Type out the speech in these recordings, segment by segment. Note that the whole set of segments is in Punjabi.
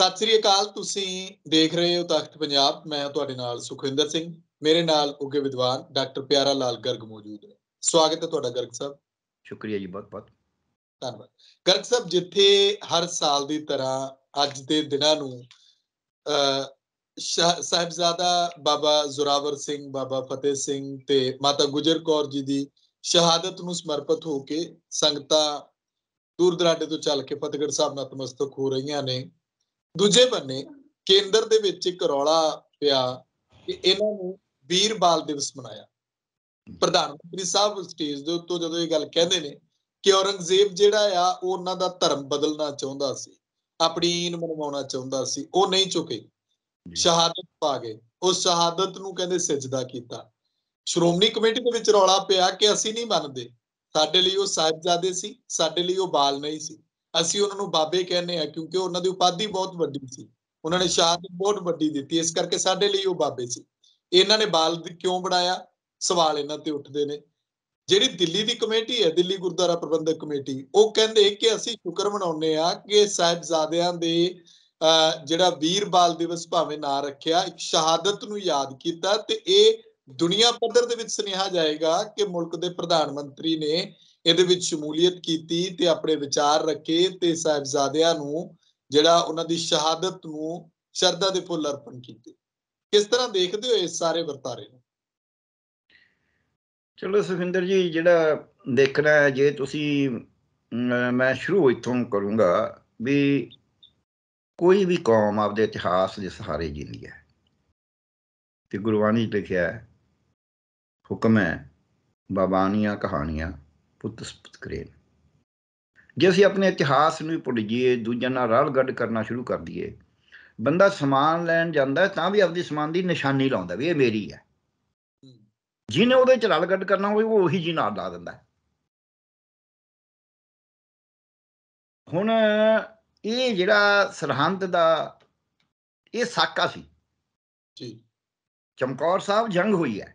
ਸਤਿ ਸ੍ਰੀ ਅਕਾਲ ਤੁਸੀਂ ਦੇਖ ਰਹੇ ਹੋ ਤਖਤ ਪੰਜਾਬ ਮੈਂ ਤੁਹਾਡੇ ਨਾਲ ਸੁਖਿੰਦਰ ਸਿੰਘ ਮੇਰੇ ਨਾਲ ਉੱਗੇ ਵਿਦਵਾਨ ਡਾਕਟਰ ਪਿਆਰਾ ਲਾਲ ਗਰਗ ਮੌਜੂਦ ਨੇ ਸਵਾਗਤ ਹੈ ਤੁਹਾਡਾ ਗਰਗ ਸਾਹਿਬ ਸ਼ੁਕਰੀਆ ਜੀ ਬਹੁਤ ਬਹੁਤ ਧੰਨਵਾਦ ਗਰਗ ਸਾਹਿਬ ਜਿੱਥੇ ਹਰ ਸਾਲ ਦੀ ਤਰ੍ਹਾਂ ਅੱਜ ਦੇ ਦਿਨਾਂ ਨੂੰ ਸਾਹਿਬਜ਼ਾਦਾ ਬਾਬਾ ਜ਼ੁਰਾਵਰ ਸਿੰਘ ਬਾਬਾ ਫਤਿਹ ਸਿੰਘ ਤੇ ਮਾਤਾ ਗੁਜਰ ਕੌਰ ਜੀ ਦੀ ਸ਼ਹਾਦਤ ਨੂੰ ਸਮਰਪਿਤ ਹੋ ਕੇ ਸੰਗਤਾਂ ਦੂਰ ਦਰਾਡੇ ਤੋਂ ਚੱਲ ਕੇ ਫਤਿਹਗੜ੍ਹ ਸਾਹਿਬ ਨਤਮਸਤਕ ਹੋ ਰਹੀਆਂ ਨੇ ਦੂਜੇ ਬੰਨੇ ਕੇਂਦਰ ਦੇ ਵਿੱਚ ਇੱਕ ਰੌਲਾ ਪਿਆ ਕਿ ਇਹਨਾਂ ਨੂੰ ਵੀਰ ਬਾਲ ਦਿਵਸ ਮਨਾਇਆ ਪ੍ਰਧਾਨ ਮੰਤਰੀ ਸਾਹਿਬ ਸਟੇਜ ਦੇ ਉੱਤੋਂ ਜਦੋਂ ਇਹ ਗੱਲ ਕਹਿੰਦੇ ਨੇ ਕਿ ਔਰੰਗਜ਼ੇਬ ਜਿਹੜਾ ਆ ਉਹ ਉਹਨਾਂ ਦਾ ਧਰਮ ਬਦਲਣਾ ਚਾਹੁੰਦਾ ਸੀ ਆਪਣੀ ਈਨ ਮਨਵਾਉਣਾ ਚਾਹੁੰਦਾ ਸੀ ਉਹ ਨਹੀਂ ਚੁਕੇ ਸ਼ਹਾਦਤ ਪਾ ਗਏ ਉਸ ਸ਼ਹਾਦਤ ਨੂੰ ਕਹਿੰਦੇ ਸਜਦਾ ਕੀਤਾ ਸ਼੍ਰੋਮਣੀ ਕਮੇਟੀ ਦੇ ਵਿੱਚ ਰੌਲਾ ਪਿਆ ਕਿ ਅਸੀਂ ਨਹੀਂ ਮੰਨਦੇ ਸਾਡੇ ਲਈ ਉਹ ਸਾਹਿਬਜ਼ਾਦੇ ਸੀ ਸਾਡੇ ਲਈ ਉਹ ਬਾਲ ਨਹੀਂ ਸੀ ਅਸੀਂ ਉਹਨਾਂ ਨੂੰ ਬਾਬੇ ਕਹਿੰਦੇ ਆ ਕਿਉਂਕਿ ਉਹਨਾਂ ਦੀ ਉਪਾਧੀ ਬਹੁਤ ਵੱਡੀ ਸੀ ਉਹਨਾਂ ਨੇ ਸ਼ਹਾਦਤ ਬਹੁਤ ਵੱਡੀ ਦਿੱਤੀ ਇਸ ਕਰਕੇ ਸਾਡੇ ਲਈ ਉਹ ਬਾਬੇ ਸੀ ਇਹਨਾਂ ਨੇ ਬਾਲ ਕਿਉਂ ਬਣਾਇਆ ਸਵਾਲ ਇਹਨਾਂ ਤੇ ਉੱਠਦੇ ਨੇ ਜਿਹੜੀ ਦਿੱਲੀ ਦੀ ਕਮੇਟੀ ਹੈ ਦਿੱਲੀ ਗੁਰਦੁਆਰਾ ਪ੍ਰਬੰਧਕ ਕਮੇਟੀ ਉਹ ਕਹਿੰਦੇ ਕਿ ਅਸੀਂ ਸ਼ੁਕਰ ਮਨਾਉਂਦੇ ਆ ਕਿ ਸਾਹਿਬਜ਼ਾਦਿਆਂ ਦੇ ਜਿਹੜਾ ਵੀਰ ਬਾਲ ਦਿਵਸ ਭਾਵੇਂ ਨਾ ਰੱਖਿਆ ਇੱਕ ਸ਼ਹਾਦਤ ਨੂੰ ਯਾਦ ਕੀਤਾ ਤੇ ਇਹ ਦੁਨੀਆ ਪੱਧਰ ਦੇ ਵਿੱਚ ਸੁਨੇਹਾ ਜਾਏਗਾ ਕਿ ਮੁਲਕ ਦੇ ਪ੍ਰਧਾਨ ਮੰਤਰੀ ਨੇ ਇਹਦੇ ਵਿੱਚ ਸ਼ਮੂਲੀਅਤ ਕੀਤੀ ਤੇ ਆਪਣੇ ਵਿਚਾਰ ਰੱਖੇ ਤੇ ਸਾਹਿਬਜ਼ਾਦਿਆਂ ਨੂੰ ਜਿਹੜਾ ਉਹਨਾਂ ਦੀ ਸ਼ਹਾਦਤ ਨੂੰ ਸ਼ਰਧਾ ਦੇ ਫੁੱਲ ਅਰਪਣ ਕੀਤੇ ਕਿਸ ਤਰ੍ਹਾਂ ਦੇਖਦੇ ਹੋ ਇਸ ਸਾਰੇ ਵਰਤਾਰੇ ਨੂੰ ਚਲੋ ਸੁਖਿੰਦਰ ਜੀ ਜਿਹੜਾ ਦੇਖਣਾ ਹੈ ਜੇ ਤੁਸੀਂ ਮੈਂ ਸ਼ੁਰੂ ਇੱਥੋਂ ਕਰੂੰਗਾ ਵੀ ਕੋਈ ਵੀ ਕੌਮ ਆਪਦੇ ਇਤਿਹਾਸ ਦੇ ਸਹਾਰੇ ਜਿੰਦੀ ਹੈ ਤੇ ਗੁਰਬਾਣੀ ਲਿਖਿਆ ਹੈ ਹੁਕਮ ਹੈ ਬਾਬਾਨੀਆਂ ਕਹਾਣੀਆਂ ਪੁੱਤ ਸਪਤ ਕਰੇ ਜੇ ਅਸੀਂ ਆਪਣੇ ਇਤਿਹਾਸ ਨੂੰ ਹੀ ਭੁੱਲ ਜਾਈਏ ਦੂਜਿਆਂ ਨਾਲ ਰਲ ਗੱਡ ਕਰਨਾ ਸ਼ੁਰੂ ਕਰ ਦਈਏ ਬੰਦਾ ਸਮਾਨ ਲੈਣ ਜਾਂਦਾ ਤਾਂ ਵੀ ਆਪਣੀ ਸਮਾਨ ਦੀ ਨਿਸ਼ਾਨੀ ਲਾਉਂਦਾ ਵੀ ਇਹ ਮੇਰੀ ਹੈ ਜਿਹਨੇ ਉਹਦੇ ਚ ਰਲ ਗੱਡ ਕਰਨਾ ਹੋਵੇ ਉਹ ਉਹੀ ਜੀ ਨਾਲ ਲਾ ਦਿੰਦਾ ਹੁਣ ਇਹ ਜਿਹੜਾ ਸਰਹੰਦ ਦਾ ਇਹ ਸਾਕਾ ਸੀ ਜੀ ਚਮਕੌਰ ਸਾਹਿਬ ਜੰਗ ਹੋਈ ਹੈ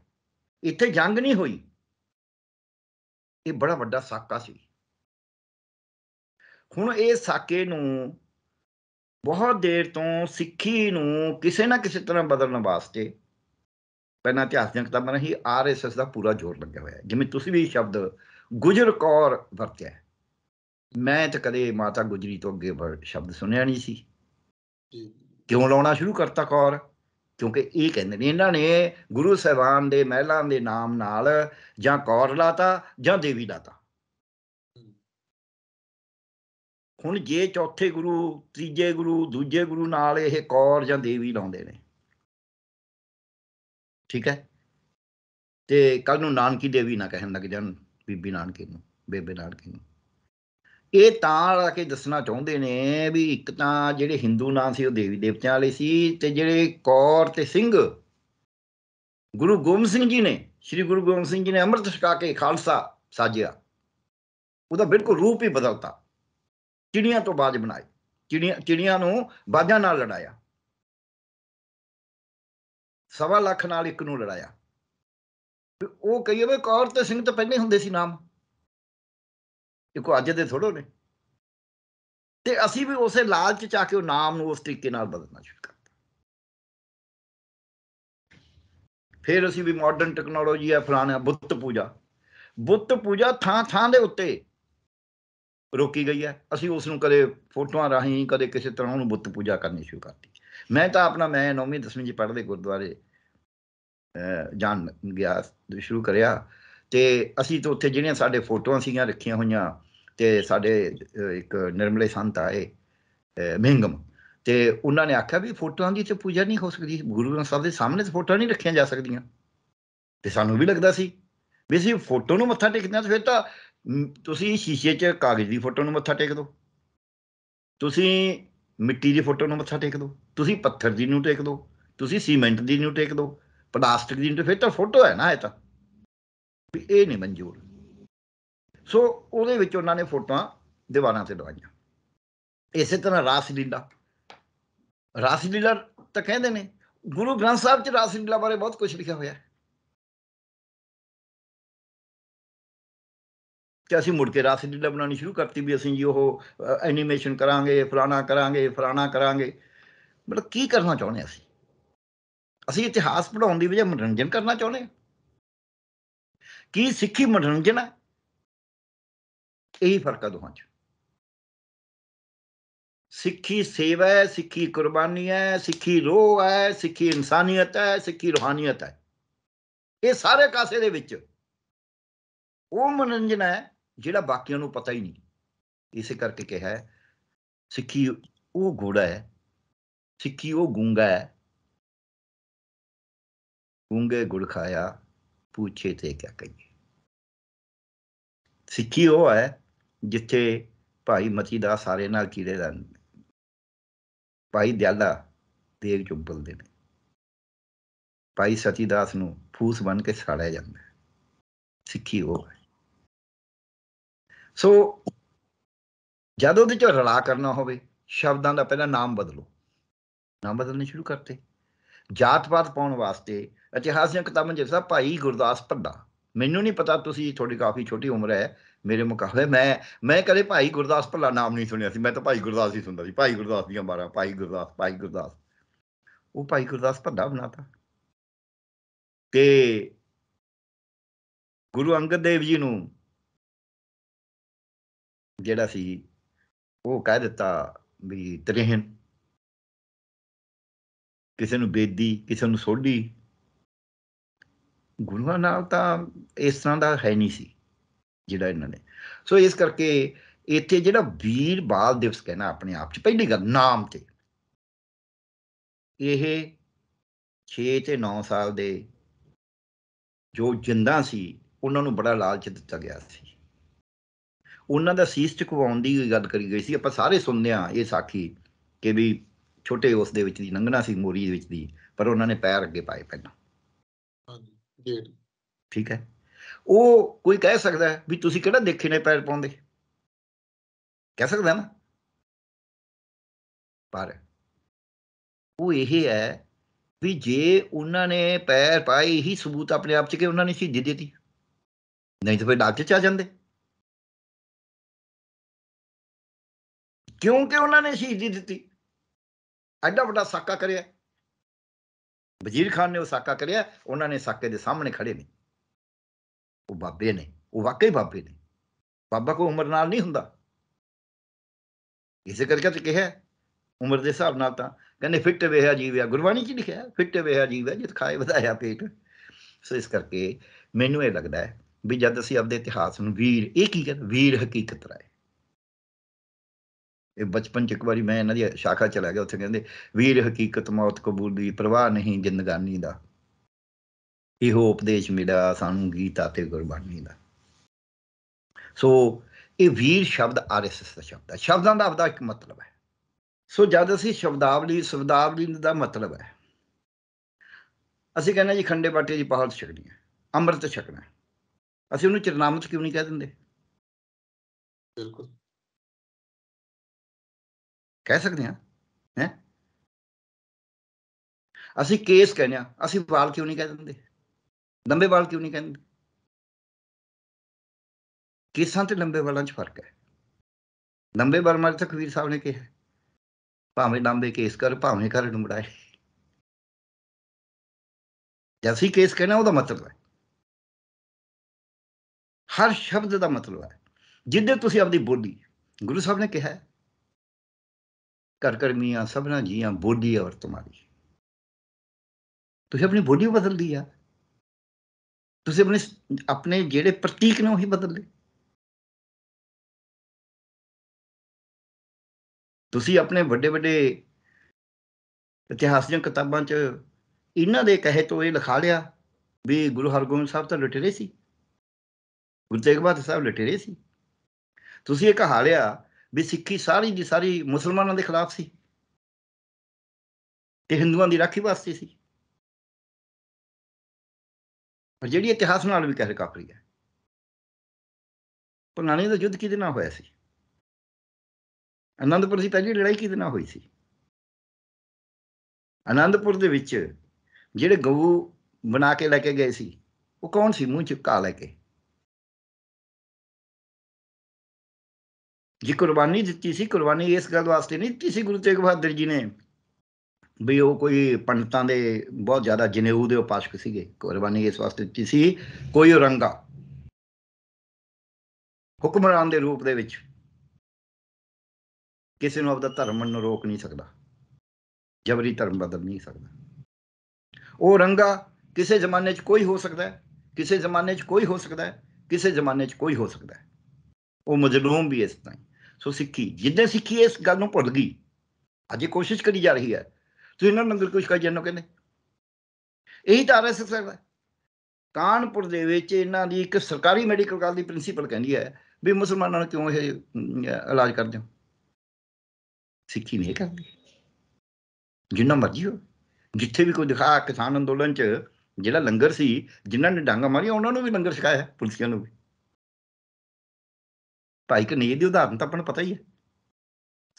ਇੱਥੇ ਜੰਗ ਨਹੀਂ ਹੋਈ ਇਹ ਬੜਾ ਵੱਡਾ ਸਾਕਾ ਸੀ ਹੁਣ ਇਹ ਸਾਕੇ ਨੂੰ ਬਹੁਤ ਦੇਰ ਤੋਂ ਸਿੱਖੀ ਨੂੰ ਕਿਸੇ ਨਾ ਕਿਸੇ ਤਰ੍ਹਾਂ ਬਦਲਣ ਵਾਸਤੇ ਪਹਿਲਾਂ ਇਤਿਹਾਸ ਦੀਆਂ ਕਿਤਾਬਾਂ ਹੀ ਆਰਐਸਐਸ ਦਾ ਪੂਰਾ ਜ਼ੋਰ ਲੱਗਿਆ ਹੋਇਆ ਹੈ ਜਿਵੇਂ ਤੁਸੀਂ ਵੀ ਸ਼ਬਦ ਗੁਜਰ ਕੌਰ ਵਰਤਿਆ ਮੈਂ ਤਾਂ ਕਦੇ ਮਾਤਾ ਗੁਜਰੀ ਤੋਂ ਅੱਗੇ ਸ਼ਬਦ ਸੁਣਿਆ ਨਹੀਂ ਸੀ ਕਿਉਂ ਲਾਉਣਾ ਸ਼ੁਰੂ ਕਰਤਾ ਕੌਰ ਕਿਉਂਕਿ ਇਹ ਕਹਿੰਦੇ ਨੇ ਇਹਨਾਂ ਨੇ ਗੁਰੂ ਸਾਹਿਬਾਨ ਦੇ ਮਹਿਲਾਂ ਦੇ ਨਾਮ ਨਾਲ ਜਾਂ ਕੌਰ ਲਾਤਾ ਜਾਂ ਦੇਵੀ ਲਾਤਾ ਹੁਣ ਜੇ ਚੌਥੇ ਗੁਰੂ ਤੀਜੇ ਗੁਰੂ ਦੂਜੇ ਗੁਰੂ ਨਾਲ ਇਹ ਕੌਰ ਜਾਂ ਦੇਵੀ ਲਾਉਂਦੇ ਨੇ ਠੀਕ ਹੈ ਤੇ ਕੱਲ ਨੂੰ ਨਾਨਕੀ ਦੇਵੀ ਨਾ ਕਹਿਣ ਲੱਗ ਜਾਣ ਬੀਬੀ ਨਾਨਕੀ ਨੂੰ ਬੇਬੇ ਨਾਨਕੀ ਨੂੰ ਇਹ ਤਾਂ ਲਾ ਕੇ ਦੱਸਣਾ ਚਾਹੁੰਦੇ ਨੇ ਵੀ ਇੱਕ ਤਾਂ ਜਿਹੜੇ ਹਿੰਦੂ ਨਾਂ ਸੀ ਉਹ ਦੇਵੀ ਦੇਵਤਿਆਂ ਵਾਲੇ ਸੀ ਤੇ ਜਿਹੜੇ ਕੌਰ ਤੇ ਸਿੰਘ ਗੁਰੂ ਗੋਬਿੰਦ ਸਿੰਘ ਜੀ ਨੇ ਸ੍ਰੀ ਗੁਰੂ ਗੋਬਿੰਦ ਸਿੰਘ ਜੀ ਨੇ ਅੰਮ੍ਰਿਤ ਛਕਾ ਕੇ ਖਾਲਸਾ ਸਾਜਿਆ ਉਹਦਾ ਬਿਲਕੁਲ ਰੂਪ ਹੀ ਬਦਲਤਾ ਚਿੜੀਆਂ ਤੋਂ ਬਾਜ ਬਣਾਏ ਚਿੜੀਆਂ ਚਿੜੀਆਂ ਨੂੰ ਬਾਜਾਂ ਨਾਲ ਲੜਾਇਆ ਸਵਾ ਲੱਖ ਨਾਲ ਇੱਕ ਨੂੰ ਲੜਾਇਆ ਉਹ ਕਹੀਏ ਵੀ ਕੌਰ ਤੇ ਸਿੰਘ ਤਾਂ ਪਹਿਲੇ ਹੁੰਦੇ ਸੀ ਨਾਮ ਇਹ ਕੋ ਅੱਜ ਦੇ ਥੋੜੋ ਨੇ ਤੇ ਅਸੀਂ ਵੀ ਉਸੇ ਲਾਲਚ ਚ ਆ ਕੇ ਉਹ ਨਾਮ ਨੂੰ ਉਸ ਤਰੀਕੇ ਨਾਲ ਬਦਲਣਾ ਸ਼ੁਰੂ ਕਰ ਫਿਰ ਅਸੀਂ ਵੀ ਮਾਡਰਨ ਟੈਕਨੋਲੋਜੀ ਆ ਫਲਾਣਾ ਬੁੱਤ ਪੂਜਾ ਬੁੱਤ ਪੂਜਾ ਥਾਂ ਥਾਂ ਦੇ ਉੱਤੇ ਰੋਕੀ ਗਈ ਹੈ ਅਸੀਂ ਉਸ ਨੂੰ ਕਦੇ ਫੋਟੋਆਂ ਰਾਹੀਂ ਕਦੇ ਕਿਸੇ ਤਰ੍ਹਾਂ ਉਹਨੂੰ ਬੁੱਤ ਪੂਜਾ ਕਰਨੀ ਸ਼ੁਰੂ ਕਰਤੀ ਮੈਂ ਤਾਂ ਆਪਣਾ ਮੈਂ 9ਵੀਂ 10ਵੀਂ ਜੀ ਪੜ੍ਹਦੇ ਗੁਰਦੁਆਰੇ ਜਾਣ ਗਿਆ ਸ਼ੁਰੂ ਕਰਿਆ ਤੇ ਅਸੀਂ ਤਾਂ ਉੱਥੇ ਜਿਹੜੀਆਂ ਸਾਡੇ ਫੋਟੋਆਂ ਸੀਗੀਆਂ ਰੱਖੀਆਂ ਹੋਈਆਂ ਤੇ ਸਾਡੇ ਇੱਕ ਨਿਰਮਲੇ ਸੰਤ ਆਏ ਮਹਿੰਗਮ ਤੇ ਉਹਨਾਂ ਨੇ ਆਖਿਆ ਵੀ ਫੋਟੋਆਂ ਦੀ ਤੇ ਪੂਜਾ ਨਹੀਂ ਹੋ ਸਕਦੀ ਗੁਰੂ ਗ੍ਰੰਥ ਸਾਹਿਬ ਦੇ ਸਾਹਮਣੇ ਫੋਟੋਆਂ ਨਹੀਂ ਰੱਖੀਆਂ ਜਾ ਸਕਦੀਆਂ ਤੇ ਸਾਨੂੰ ਵੀ ਲੱਗਦਾ ਸੀ ਵੀ ਅਸੀਂ ਫੋਟੋ ਨੂੰ ਮੱਥਾ ਟੇਕਦੇ ਹਾਂ ਫਿਰ ਤਾਂ ਤੁਸੀਂ ਸ਼ੀਸ਼ੇ 'ਚ ਕਾਗਜ਼ ਦੀ ਫੋਟੋ ਨੂੰ ਮੱਥਾ ਟੇਕ ਦਿਓ ਤੁਸੀਂ ਮਿੱਟੀ ਦੀ ਫੋਟੋ ਨੂੰ ਮੱਥਾ ਟੇਕ ਦਿਓ ਤੁਸੀਂ ਪੱਥਰ ਦੀ ਨੂੰ ਟੇਕ ਦਿਓ ਤੁਸੀਂ ਸੀਮੈਂਟ ਦੀ ਨੂੰ ਟੇਕ ਦਿਓ ਪਲਾਸਟਿਕ ਦੀ ਨੂੰ ਫਿਰ ਤਾਂ ਫੋਟੋ ਹੈ ਨਾ ਇਹ ਤਾਂ ਇਹ ਨਹੀਂ ਮਨਜ਼ੂਰ ਸੋ ਉਹਦੇ ਵਿੱਚ ਉਹਨਾਂ ਨੇ ਫੋਟੋਆਂ ਦੀਵਾਰਾਂ ਤੇ ਲਵਾਈਆਂ ਇਸੇ ਤਰ੍ਹਾਂ ਰਾਸ ਲੀਲਾ ਰਾਸ ਲੀਲਾ ਤਾਂ ਕਹਿੰਦੇ ਨੇ ਗੁਰੂ ਗ੍ਰੰਥ ਸਾਹਿਬ 'ਚ ਰਾਸ ਲੀਲਾ ਬਾਰੇ ਬਹੁਤ ਕੁਝ ਲਿਖਿਆ ਹੋਇਆ ਹੈ ਅਸੀਂ ਮੁੜ ਕੇ ਰਾਸ ਲੀਲਾ ਬਣਾਉਣੀ ਸ਼ੁਰੂ ਕਰਤੀ ਵੀ ਅਸੀਂ ਜੀ ਉਹ ਐਨੀਮੇਸ਼ਨ ਕਰਾਂਗੇ ਫਲਾਣਾ ਕਰਾਂਗੇ ਫਲਾਣਾ ਕਰਾਂਗੇ ਮਤਲਬ ਕੀ ਕਰਨਾ ਚਾਹੁੰਦੇ ਅਸੀਂ ਅਸੀਂ ਇਤਿਹਾਸ ਪੜਾਉਣ ਦੀ ਵਜ੍ਹਾ ਮਨੋਰੰਜਨ ਕਰਨਾ ਚਾਹੁੰਦੇ ਕੀ ਸਿੱਖੀ ਮਨੋਰੰਜਨ ਹੈ ਇਹੀ ਫਰਕ ਆ ਦੋਹਾਂ 'ਚ ਸਿੱਖੀ ਸੇਵਾ ਹੈ ਸਿੱਖੀ ਕੁਰਬਾਨੀ ਹੈ ਸਿੱਖੀ ਰੋਹ ਹੈ ਸਿੱਖੀ ਇਨਸਾਨੀਅਤ ਹੈ ਸਿੱਖੀ ਰੋਹਾਨੀਅਤ ਹੈ ਇਹ ਸਾਰੇ ਕਾਸੇ ਦੇ ਵਿੱਚ ਉਹ ਮਨੰਜਨ ਹੈ ਜਿਹੜਾ ਬਾਕੀਆਂ ਨੂੰ ਪਤਾ ਹੀ ਨਹੀਂ ਇਸੇ ਕਰਕੇ ਕਿਹਾ ਹੈ ਸਿੱਖੀ ਉਹ ਘੋੜਾ ਹੈ ਸਿੱਖੀ ਉਹ ਗੁੰਗਾ ਹੈ ਗੁੰਗੇ ਗੁੜ ਖਾਇਆ ਪੁੱਛੇ ਤੇ ਕਿਆ ਕਹੀਏ ਸਿੱਖੀ ਉਹ ਹੈ ਜਿੱਥੇ ਭਾਈ ਮਤੀ ਦਾ ਸਾਰੇ ਨਾਲ ਕੀੜੇ ਦਾ ਭਾਈ ਦਿਆਲਾ ਦੇਗ ਚੁੰਬਲਦੇ ਨੇ ਭਾਈ ਸਤੀਦਾਸ ਨੂੰ ਫੂਸ ਬਣ ਕੇ ਸਾੜਿਆ ਜਾਂਦਾ ਹੈ ਸਿੱਖੀ ਉਹ ਸੋ ਜਦੋਂ ਉਹਦੇ ਚ ਰਲਾ ਕਰਨਾ ਹੋਵੇ ਸ਼ਬਦਾਂ ਦਾ ਪਹਿਲਾਂ ਨਾਮ ਬਦਲੋ ਨਾਮ ਬਦਲਨੇ ਸ਼ੁਰੂ ਕਰਤੇ ਜਾਤ-ਪਾਤ ਪਾਉਣ ਵਾਸਤੇ ਇਤਿਹਾਸ ਦੀਆਂ ਕਿਤਾਬਾਂ ਜਿਵੇਂ ਭਾਈ ਗੁਰਦਾਸ ਭੱਡਾ ਮੈਨੂੰ ਨਹੀਂ ਪਤਾ ਤੁਸੀਂ ਤੁਹਾਡੀ ਕਾਫੀ ਛੋਟੀ ਉਮਰ ਹੈ ਮੇਰੇ ਮੁਕਾਬਲੇ ਮੈਂ ਮੈਂ ਕਦੇ ਭਾਈ ਗੁਰਦਾਸ ਭੱਲਾ ਨਾਮ ਨਹੀਂ ਸੁਣਿਆ ਸੀ ਮੈਂ ਤਾਂ ਭਾਈ ਗੁਰਦਾਸ ਹੀ ਸੁਣਦਾ ਸੀ ਭਾਈ ਗੁਰਦਾਸ ਦੀਆਂ ਬਾਰਾਂ ਭਾਈ ਗੁਰਦਾਸ ਭਾਈ ਗੁਰਦਾਸ ਉਹ ਭਾਈ ਗੁਰਦਾਸ ਭੱਲਾ ਬਣਾਤਾ ਤੇ ਗੁਰੂ ਅੰਗਦ ਦੇਵ ਜੀ ਨੂੰ ਜਿਹੜਾ ਸੀ ਉਹ ਕਹਿ ਦਿੱਤਾ ਵੀ ਤਰੇਹਨ ਕਿਸੇ ਨੂੰ ਬੇਦੀ ਕਿਸੇ ਨੂੰ ਸੋਢੀ ਗੁਰੂਆਂ ਨਾਲ ਤਾਂ ਇਸ ਤਰ੍ਹਾਂ ਦਾ ਹੈ ਨਹੀਂ ਸੀ ਜਿਹੜਾ ਇਹਨਾਂ ਨੇ ਸੋ ਇਸ ਕਰਕੇ ਇੱਥੇ ਜਿਹੜਾ ਵੀਰ ਬਾਲ ਦਿਵਸ ਕਹਿਣਾ ਆਪਣੇ ਆਪ 'ਚ ਪਹਿਲੀ ਗੱਲ ਨਾਮ ਤੇ ਇਹ 6 ਤੇ 9 ਸਾਲ ਦੇ ਜੋ ਜਿੰਦਾ ਸੀ ਉਹਨਾਂ ਨੂੰ ਬੜਾ ਲਾਲਚ ਦਿੱਤਾ ਗਿਆ ਸੀ ਉਹਨਾਂ ਦਾ ਸੀਸ ਚਕਵਾਉਣ ਦੀ ਗੱਲ ਕਰੀ ਗਈ ਸੀ ਆਪਾਂ ਸਾਰੇ ਸੁਣਦੇ ਆ ਇਹ ਸਾਖੀ ਕਿ ਵੀ ਛੋਟੇ ਉਸ ਦੇ ਵਿੱਚ ਦੀ ਨੰਗਣਾ ਸੀ ਮੋਰੀ ਦੇ ਵਿੱਚ ਦੀ ਪਰ ਉਹਨਾਂ ਨੇ ਪੈਰ ਅੱਗੇ ਪਾਏ ਪਹਿਲਾਂ ਹਾਂਜੀ ਠੀਕ ਹੈ ਉਹ ਕੋਈ ਕਹਿ ਸਕਦਾ ਵੀ ਤੁਸੀਂ ਕਿਹੜਾ ਦੇਖੇ ਨੇ ਪੈਰ ਪਾਉਂਦੇ ਕਹਿ ਸਕਦਾ ਨਾ ਪਰ ਉਹ ਇਹ ਹੈ ਵੀ ਜੇ ਉਹਨਾਂ ਨੇ ਪੈਰ ਪਾਏ ਹੀ ਸਬੂਤ ਆਪਣੇ ਆਪ ਚ ਕਿ ਉਹਨਾਂ ਨੇ ਸ਼ਹੀਦੀ ਦਿੱਤੀ ਨਹੀਂ ਤਾਂ ਫਿਰ ਡਾਕ ਚ ਆ ਜਾਂਦੇ ਕਿਉਂਕਿ ਉਹਨਾਂ ਨੇ ਸ਼ਹੀਦੀ ਦਿੱਤੀ ਐਡਾ ਵੱਡਾ ਸਾਕਾ ਕਰਿਆ ਵਜ਼ੀਰ ਖਾਨ ਨੇ ਉਹ ਸਾਕਾ ਕਰਿਆ ਉਹਨਾਂ ਨੇ ਸਾਕੇ ਦੇ ਸਾਹਮਣੇ ਖੜੇ ਨਹੀਂ ਉਹ ਬਾਬੇ ਨੇ ਉਹ ਵਾਕਈ ਬਾਬੇ ਨੇ ਬਾਬਾ ਕੋ ਉਮਰ ਨਾਲ ਨਹੀਂ ਹੁੰਦਾ ਇਸੇ ਕਰਕੇ ਤੇ ਕਿਹਾ ਉਮਰ ਦੇ ਹਿਸਾਬ ਨਾਲ ਤਾਂ ਕਹਿੰਦੇ ਫਿੱਟ ਵੇਹਾ ਜੀਵਿਆ ਗੁਰਬਾਣੀ ਚ ਲਿਖਿਆ ਫਿੱਟ ਵੇਹਾ ਜੀਵਿਆ ਜਿਤ ਖਾਏ ਵਧਾਇਆ ਪੇਟ ਸੋ ਇਸ ਕਰਕੇ ਮੈਨੂੰ ਇਹ ਲੱਗਦਾ ਹੈ ਵੀ ਜਦ ਅਸੀਂ ਆਪਦੇ ਇਤਿਹਾਸ ਨੂੰ ਵੀਰ ਇਹ ਕੀ ਕਹਿੰਦੇ ਵੀਰ ਹਕੀਕਤ ਰਾਏ ਇਹ ਬਚਪਨ ਚ ਇੱਕ ਵਾਰੀ ਮੈਂ ਇਹਨਾਂ ਦੀ ਸ਼ਾਖਾ ਚਲਾ ਗਿਆ ਉੱਥੇ ਕਹਿੰਦੇ ਵੀਰ ਹਕੀਕਤ ਮੌਤ ਕਬੂਲ ਦੀ ਪਰਵਾਹ ਨਹੀਂ ਜ਼ਿੰਦਗਾਨੀ ਦਾ ਇਹੋ ਉਪਦੇਸ਼ ਮਿਲਿਆ ਸਾਨੂੰ ਗੀਤਾ ਤੇ ਗੁਰਬਾਣੀ ਦਾ ਸੋ ਇਹ ਵੀਰ ਸ਼ਬਦ ਆਰਐਸਐਸ ਦਾ ਸ਼ਬਦ ਹੈ ਸ਼ਬਦਾਂ ਦਾ ਆਪਦਾ ਇੱਕ ਮਤਲਬ ਹੈ ਸੋ ਜਦ ਅਸੀਂ ਸ਼ਬਦਾਵਲੀ ਸ਼ਬਦਾਵਲੀ ਦਾ ਮਤਲਬ ਹੈ ਅਸੀਂ ਕਹਿੰਦੇ ਜੀ ਖੰਡੇ ਬਾਟੇ ਦੀ ਪਹਾੜ ਛਕਣੀ ਹੈ ਅੰਮ੍ਰਿਤ ਛਕਣਾ ਅਸੀਂ ਉਹਨੂੰ ਚਰਨਾਮਤ ਕਿਉਂ ਨਹੀਂ ਕਹਿ ਦਿੰਦੇ ਬਿਲਕੁਲ ਕਹਿ ਸਕਦੇ ਹਾਂ ਹੈ ਅਸੀਂ ਕੇਸ ਕਹਿੰਦੇ ਆ ਅਸੀਂ ਵਾਲ ਕਿਉਂ ਨਹੀਂ ਕਹਿ ਦਿੰਦੇ ਲੰਬੇ ਵਾਲ ਕਿਉਂ ਨਹੀਂ ਕਹਿੰਦੇ ਕਿਸਾਂ ਤੇ ਲੰਬੇ ਵਾਲਾਂ 'ਚ ਫਰਕ ਹੈ ਲੰਬੇ ਵਾਲ ਮਾਰੇ ਤਾਂ ਕਬੀਰ ਸਾਹਿਬ ਨੇ ਕਿਹਾ ਭਾਵੇਂ ਲੰਬੇ ਕੇਸ ਕਰ ਭਾਵੇਂ ਕਰ ਡੁੰਬੜਾਏ ਜੈਸੀ ਕੇਸ ਕਹਿਣਾ ਉਹਦਾ ਮਤਲਬ ਹੈ ਹਰ ਸ਼ਬਦ ਦਾ ਮਤਲਬ ਹੈ ਜਿੱਦੇ ਤੁਸੀਂ ਆਪਣੀ ਬੋਲੀ ਗੁਰੂ ਸਾਹਿਬ ਨੇ ਕਿਹਾ ਕਰ ਕਰ ਮੀਆਂ ਸਭਨਾ ਜੀਆਂ ਬੋਲੀ ਔਰ ਤੁਹਾਡੀ ਤੁਸੀਂ ਆਪਣੀ ਬੋਲੀ ਬਦਲਦੀ ਆ ਤੁਸੀਂ ਆਪਣੇ ਆਪਣੇ ਜਿਹੜੇ ਪ੍ਰਤੀਕ ਨੇ ਉਹੀ ਬਦਲ ਲਏ ਤੁਸੀਂ ਆਪਣੇ ਵੱਡੇ ਵੱਡੇ ਇਤਿਹਾਸਿਕ ਕਿਤਾਬਾਂ 'ਚ ਇਹਨਾਂ ਦੇ ਕਹੇ ਤੋਂ ਇਹ ਲਿਖਾ ਲਿਆ ਵੀ ਗੁਰੂ ਹਰਗੋਬਿੰਦ ਸਾਹਿਬ ਤਾਂ ਲਟੇਰੇ ਸੀ ਗੁਰੂ ਤੇਗ ਬਹਾਦਰ ਸਾਹਿਬ ਲਟੇਰੇ ਸੀ ਤੁਸੀਂ ਇਹ ਕਹਾ ਲਿਆ ਵੀ ਸਿੱਖੀ ਸਾਰੀ ਦੀ ਸਾਰੀ ਮੁਸਲਮਾਨਾਂ ਦੇ ਖਿਲਾਫ ਸੀ ਤੇ ਹਿੰਦੂਆਂ ਦੀ ਰਾਖੀ ਵਾਸਤੇ ਸੀ ਔਰ ਜਿਹੜੀ ਇਤਿਹਾਸ ਨਾਲ ਵੀ ਕਹਿ ਕਾਫਰੀ ਹੈ ਪੁਨਾਣੀ ਦਾ ਯੁੱਧ ਕਿਹਦੇ ਨਾਲ ਹੋਇਆ ਸੀ ਅਨੰਦਪੁਰ ਦੀ ਪਹਿਲੀ ਲੜਾਈ ਕਿਹਦੇ ਨਾਲ ਹੋਈ ਸੀ ਅਨੰਦਪੁਰ ਦੇ ਵਿੱਚ ਜਿਹੜੇ ਗਊ ਬਣਾ ਕੇ ਲੈ ਕੇ ਗਏ ਸੀ ਉਹ ਕੌਣ ਸੀ ਮੂੰਹ ਚੁੱਕਾ ਲੈ ਕੇ ਜੀ ਕੁਰਬਾਨੀ ਦਿੱਤੀ ਸੀ ਕੁਰਬਾਨੀ ਇਸ ਗੱਲ ਵਾਸਤੇ ਨਹੀਂ ਦਿੱਤੀ ਸੀ ਗੁਰੂ ਤੇਗ ਬਹਾਦਰ ਜੀ ਨੇ ਵੀ ਉਹ ਕੋਈ ਪੰਡਤਾਂ ਦੇ ਬਹੁਤ ਜ਼ਿਆਦਾ ਜਨੇਊ ਦੇ ਉਪਾਸ਼ਕ ਸੀਗੇ ਕੁਰਬਾਨੀ ਇਸ ਵਾਸਤੇ ਦਿੱਤੀ ਸੀ ਕੋਈ ਰੰਗਾ ਹੁਕਮਰਾਨ ਦੇ ਰੂਪ ਦੇ ਵਿੱਚ ਕਿਸੇ ਨੂੰ ਆਪਦਾ ਧਰਮ ਨੂੰ ਰੋਕ ਨਹੀਂ ਸਕਦਾ ਜਬਰੀ ਧਰਮ ਬਦਲ ਨਹੀਂ ਸਕਦਾ ਉਹ ਰੰਗਾ ਕਿਸੇ ਜ਼ਮਾਨੇ 'ਚ ਕੋਈ ਹੋ ਸਕਦਾ ਹੈ ਕਿਸੇ ਜ਼ਮਾਨੇ 'ਚ ਕੋਈ ਹੋ ਸਕਦਾ ਹੈ ਕਿਸੇ ਜ਼ਮਾਨੇ 'ਚ ਕੋਈ ਹੋ ਸਕਦਾ ਹੈ ਉਹ ਮਜਲੂਮ ਵੀ ਇਸ ਤਰ੍ਹਾਂ ਸੋ ਸਿੱਖੀ ਜਿੱਦਾਂ ਸਿੱਖੀ ਇਸ ਗੱਲ ਨੂੰ ਭੁੱਲ ਗਈ ਅੱਜ ਕੋਸ਼ਿਸ਼ ਕਰੀ ਜਾ ਰਹੀ ਹੈ ਤੁਸੀਂ ਇਹਨਾਂ ਨੂੰ ਲੰਗਰ ਕੁਸ਼ ਕਾ ਜਨੋ ਕਹਿੰਦੇ ਇਹੀ ਤਾਂ ਆਰਐਸਐਸ ਹੈ ਕਾਨਪੁਰ ਦੇ ਵਿੱਚ ਇਹਨਾਂ ਦੀ ਇੱਕ ਸਰਕਾਰੀ ਮੈਡੀਕਲ ਕਾਲ ਦੀ ਪ੍ਰਿੰਸੀਪਲ ਕਹਿੰਦੀ ਹੈ ਵੀ ਮੁਸਲਮਾਨਾਂ ਨੂੰ ਕਿਉਂ ਇਹ ਇਲਾਜ ਕਰਦੇ ਹੋ ਸਿੱਖੀ ਨਹੀਂ ਕਰਦੀ ਜਿੰਨਾ ਮਰਜੀ ਹੋ ਜਿੱਥੇ ਵੀ ਕੋਈ ਦਿਖਾ ਕਿਸਾਨ ਅੰਦੋਲਨ 'ਚ ਜਿਹੜਾ ਲੰਗਰ ਸੀ ਜਿਨ੍ਹਾਂ ਨੇ ਡਾਂਗਾ ਮਾਰੀਆਂ ਉਹਨਾਂ ਨੂੰ ਵੀ ਲੰਗਰ ਛਕਾਇਆ ਪੁਲਸੀਆਂ ਨੂੰ ਵੀ ਭਾਈ ਕਨਈਏ ਦੀ ਉਦਾਹਰਨ ਤਾਂ ਆਪਾਂ ਨੂੰ ਪਤਾ ਹੀ ਹੈ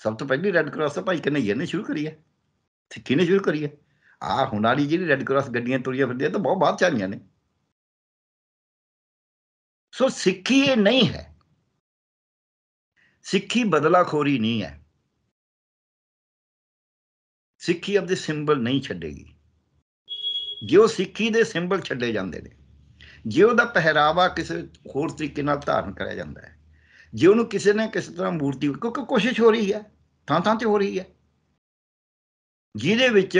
ਸਭ ਤੋਂ ਪਹਿਲੀ ਰੈੱਡ ਕਰਾਸ ਤਾਂ ਭਾਈ ਕਨਈਏ ਨੇ ਸ਼ੁਰੂ ਕਰੀ ਹੈ ਕਿਹਨੇ ਸ਼ੁਰੂ ਕਰੀ ਹੈ ਆ ਹੁਣ ਵਾਲੀ ਜਿਹੜੀ ਰੈੱਡ ਕਰਾਸ ਗੱਡੀਆਂ ਤੁਰੀਆਂ ਫਿਰਦੀਆਂ ਤਾਂ ਬਹੁਤ ਬਾਅਦ ਚਾਲੀਆਂ ਨੇ ਸੋ ਸਿੱਖੀ ਇਹ ਨਹੀਂ ਹੈ ਸਿੱਖੀ ਬਦਲਾਖੋਰੀ ਨਹੀਂ ਹੈ ਸਿੱਖੀ ਆਪਦੇ ਸਿੰਬਲ ਨਹੀਂ ਛੱਡੇਗੀ ਜੇ ਉਹ ਸਿੱਖੀ ਦੇ ਸਿੰਬਲ ਛੱਡੇ ਜਾਂਦੇ ਨੇ ਜੇ ਉਹਦਾ ਪਹਿਰਾਵਾ ਕਿਸੇ ਹੋਰ ਤਰੀਕੇ ਨਾਲ ਧਾਰਨ ਕਰਿਆ ਜਾਂਦਾ ਹੈ ਜੇ ਉਹਨੂੰ ਕਿਸੇ ਨੇ ਕਿਸੇ ਤਰ੍ਹਾਂ ਮੂਰਤੀ ਕਿਉਂਕਿ ਕੋਸ਼ਿਸ਼ ਹੋ ਰਹੀ ਹੈ ਥਾਂ ਥਾਂ ਤੇ ਹੋ ਰਹੀ ਹੈ ਜਿਹਦੇ ਵਿੱਚ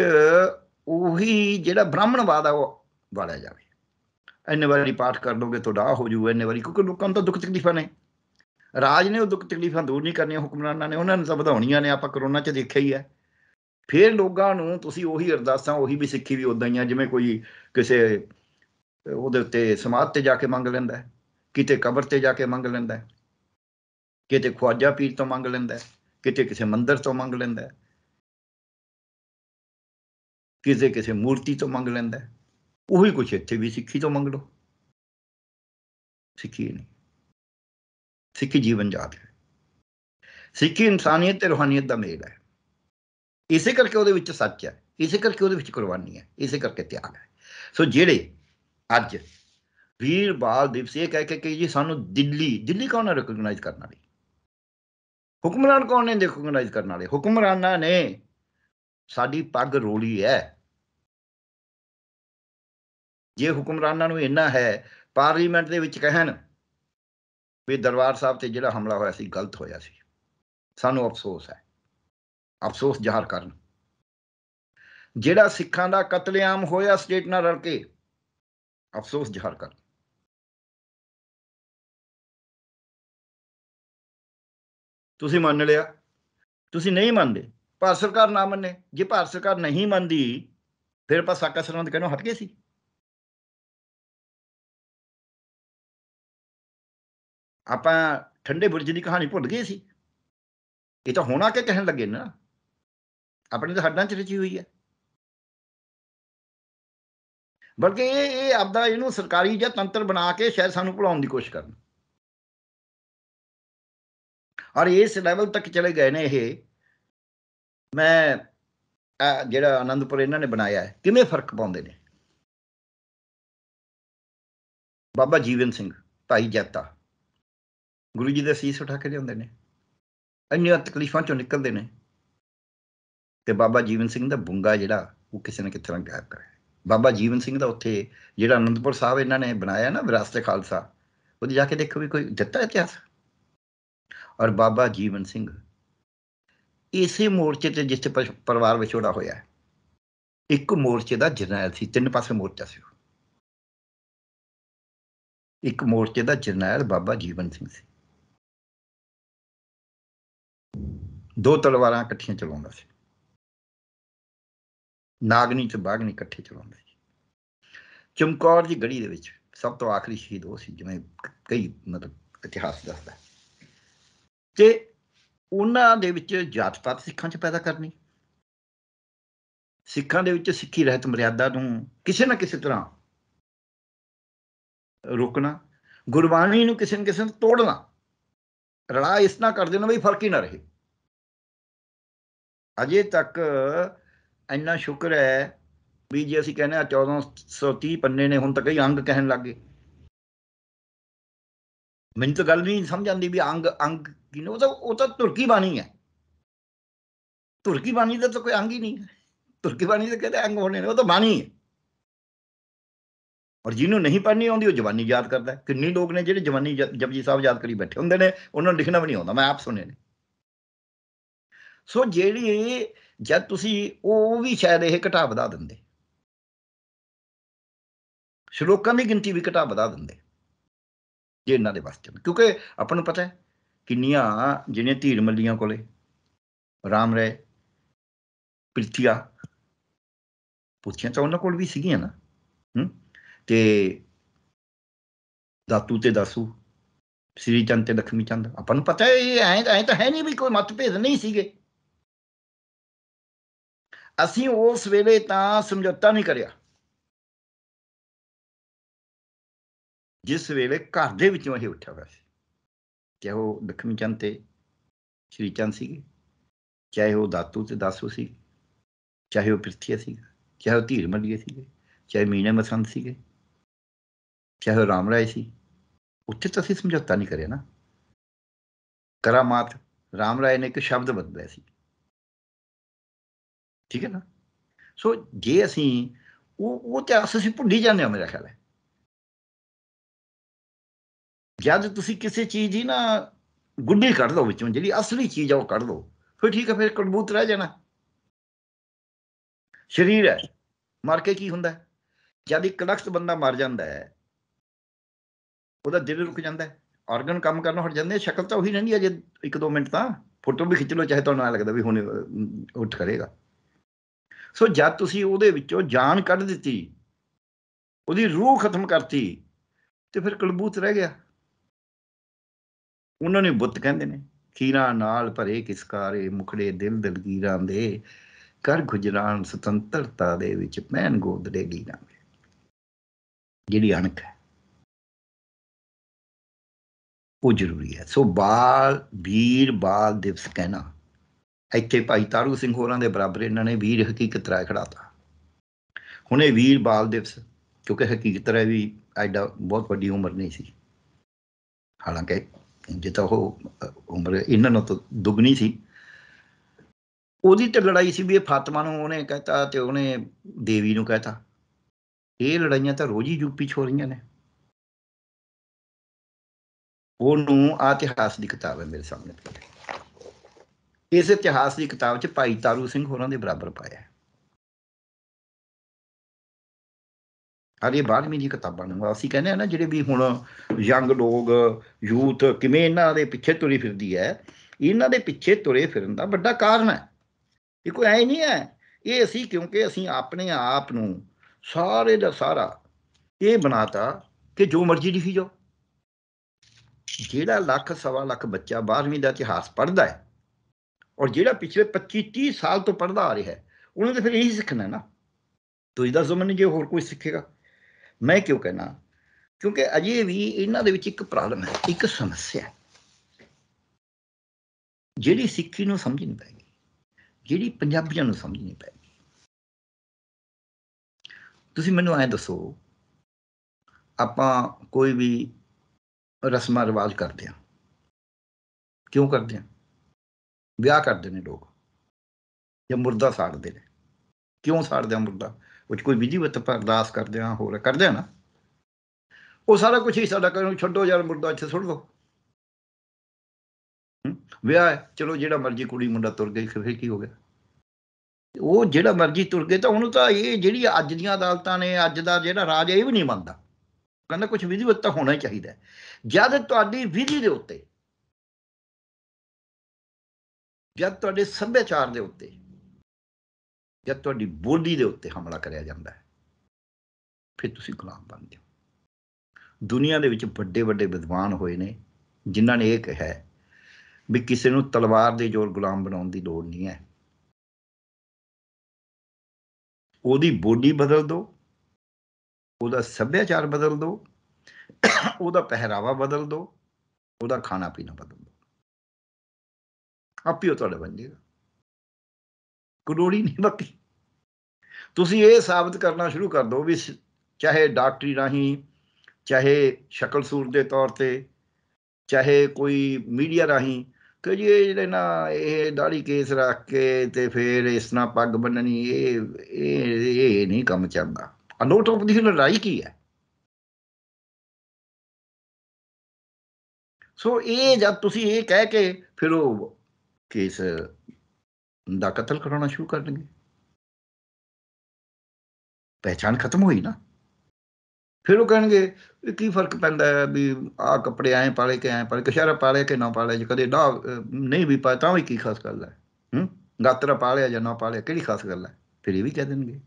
ਉਹੀ ਜਿਹੜਾ ਬ੍ਰਾਹਮਣਵਾਦ ਆ ਉਹ ਵਾੜਿਆ ਜਾਵੇ ਐਨੇ ਵਾਰੀ ਪਾਠ ਕਰ ਲੋਗੇ ਤੁਹਾਡਾ ਹੋ ਜੂ ਐਨੇ ਵਾਰੀ ਕਿਉਂਕਿ ਲੋਕਾਂ ਨੂੰ ਤਾਂ ਦੁੱਖ ਤਕਲੀਫਾਂ ਨੇ ਰਾਜ ਨੇ ਉਹ ਦੁੱਖ ਤਕਲੀਫਾਂ ਦੂਰ ਨਹੀਂ ਕਰਨੀਆਂ ਹੁਕਮਰਾਨਾਂ ਨੇ ਉਹਨਾਂ ਨੇ ਤਾਂ ਵਧਾਉਣੀਆਂ ਨੇ ਆਪਾਂ ਕਰੋਨਾ 'ਚ ਦੇਖਿਆ ਹੀ ਹੈ ਫਿਰ ਲੋਕਾਂ ਨੂੰ ਤੁਸੀਂ ਉਹੀ ਅਰਦਾਸਾਂ ਉਹੀ ਵੀ ਸਿੱਖੀ ਵੀ ਉਦਾਂ ਹੀ ਆ ਜਿਵੇਂ ਕੋਈ ਕਿਸੇ ਉਹਦੇ ਉੱਤੇ ਸਮਾਧ ਤੇ ਜਾ ਕੇ ਮੰਗ ਲੈਂਦਾ ਕਿਤੇ ਕਬਰ ਤੇ ਜਾ ਕੇ ਮੰਗ ਲੈਂਦਾ ਕਿਤੇ ਖਵਾਜਾ ਪੀਰ ਤੋਂ ਮੰਗ ਲੈਂਦਾ ਕਿਤੇ ਕਿਸੇ ਮੰਦਿਰ ਤੋਂ ਮੰਗ ਲੈਂਦਾ ਕਿਸੇ ਕਿਸੇ ਮੂਰਤੀ ਤੋਂ ਮੰਗ ਲੈਂਦਾ ਉਹੀ ਕੁਝ ਇੱਥੇ ਵੀ ਸਿੱਖੀ ਤੋਂ ਮੰਗ ਲਓ ਸਿੱਖੀ ਨਹੀਂ ਸਿੱਖੀ ਜੀਵਨ ਜਾਤ ਹੈ ਸਿੱਖੀ ਇਨਸਾਨੀਅਤ ਤੇ ਰੋਹਾਨੀਅਤ ਦਾ ਮੇਲ ਹੈ ਇਸੇ ਕਰਕੇ ਉਹਦੇ ਵਿੱਚ ਸੱਚ ਹੈ ਇਸੇ ਕਰਕੇ ਉਹਦੇ ਵਿੱਚ ਕੁਰਬਾਨੀ ਹੈ ਇਸੇ ਕਰਕੇ ਤਿਆਗ ਹੈ ਸੋ ਜਿਹੜੇ ਅੱਜ ਵੀਰ ਬਾਲ ਦਿਵਸ ਇਹ ਕਹਿ ਕੇ ਕਿ ਜੀ ਸਾਨੂੰ ਦਿੱਲੀ ਦਿੱਲੀ ਕੌਣ ਰੈਕਗਨਾਈਜ਼ ਕਰਨ ਵਾਲੀ ਹੁਕਮਰਾਨ ਕੌਣ ਨੇ ਰეკਗਨਾਈਜ਼ ਕਰਨ ਵਾਲੇ ਹੁਕਮਰਾਨਾਂ ਨੇ ਸਾਡੀ ਪੱਗ ਰੋਲੀ ਹੈ ਜੇ ਹੁਕਮਰਾਨਾਂ ਨੂੰ ਇੰਨਾ ਹੈ ਪਾਰਲੀਮੈਂਟ ਦੇ ਵਿੱਚ ਕਹਿਣ ਵੀ ਦਰਬਾਰ ਸਾਹਿਬ ਤੇ ਜਿਹੜਾ ਹਮਲਾ ਹੋਇਆ ਸੀ ਗਲਤ ਹੋਇਆ ਸੀ ਸਾਨੂੰ ਅਫਸੋਸ ਹੈ ਅਫਸੋਸ ਜ਼ਾਹਰ ਕਰਨ ਜਿਹੜਾ ਸਿੱਖਾਂ ਦਾ ਕਤਲੇਆਮ ਹੋਇਆ ਸਟੇਟ ਨਾਲ ਰਲ ਕੇ ਅਫਸੋਸ ਜ਼ਾਹਰ ਕਰਨ ਤੁਸੀਂ ਮੰਨ ਲਿਆ ਤੁਸੀਂ ਨਹੀਂ ਮੰਨਦੇ ਭਾਰਤ ਸਰਕਾਰ ਨਾ ਮੰਨੇ ਜੇ ਭਾਰਤ ਸਰਕਾਰ ਨਹੀਂ ਮੰਨਦੀ ਫਿਰ ਆਪਾਂ ਸਾਕਾ ਸਰਵੰਦ ਕਹਿਣੋਂ ਹਟ ਗਏ ਸੀ ਆਪਾਂ ਠੰਡੇ ਬੁਰਜ ਦੀ ਕਹਾਣੀ ਭੁੱਲ ਗਏ ਸੀ ਇਹ ਤਾਂ ਹੋਣਾ ਕਿ ਕਹਿਣ ਲੱਗੇ ਨਾ ਆਪਣੇ ਤਾਂ ਹੱਡਾਂ 'ਚ ਰਚੀ ਹੋਈ ਹੈ ਬਲਕਿ ਇਹ ਇਹ ਆਪਦਾ ਇਹਨੂੰ ਸਰਕਾਰੀ ਜਾਂ ਤੰਤਰ ਬਣਾ ਕੇ ਸ਼ਾਇਦ ਸਾਨੂੰ ਭੁਲਾਉਣ ਦੀ ਕੋਸ਼ਿਸ਼ ਕਰਨ ਔਰ ਇਸ ਲੈਵਲ ਤੱਕ ਚਲੇ ਗਏ ਨੇ ਇਹ ਮੈਂ ਜਿਹੜਾ ਆਨੰਦਪੁਰ ਇਹਨਾਂ ਨੇ ਬਣਾਇਆ ਹੈ ਕਿਵੇਂ ਫਰਕ ਪਾਉਂਦੇ ਨੇ ਬਾਬਾ ਜੀਵਨ ਸਿੰਘ ਭਾਈ ਜੱਤਾ ਗੁਰੂ ਜੀ ਦੇ ਸੀਸ ਉਠਾ ਕੇ ਲਿਆਉਂਦੇ ਨੇ ਇੰਨੀਆਂ ਤਕਲੀਫਾਂ ਚੋਂ ਨਿਕਲਦੇ ਨੇ ਤੇ ਬਾਬਾ ਜੀਵਨ ਸਿੰਘ ਦਾ ਬੁੰਗਾ ਜਿਹੜਾ ਉਹ ਕਿਸੇ ਨਾ ਕਿਤੇ ਗਾਇਬ ਕਰੇ ਬਾਬਾ ਜੀਵਨ ਸਿੰਘ ਦਾ ਉੱਥੇ ਜਿਹੜਾ ਅਨੰਦਪੁਰ ਸਾਹਿਬ ਇਹਨਾਂ ਨੇ ਬਣਾਇਆ ਨਾ ਵਿਰਾਸਤ ਖਾਲਸਾ ਉਹਦੇ ਜਾ ਕੇ ਦੇਖੋ ਵੀ ਕੋਈ ਦਿੱਤਾ ਇਤਿਹਾਸ ਔਰ ਬਾਬਾ ਜੀਵਨ ਸਿੰਘ ਇਸੇ ਮੋਰਚੇ ਤੇ ਜਿੱਥੇ ਪਰਿਵਾਰ ਵਿਛੋੜਾ ਹੋਇਆ ਇੱਕ ਮੋਰਚੇ ਦਾ ਜਰਨੈਲ ਸੀ ਤਿੰਨ ਪਾਸੇ ਮੋਰਚਾ ਸੀ ਇੱਕ ਮੋਰਚੇ ਦਾ ਜਰਨੈਲ ਬਾਬਾ ਜੀਵਨ ਸਿੰਘ ਸੀ ਦੋ ਤਲਵਾਰਾਂ ਇਕੱਠੀਆਂ ਚਲਾਉਂਦਾ ਸੀ ਨਾਗਨੀ ਤੇ ਬਾਗਨੀ ਇਕੱਠੇ ਚਲਾਉਂਦੇ ਸੀ ਚਮਕੌਰ ਦੀ ਗੜੀ ਦੇ ਵਿੱਚ ਸਭ ਤੋਂ ਆਖਰੀ ਸ਼ਹੀਦ ਉਹ ਸੀ ਜਿਵੇਂ ਕਈ ਮਤਲਬ ਇਤਿਹਾਸ ਦੱਸਦਾ ਤੇ ਉਹਨਾਂ ਦੇ ਵਿੱਚ ਜਾਤ ਪਾਤ ਸਿੱਖਾਂ 'ਚ ਪੈਦਾ ਕਰਨੀ ਸਿੱਖਾਂ ਦੇ ਵਿੱਚ ਸਿੱਖੀ ਰਹਿਤ ਮਰਿਆਦਾ ਨੂੰ ਕਿਸੇ ਨਾ ਕਿਸੇ ਤਰ੍ਹਾਂ ਰੋਕਣਾ ਗੁਰਬਾਣੀ ਨੂੰ ਕਿਸੇ ਨਾ ਕਿਸੇ ਨੂੰ ਤੋੜਨਾ ਰੜਾ ਇਸ ਨਾ ਕਰ ਦੇਣਾ ਵੀ ਫਰਕ ਹੀ ਨਾ ਰਹੇ ਅਜੇ ਤੱਕ ਇੰਨਾ ਸ਼ੁਕਰ ਹੈ ਵੀ ਜੇ ਅਸੀਂ ਕਹਿੰਦੇ ਆ 1430 ਪੰਨੇ ਨੇ ਹੁਣ ਤੱਕ ਹੀ ਅੰਗ ਕਹਿਣ ਲੱਗੇ ਮੈਨੂੰ ਤਾਂ ਗੱਲ ਨਹੀਂ ਸਮਝ ਆਉਂਦੀ ਵੀ ਅੰਗ ਅੰਗ ਕਿਨੇ ਉਹ ਤਾਂ ਉਹ ਤਾਂ ਤੁਰਕੀ ਬਾਣੀ ਹੈ ਤੁਰਕੀ ਬਾਣੀ ਦਾ ਤਾਂ ਕੋਈ ਅੰਗ ਹੀ ਨਹੀਂ ਹੈ ਤੁਰਕੀ ਬਾਣੀ ਦੇ ਕਹਿੰਦੇ ਅੰਗ ਹੋਣੇ ਨੇ ਉਹ ਤਾਂ ਬਾਣੀ ਹੈ ਔਰ ਜਿਹਨੂੰ ਨਹੀਂ ਪੜ੍ਹਨੀ ਆਉਂਦੀ ਉਹ ਜਵਾਨੀ ਯਾਦ ਕਰਦਾ ਕਿੰਨੇ ਲੋਕ ਨੇ ਜਿਹੜੇ ਜਵਾਨੀ ਜਪਜੀ ਸਾਹਿਬ ਯਾਦ ਕਰੀ ਬੈਠੇ ਹੁੰਦੇ ਨੇ ਉਹਨਾਂ ਨੂੰ ਲਿਖਣਾ ਵੀ ਨਹੀਂ ਆਉਂਦਾ ਮੈਂ ਆਪ ਸੁਣੇ ਨੇ ਸੋ ਜਿਹੜੀ ਜਦ ਤੁਸੀਂ ਉਹ ਵੀ ਸ਼ਾਇਦ ਇਹ ਘਟਾ ਵਧਾ ਦਿੰਦੇ ਸ਼ਲੋਕਾਂ ਦੀ ਗਿਣਤੀ ਵੀ ਘਟਾ ਵਧਾ ਦਿੰਦੇ ਜੇ ਇਹਨਾਂ ਦੇ ਵਾਸਤੇ ਕਿਉਂਕਿ ਆਪਾਂ ਨੂੰ ਪਤਾ ਹੈ ਕਿੰਨੀਆਂ ਜਿਹਨੇ ਧੀਰ ਮੱਲੀਆਂ ਕੋਲੇ ਰਾਮ ਰੇ ਪ੍ਰਿਥਿਆ ਪੁੱਛਿਆ ਤਾਂ ਉਹਨਾਂ ਕੋਲ ਵੀ ਸੀਗੀਆਂ ਨਾ ਹੂੰ ਤੇ ਦਾਤੂ ਤੇ ਦਾਸੂ ਸ੍ਰੀ ਚੰਦ ਤੇ ਲਖਮੀ ਚੰਦ ਆਪਾਂ ਨੂੰ ਪਤਾ ਹੈ ਇਹ ਐ ਐ ਤਾਂ ਹੈ ਨਹੀਂ ਵੀ ਕੋਈ ਮਤਭੇਦ ਨਹੀਂ ਸੀਗੇ ਅਸੀਂ ਉਸ ਵੇਲੇ ਤਾਂ ਸਮਝੌਤਾ ਨਹੀਂ ਕਰਿਆ ਜਿਸ ਵੇਲੇ ਘਰ ਦੇ ਵਿੱਚੋਂ ਇਹ ਉੱਠਿਆ ਹੋਇਆ ਸੀ ਚਾਹੇ ਉਹ ਲਖਮੀ ਚੰਦ ਤੇ ਸ਼੍ਰੀ ਚੰਦ ਸੀਗੇ ਚਾਹੇ ਉਹ ਦਾਤੂ ਤੇ ਦਾਸੂ ਸੀ ਚਾਹੇ ਉਹ ਪ੍ਰਿਥੀਆ ਸੀ ਚਾਹੇ ਉਹ ਧੀਰ ਮੱਲੀਏ ਸੀਗੇ ਚਾਹੇ ਮੀਨਾ ਮਸੰਦ ਸੀਗੇ ਚਾਹੇ ਉਹ ਰਾਮ ਰਾਏ ਸੀ ਉੱਥੇ ਤਾਂ ਅਸੀਂ ਸਮਝੌਤਾ ਨਹੀਂ ਕਰਿਆ ਨਾ ਕਰਾਮਾਤ ਰਾਮ ਰਾਏ ਨੇ ਇੱਕ ਸ਼ਬਦ ਬਦਲਿਆ ਸੀ ਠੀਕ ਹੈ ਨਾ ਸੋ ਜੇ ਅਸੀਂ ਉਹ ਉਹ ਇਤਿਹਾਸ ਅਸੀਂ ਭੁੱਲੀ ਜਾਂਦੇ ਹਾਂ ਮੇਰੇ ਖਿਆਲ ਹੈ ਜਦ ਤੁਸੀਂ ਕਿਸੇ ਚੀਜ਼ ਦੀ ਨਾ ਗੁੱਡੀ ਕੱਢ ਲਓ ਵਿੱਚੋਂ ਜਿਹੜੀ ਅਸਲੀ ਚੀਜ਼ ਆ ਉਹ ਕੱਢ ਲਓ ਫਿਰ ਠੀਕ ਹੈ ਫਿਰ ਕਬੂਤਰ ਰਹਿ ਜਾਣਾ ਸਰੀਰ ਹੈ ਮਰ ਕੇ ਕੀ ਹੁੰਦਾ ਜਦ ਇੱਕ ਲਖਤ ਬੰਦਾ ਮਰ ਜਾਂਦਾ ਹੈ ਉਹਦਾ ਦਿਲ ਰੁਕ ਜਾਂਦਾ ਹੈ ਆਰਗਨ ਕੰਮ ਕਰਨਾ ਹਟ ਜਾਂਦੇ ਸ਼ਕਲ ਤਾਂ ਉਹੀ ਰਹਿੰਦੀ ਹੈ ਜੇ 1-2 ਮਿੰਟ ਤਾਂ ਫੋਟੋ ਵੀ ਖਿੱਚ ਲਓ ਚਾਹੇ ਤੁਹਾਨੂੰ ਨਾ ਲੱਗਦਾ ਵੀ ਹੁਣ ਉੱਠ ਕਰੇਗਾ ਸੋ ਜਦ ਤੁਸੀਂ ਉਹਦੇ ਵਿੱਚੋਂ ਜਾਨ ਕੱਢ ਦਿੱਤੀ ਉਹਦੀ ਰੂਹ ਖਤਮ ਕਰਤੀ ਤੇ ਫਿਰ ਕਲਬੂਤ ਰਹਿ ਗਿਆ ਉਹਨਾਂ ਨੇ ਬੁੱਤ ਕਹਿੰਦੇ ਨੇ ਖੀਰਾ ਨਾਲ ਭਰੇ ਕਿਸਕਾਰੇ ਮੁਖੜੇ ਦਿਲ ਦਲਗੀਰਾਂ ਦੇ ਕਰ ਗੁਜਰਾਨ ਸੁਤੰਤਰਤਾ ਦੇ ਵਿੱਚ ਪੈਨ ਗੋਦ ਦੇ ਗੀਰਾਂ ਜਿਹੜੀ ਅਣਖ ਹੈ ਉਹ ਜ਼ਰੂਰੀ ਹੈ ਸੋ ਬਾਲ ਵੀਰ ਬਾਲ ਦਿਵਸ ਕਹਿਣਾ ਇੱਥੇ ਭਾਈ ਤਾਰੂ ਸਿੰਘ ਹੋਰਾਂ ਦੇ ਬਰਾਬਰ ਇਹਨਾਂ ਨੇ ਵੀਰ ਹਕੀਕਤ ਰਾਏ ਖੜਾਤਾ ਹੁਣ ਇਹ ਵੀਰ ਬਾਲ ਦਿਵਸ ਕਿਉਂਕਿ ਹਕੀਕਤ ਰਾਏ ਵੀ ਐਡਾ ਬਹੁਤ ਵੱਡੀ ਉਮਰ ਨਹੀਂ ਸੀ ਹਾਲਾਂਕਿ ਜਿੱਤਾ ਤਾਂ ਉਹ ਉਮਰ ਇਹਨਾਂ ਨਾਲ ਤਾਂ ਦੁੱਗਣੀ ਸੀ ਉਹਦੀ ਤੇ ਲੜਾਈ ਸੀ ਵੀ ਇਹ ਫਾਤਮਾ ਨੂੰ ਉਹਨੇ ਕਹਤਾ ਤੇ ਉਹਨੇ ਦੇਵੀ ਨੂੰ ਕਹਤਾ ਇਹ ਲੜਾਈਆਂ ਤਾਂ ਰੋਜ਼ੀ ਜੁਪੀ ਯੂਪੀ 'ਚ ਨੇ ਉਹਨੂੰ ਇਤਿਹਾਸ ਦੀ ਕਿਤਾਬ ਹੈ ਮੇਰੇ ਸਾਹਮਣੇ ਇਸ ਇਤਿਹਾਸ ਦੀ ਕਿਤਾਬ 'ਚ ਭਾਈ ਤਾਰੂ ਸਿੰਘ ਹੋਰਾਂ ਦੇ ਬਰਾਬਰ ਪਾਇਆ ਹੈ ਅਰੇ 12ਵੀਂ ਦੀ ਕਿਤਾਬਾਂ ਨੂੰ ਅਸੀਂ ਕਹਿੰਦੇ ਆ ਨਾ ਜਿਹੜੇ ਵੀ ਹੁਣ ਯੰਗ ਲੋਗ ਯੂਥ ਕਿਵੇਂ ਇਹਨਾਂ ਦੇ ਪਿੱਛੇ ਤੁਰੀ ਫਿਰਦੀ ਹੈ ਇਹਨਾਂ ਦੇ ਪਿੱਛੇ ਤੁਰੇ ਫਿਰਨ ਦਾ ਵੱਡਾ ਕਾਰਨ ਹੈ ਇਹ ਕੋਈ ਐ ਨਹੀਂ ਹੈ ਇਹ ਅਸੀਂ ਕਿਉਂਕਿ ਅਸੀਂ ਆਪਣੇ ਆਪ ਨੂੰ ਸਾਰੇ ਦਾ ਸਾਰਾ ਇਹ ਬਣਾਤਾ ਕਿ ਜੋ ਮਰਜ਼ੀ ਲਿਖੀ ਜਾਓ ਜਿਹੜਾ ਲੱਖ ਸਵਾ ਲੱਖ ਬੱਚਾ 12ਵੀਂ ਦਾ ਇਤਿਹਾਸ ਪੜ੍ਹਦਾ ਹੈ ਔਰ ਜਿਹੜਾ ਪਿਛਲੇ 25 30 ਸਾਲ ਤੋਂ ਪੜਦਾ ਆ ਰਿਹਾ ਉਹਨਾਂ ਤਾਂ ਫਿਰ ਇਹੀ ਸਿੱਖਣਾ ਨਾ ਤੁਸੀਂ ਦਾ ਮੈਨੂੰ ਜੇ ਹੋਰ ਕੋਈ ਸਿੱਖੇਗਾ ਮੈਂ ਕਿਉਂ ਕਹਿਣਾ ਕਿਉਂਕਿ ਅਜੇ ਵੀ ਇਹਨਾਂ ਦੇ ਵਿੱਚ ਇੱਕ ਪ੍ਰੋਬਲਮ ਹੈ ਇੱਕ ਸਮੱਸਿਆ ਹੈ ਜਿਹੜੀ ਸਿੱਖੀ ਨੂੰ ਸਮਝ ਨਹੀਂ ਪੈਂਦੀ ਜਿਹੜੀ ਪੰਜਾਬੀਆਂ ਨੂੰ ਸਮਝ ਨਹੀਂ ਪੈਂਦੀ ਤੁਸੀਂ ਮੈਨੂੰ ਐਂ ਦੱਸੋ ਆਪਾਂ ਕੋਈ ਵੀ ਰਸਮਾਂ ਰਿਵਾਜ ਕਰਦੇ ਆ ਕਿਉਂ ਕਰਦੇ ਆ ਵਿਆਹ ਕਰਦੇ ਨੇ ਲੋਕ ਜਾਂ ਮੁਰਦਾ ਸਾੜਦੇ ਨੇ ਕਿਉਂ ਸਾੜਦੇ ਆ ਮੁਰਦਾ ਉਹ ਕੋਈ ਵਿਧੀਵਤ ਅਰਦਾਸ ਕਰਦੇ ਆ ਹੋਰ ਕਰਦੇ ਆ ਨਾ ਉਹ ਸਾਰਾ ਕੁਝ ਹੀ ਸਾਡਾ ਕਹਿੰਦੇ ਛੱਡੋ ਯਾਰ ਮੁਰਦਾ ਇੱਥੇ ਸੁਣ ਲਓ ਵਿਆਹ ਚਲੋ ਜਿਹੜਾ ਮਰਜੀ ਕੁੜੀ ਮੁੰਡਾ ਤੁਰ ਗਈ ਫਿਰ ਕੀ ਹੋ ਗਿਆ ਉਹ ਜਿਹੜਾ ਮਰਜੀ ਤੁਰ ਗਏ ਤਾਂ ਉਹਨੂੰ ਤਾਂ ਇਹ ਜਿਹੜੀ ਅੱਜ ਦੀਆਂ ਅਦਾਲਤਾਂ ਨੇ ਅੱਜ ਦਾ ਜਿਹੜਾ ਰਾਜ ਇਹ ਵੀ ਨਹੀਂ ਮੰਨਦਾ ਕਹਿੰਦਾ ਕੁਝ ਵਿਧੀਵਤ ਤਾਂ ਹੋਣਾ ਹੀ ਚਾਹੀਦਾ ਜਦ ਤੁਹਾਡੀ ਵਿਧੀ ਦੇ ਉੱਤੇ ਜਦ ਤੁਹਾਡੇ ਸੱਭਿਆਚਾਰ ਦੇ ਉੱਤੇ ਜਦ ਤੁਹਾਡੀ ਬੋਲੀ ਦੇ ਉੱਤੇ ਹਮਲਾ ਕਰਿਆ ਜਾਂਦਾ ਹੈ ਫਿਰ ਤੁਸੀਂ ਗੁਲਾਮ ਬਣਦੇ ਹੋ ਦੁਨੀਆ ਦੇ ਵਿੱਚ ਵੱਡੇ ਵੱਡੇ ਵਿਦਵਾਨ ਹੋਏ ਨੇ ਜਿਨ੍ਹਾਂ ਨੇ ਇਹ ਕਿਹਾ ਵੀ ਕਿਸੇ ਨੂੰ ਤਲਵਾਰ ਦੇ ਜ਼ੋਰ ਗੁਲਾਮ ਬਣਾਉਣ ਦੀ ਲੋੜ ਨਹੀਂ ਹੈ ਉਹਦੀ ਬੋਲੀ ਬਦਲ ਦਿਓ ਉਹਦਾ ਸੱਭਿਆਚਾਰ ਬਦਲ ਦਿਓ ਉਹਦਾ ਪਹਿਰਾਵਾ ਬਦਲ ਦਿਓ ਉਹਦਾ ਖਾਣਾ ਪੀਣਾ ਬਦਲ ਦਿਓ ਆਪੀ ਉਹ ਤੁਹਾਡਾ ਬਣ ਜਾਏਗਾ ਕਲੋੜੀ ਨਹੀਂ ਬਾਕੀ ਤੁਸੀਂ ਇਹ ਸਾਬਤ ਕਰਨਾ ਸ਼ੁਰੂ ਕਰ ਦਿਓ ਵੀ ਚਾਹੇ ਡਾਕਟਰੀ ਰਾਹੀਂ ਚਾਹੇ ਸ਼ਕਲ ਸੂਰ ਦੇ ਤੌਰ ਤੇ ਚਾਹੇ ਕੋਈ ਮੀਡੀਆ ਰਾਹੀਂ ਕਿ ਜੀ ਇਹ ਜਿਹੜੇ ਨਾ ਇਹ ਦਾੜੀ ਕੇਸ ਰੱਖ ਕੇ ਤੇ ਫਿਰ ਇਸ ਨਾਲ ਪੱਗ ਬੰਨਣੀ ਇਹ ਇਹ ਇਹ ਨਹੀਂ ਕੰਮ ਚੱਲਦਾ ਅਨੋਟ ਆਫ ਦੀ ਲੜਾਈ ਕੀ ਹੈ ਸੋ ਇਹ ਜਦ ਤੁਸੀਂ ਇਹ ਕਹਿ ਕੇ ਫਿਰ ਉਹ केस उमदा कत्ल कराना शुरू कर देंगे पहचान खत्म हुई ना फिर वो कहणगे ਕੀ ਫਰਕ ਪੈਂਦਾ ਹੈ ਵੀ ਆ ਕੱਪੜੇ ਆਏ ਪਾਲੇ ਕੇ ਆਏ ਪਾਲੇ ਕਸ਼ਾਰਾ ਪਾਲੇ ਕੇ ਨਾ ਪਾਲੇ ਜੇ ਕਦੇ ਨਾ ਨਹੀਂ ਵੀ ਪਾਇਆ ਤਾਂ ਵੀ ਕੀ ਖਾਸ ਗੱਲ ਹੈ ਹੂੰ ਗਾਤਰਾ ਪਾਲਿਆ ਜਾਂ ਨਾ ਪਾਲਿਆ ਕਿਹੜੀ ਖਾਸ ਗੱਲ ਹੈ ਫਿਰ ਇਹ ਵੀ ਕਹਿ ਦੇਣਗੇ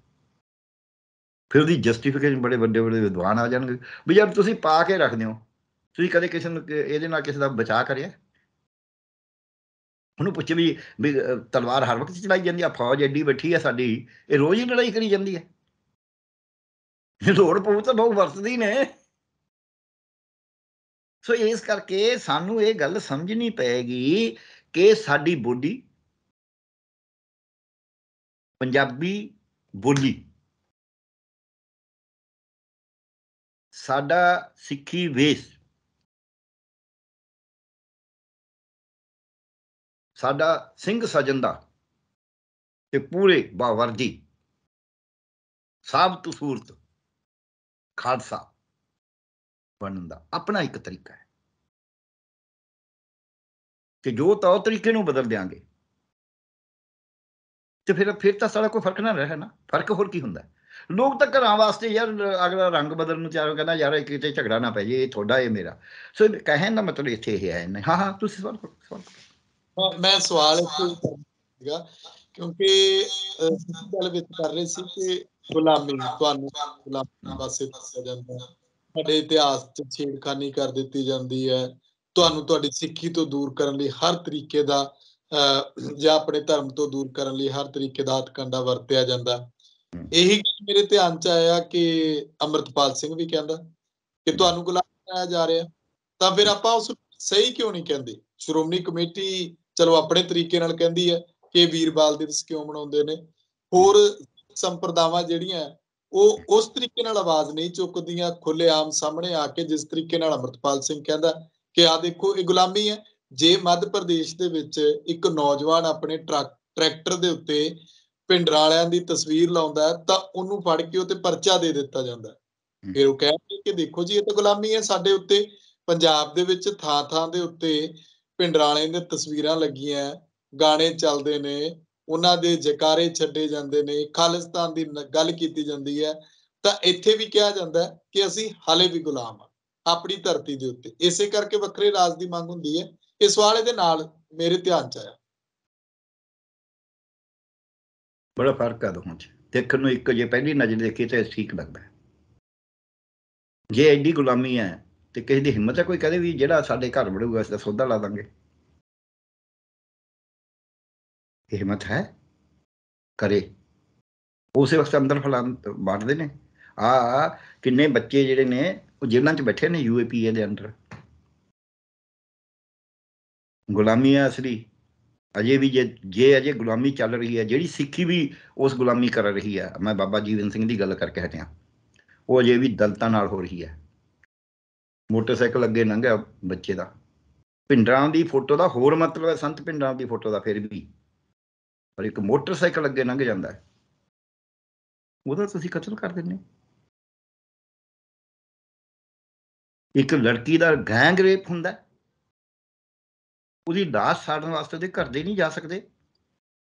ਫਿਰ ਉਹਦੀ ਜਸਟੀਫਿਕੇਸ਼ਨ ਬੜੇ ਵੱਡੇ ਵੱਡੇ ਵਿਦਵਾਨ ਆ ਜਾਣਗੇ ਵੀ ਯਾਰ ਤੁਸੀਂ ਪਾ ਕੇ ਰੱਖਦੇ ਹੋ ਤੁਸੀਂ ਕਦੇ ਕਿਸੇ ਨੂੰ ਇਹਦੇ ਨਾਲ ਕਿਸੇ ਦਾ ਬਚਾਅ ਕਰਿਆ ਉਹਨੂੰ ਪੁੱਛੇ ਵੀ ਵੀ ਤਲਵਾਰ ਹਰ ਵਕਤ ਚਲਾਈ ਜਾਂਦੀ ਆ ਫੌਜ ਐਡੀ ਬੈਠੀ ਆ ਸਾਡੀ ਇਹ ਰੋਜ਼ ਹੀ ਲੜਾਈ ਕਰੀ ਜਾਂਦੀ ਆ ਇਹ ਲੋੜ ਪਊ ਤਾਂ ਬਹੁਤ ਵਰਤਦੀ ਨੇ ਸੋ ਇਸ ਕਰਕੇ ਸਾਨੂੰ ਇਹ ਗੱਲ ਸਮਝਣੀ ਪਏਗੀ ਕਿ ਸਾਡੀ ਬੋਲੀ ਪੰਜਾਬੀ ਬੋਲੀ ਸਾਡਾ ਸਿੱਖੀ ਵੇਸ਼ ਸਾਡਾ ਸਿੰਘ ਸਜਨ ਦਾ ਤੇ ਪੂਰੇ ਬਾਵਰਦੀ ਤੋਂ ਸੂਰਤ ਖਾਲਸਾ ਬਣਨ ਦਾ ਆਪਣਾ ਇੱਕ ਤਰੀਕਾ ਹੈ ਕਿ ਜੋ ਉਹ ਤਰੀਕੇ ਨੂੰ ਬਦਲ ਦੇਾਂਗੇ ਤੇ ਫਿਰ ਫਿਰ ਤਾਂ ਸਾਡਾ ਕੋਈ ਫਰਕ ਨਾ ਰਹਿ ਨਾ ਫਰਕ ਹੋਰ ਕੀ ਹੁੰਦਾ ਲੋਕ ਤਾਂ ਘਰਾਂ ਵਾਸਤੇ ਯਾਰ ਅਗਲਾ ਰੰਗ ਬਦਲਣ ਨੂੰ ਚਾਹੋ ਕਹਿੰਦਾ ਯਾਰ ਇੱਕ ਕਿਤੇ ਝਗੜਾ ਨਾ ਪੈ ਜੇ ਇਹ ਤੁਹਾਡਾ ਇਹ ਮੇਰਾ ਸੋ ਕਹਿਣ ਦਾ ਮਤਲਬ ਇੱਥੇ ਇਹ ਹੈ ਹਾਂ ਹਾਂ ਤੁਸੀਂ ਸਵਾਲ ਕਰੋ ਸਵਾਲ ਕਰੋ ਮੈਂ ਸਵਾਲ ਇੱਥੇ ਸੀਗਾ ਕਿਉਂਕਿ ਗੱਲ ਵਿੱਚ ਕਰ ਰਹੇ ਸੀ ਕਿ ਗੁਲਾਮੀ ਤੁਹਾਨੂੰ ਗੁਲਾਮੀ ਪਾਸੇ ਦੱਸਿਆ ਜਾਂਦਾ ਸਾਡੇ ਇਤਿਹਾਸ 'ਚ ਛੇੜਖਾਨੀ ਕਰ ਦਿੱਤੀ ਜਾਂਦੀ ਹੈ ਤੁਹਾਨੂੰ ਤੁਹਾਡੀ ਸਿੱਖੀ ਤੋਂ ਦੂਰ ਕਰਨ ਲਈ ਹਰ ਤਰੀਕੇ ਦਾ ਜਾਂ ਆਪਣੇ ਧਰਮ ਤੋਂ ਦੂਰ ਕਰਨ ਲਈ ਹਰ ਤਰੀਕੇ ਦਾ ਹਤਕੰਡਾ ਵਰਤਿਆ ਜਾਂਦਾ ਇਹੀ ਮੇਰੇ ਧਿਆਨ 'ਚ ਆਇਆ ਕਿ ਅਮਰਤਪਾਲ ਸਿੰਘ ਵੀ ਕਹਿੰਦਾ ਕਿ ਤੁਹਾਨੂੰ ਗੁਲਾਮ ਬਣਾਇਆ ਜਾ ਰਿਹਾ ਤਾਂ ਫਿਰ ਆਪਾਂ ਉਸ ਸਹੀ ਕਿਉਂ ਨਹੀਂ ਕਹਿੰਦੇ ਸ਼੍ਰੋਮਣੀ ਕਮੇਟੀ ਚਲੋ ਆਪਣੇ ਤਰੀਕੇ ਨਾਲ ਕਹਿੰਦੀ ਹੈ ਕਿ ਵੀਰਬਾਲ ਦਿਵਸ ਕਿਉਂ ਮਨਾਉਂਦੇ ਨੇ ਹੋਰ ਸੰਪਰਦਾਵਾਂ ਜਿਹੜੀਆਂ ਉਹ ਉਸ ਤਰੀਕੇ ਨਾਲ ਆਵਾਜ਼ ਨਹੀਂ ਚੁੱਕਦੀਆਂ ਖੁੱਲੇਆਮ ਸਾਹਮਣੇ ਆ ਕੇ ਜਿਸ ਤਰੀਕੇ ਨਾਲ ਅਮਰਤਪਾਲ ਸਿੰਘ ਕਹਿੰਦਾ ਕਿ ਆ ਦੇਖੋ ਇਹ ਗੁਲਾਮੀ ਹੈ ਜੇ ਮੱਧ ਪ੍ਰਦੇਸ਼ ਦੇ ਵਿੱਚ ਇੱਕ ਨੌਜਵਾਨ ਆਪਣੇ ਟਰੱਕ ਟਰੈਕਟਰ ਦੇ ਉੱਤੇ ਪਿੰਡਰਾਲਿਆਂ ਦੀ ਤਸਵੀਰ ਲਾਉਂਦਾ ਤਾਂ ਉਹਨੂੰ ਫੜ ਕੇ ਉਹਤੇ ਪਰਚਾ ਦੇ ਦਿੱਤਾ ਜਾਂਦਾ ਫਿਰ ਉਹ ਕਹਿੰਦੇ ਕਿ ਦੇਖੋ ਜੀ ਇਹ ਤਾਂ ਗੁਲਾਮੀ ਹੈ ਸਾਡੇ ਉੱਤੇ ਪੰਜਾਬ ਦੇ ਵਿੱਚ ਥਾਂ-ਥਾਂ ਦੇ ਉੱਤੇ ਪਿੰਡਰਾਲੇ ਦੇ ਤਸਵੀਰਾਂ ਲੱਗੀਆਂ ਗਾਣੇ ਚੱਲਦੇ ਨੇ ਉਹਨਾਂ ਦੇ ਜਕਾਰੇ ਛੱਡੇ ਜਾਂਦੇ ਨੇ ਖਾਲਿਸਤਾਨ ਦੀ ਗੱਲ ਕੀਤੀ ਜਾਂਦੀ ਹੈ ਤਾਂ ਇੱਥੇ ਵੀ ਕਿਹਾ ਜਾਂਦਾ ਹੈ ਕਿ ਅਸੀਂ ਹਾਲੇ ਵੀ ਗੁਲਾਮ ਆ ਆਪਣੀ ਧਰਤੀ ਦੇ ਉੱਤੇ ਇਸੇ ਕਰਕੇ ਵੱਖਰੇ ਰਾਜ ਦੀ ਮੰਗ ਹੁੰਦੀ ਹੈ ਇਸ ਵਾਲੇ ਦੇ ਨਾਲ ਮੇਰੇ ਧਿਆਨ ਚ ਆਇਆ ਬੜਾ ਫਰਕ ਆ ਦੋਹਾਂ 'ਚ ਦੇਖਣ ਨੂੰ ਇੱਕ ਜੇ ਪਹਿਲੀ ਨਜ਼ਰ ਦੇਖੀ ਤਾਂ ਠੀਕ ਲੱਗਦਾ ਜੇ ਐਡੀ ਗੁਲਾਮੀ ਹੈ ਤੇ ਕਿਸੇ ਦੀ ਹਿੰਮਤ ਹੈ ਕੋਈ ਕਹਦੇ ਵੀ ਜਿਹੜਾ ਸਾਡੇ ਘਰ ਵੜੂਗਾ ਅਸੀਂ ਦਾ ਸੌਦਾ ਲਾ ਦਾਂਗੇ ਹਿੰਮਤ ਹੈ ਕਰੇ ਉਸੇ ਵਕਤ ਅੰਦਰ ਫਲਾਂ ਬਾਟਦੇ ਨੇ ਆ ਕਿੰਨੇ ਬੱਚੇ ਜਿਹੜੇ ਨੇ ਉਹ ਜਿਨ੍ਹਾਂ 'ਚ ਬੈਠੇ ਨੇ ਯੂਏਪੀਏ ਦੇ ਅੰਦਰ ਗੁਲਾਮੀ ਆ ਅਸਲੀ ਅਜੇ ਵੀ ਜੇ ਜੇ ਅਜੇ ਗੁਲਾਮੀ ਚੱਲ ਰਹੀ ਹੈ ਜਿਹੜੀ ਸਿੱਖੀ ਵੀ ਉਸ ਗੁਲਾਮੀ ਕਰ ਰਹੀ ਹੈ ਮੈਂ ਬਾਬਾ ਜੀਵਨ ਸਿੰਘ ਦੀ ਗੱਲ ਕਰਕੇ ਹਟਿਆ ਉਹ ਅਜੇ ਵੀ ਦਲਤਾਂ ਨਾਲ ਹੋ ਰਹੀ ਹੈ ਮੋਟਰਸਾਈਕਲ ਅੱਗੇ ਲੰਘਿਆ ਬੱਚੇ ਦਾ ਪਿੰਡਰਾਂ ਦੀ ਫੋਟੋ ਦਾ ਹੋਰ ਮਤਲਬ ਹੈ ਸੰਤ ਪਿੰਡਰਾਂ ਦੀ ਫੋਟੋ ਦਾ ਫਿਰ ਵੀ ਪਰ ਇੱਕ ਮੋਟਰਸਾਈਕਲ ਅੱਗੇ ਲੰਘ ਜਾਂਦਾ ਹੈ ਉਹਦਾ ਤੁਸੀਂ ਕਤਲ ਕਰ ਦਿੰਦੇ ਇੱਕ ਲੜਕੀ ਦਾ ਗੈਂਗ ਰੇਪ ਹੁੰਦਾ ਉਹਦੀ ਦਾਸ ਸਾੜਨ ਵਾਸਤੇ ਉਹਦੇ ਘਰ ਦੇ ਨਹੀਂ ਜਾ ਸਕਦੇ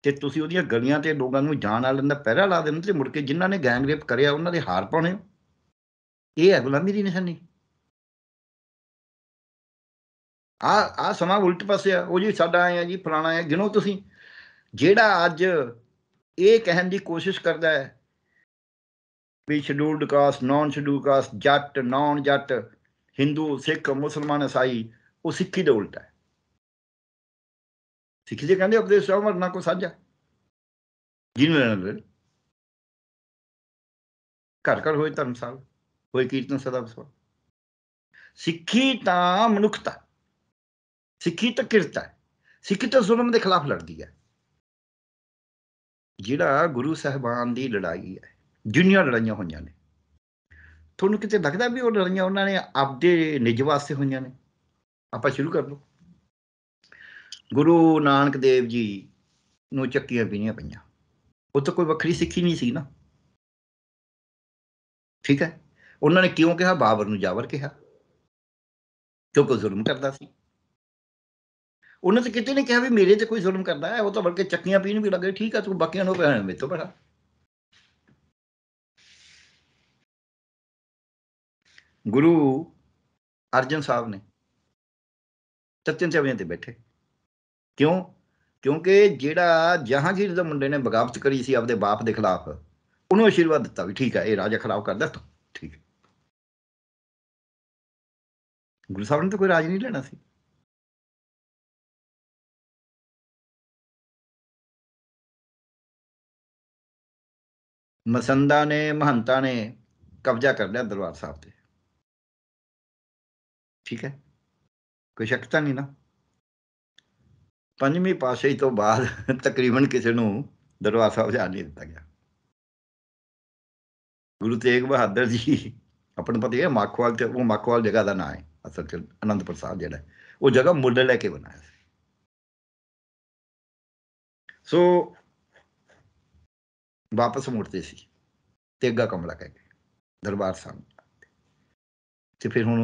ਤੇ ਤੁਸੀਂ ਉਹਦੀਆਂ ਗਲੀਆਂ ਤੇ ਲੋਕਾਂ ਨੂੰ ਜਾਣ ਵਾਲਿਆਂ ਦਾ ਪਹਿਰਾ ਲਾ ਦਿੰਦੇ ਤੇ ਮੁੜ ਕੇ ਜਿਨ੍ਹਾਂ ਨੇ ਗੈਂਗ ਰੇਪ ਕਰਿਆ ਉਹਨਾਂ ਦੇ ਹਾਰ ਪਾਉਣੇ ਇਹ ਹੈ ਗੁਲਾਮੀ ਦੀ ਨਿਸ਼ਾਨੀ ਆ ਆ ਸਮਾਂ ਉਲਟ ਪਾਸੇ ਆ ਉਹ ਜੀ ਸਾਡਾ ਆਇਆ ਜੀ ਫਲਾਣਾ ਆ ਗਿਣੋ ਤੁਸੀਂ ਜਿਹੜਾ ਅੱਜ ਇਹ ਕਹਿਣ ਦੀ ਕੋਸ਼ਿਸ਼ ਕਰਦਾ ਹੈ ਵੀ scheduled caste non scheduled caste Jatt non ਜੱਟ ਹਿੰਦੂ ਸਿੱਖ ਮੁਸਲਮਾਨ ਈਸਾਈ ਉਹ ਸਿੱਖੀ ਦੇ ਉਲਟ ਹੈ ਸਿੱਖੀ ਦੇ ਕਹਿੰਦੇ ਉਪਦੇਸ਼ ਸਭ ਮਰਨਾ ਕੋ ਸਾਜਾ ਜਿਹਨੂੰ ਲੈਣਾ ਦੇ ਘਰ ਘਰ ਹੋਏ ਸਾਹਿਬ ਹੋਏ ਕੀਰਤਨ ਸਦਾ ਸਿੱਖੀ ਤਾਂ ਮਨੁੱਖਤਾ ਸਿੱਖੀ ਤਾਂ ਕਿਰਤ ਹੈ ਸਿੱਖੀ ਤਾਂ ਜ਼ੁਲਮ ਦੇ ਖਿਲਾਫ ਲੜਦੀ ਹੈ ਜਿਹੜਾ ਗੁਰੂ ਸਹਿਬਾਨ ਦੀ ਲੜਾਈ ਹੈ ਦੁਨੀਆ ਲੜਾਈਆਂ ਹੋਈਆਂ ਨੇ ਤੁਹਾਨੂੰ ਕਿਤੇ ਲੱਗਦਾ ਵੀ ਉਹ ਲੜਾਈਆਂ ਉਹਨਾਂ ਨੇ ਆਪਦੇ ਨਿਜ ਵਾਸਤੇ ਹੋਈਆਂ ਨੇ ਆਪਾਂ ਸ਼ੁਰੂ ਕਰ ਲਓ ਗੁਰੂ ਨਾਨਕ ਦੇਵ ਜੀ ਨੂੰ ਚੱਕੀਆਂ ਪੀਣੀਆਂ ਪਈਆਂ ਉਹ ਤਾਂ ਕੋਈ ਵੱਖਰੀ ਸਿੱਖੀ ਨਹੀਂ ਸੀ ਨਾ ਠੀਕ ਹੈ ਉਹਨਾਂ ਨੇ ਕਿਉਂ ਕਿਹਾ ਬਾਬਰ ਨੂੰ ਜਾਵਰ ਕਿਹਾ ਕਿਉਂਕਿ ਜ਼ੁਲਮ ਕਰਦਾ ਸੀ ਉਹਨਾਂ ਤਾਂ ਕਿਤੇ ਨਹੀਂ ਕਿਹਾ ਵੀ ਮੇਰੇ ਤੇ ਕੋਈ ਜ਼ੁਲਮ ਕਰਦਾ ਹੈ ਉਹ ਤਾਂ ਬਲਕਿ ਚੱਕੀਆਂ ਪੀਣ ਵੀ ਲੱਗੇ ਠੀਕ ਆ ਤੂੰ ਬਾਕੀਆਂ ਨੂੰ ਪਿਆਣ ਮੇ ਤੋਂ ਬੜਾ ਗੁਰੂ ਅਰਜਨ ਸਾਹਿਬ ਨੇ ਤਤਨ ਚਵਿਆਂ ਤੇ ਬੈਠੇ ਕਿਉਂ ਕਿਉਂਕਿ ਜਿਹੜਾ ਜਹਾਂਗੀਰ ਦੇ ਮੁੰਡੇ ਨੇ ਬਗਾਵਤ ਕਰੀ ਸੀ ਆਪਦੇ ਬਾਪ ਦੇ ਖਿਲਾਫ ਉਹਨੂੰ ਆਸ਼ੀਰਵਾਦ ਦਿੱਤਾ ਵੀ ਠੀਕ ਆ ਇਹ ਰਾਜਾ ਖਰਾਬ ਕਰਦਾ ਤੂੰ ਠੀਕ ਗੁਰੂ ਸਾਹਿਬ ਨੇ ਤਾਂ ਕੋਈ ਰਾਜ ਨਹੀਂ ਲੈਣਾ ਸੀ ਮਸੰਦਾ ਨੇ ਮਹੰਤਾ ਨੇ ਕਬਜ਼ਾ ਕਰ ਲਿਆ ਦਰਬਾਰ ਸਾਹਿਬ ਤੇ ਠੀਕ ਹੈ ਕੋਈ ਸ਼ੱਕ ਤਾਂ ਨਹੀਂ ਨਾ ਪੰਜਵੀਂ ਪਾਸ਼ਾਹੀ ਤੋਂ ਬਾਅਦ ਤਕਰੀਬਨ ਕਿਸੇ ਨੂੰ ਦਰਬਾਰ ਸਾਹਿਬ ਜਾਣ ਨਹੀਂ ਦਿੱਤਾ ਗਿਆ ਗੁਰੂ ਤੇਗ ਬਹਾਦਰ ਜੀ ਆਪਣਾ ਪਤਾ ਹੈ ਮਾਖਵਾਲ ਤੇ ਉਹ ਮਾਖਵਾਲ ਜਗ੍ਹਾ ਦਾ ਨਾਮ ਹੈ ਅਸਲ ਚ ਅਨੰਦਪੁਰ ਸਾਹਿਬ ਜਿਹੜਾ ਉਹ ਜਗ੍ਹਾ ਮੁੱਢ ਲੈ ਕੇ ਬਣਾਇਆ ਸੀ ਸੋ ਵਾਪਸ ਮੁੜਦੇ ਸੀ ਤੇ ਅੱਗਾ ਕਮਲਾ ਕਹਿ ਕੇ ਦਰਬਾਰ ਸਾਹਿਬ ਤੇ ਫਿਰ ਹੁਣ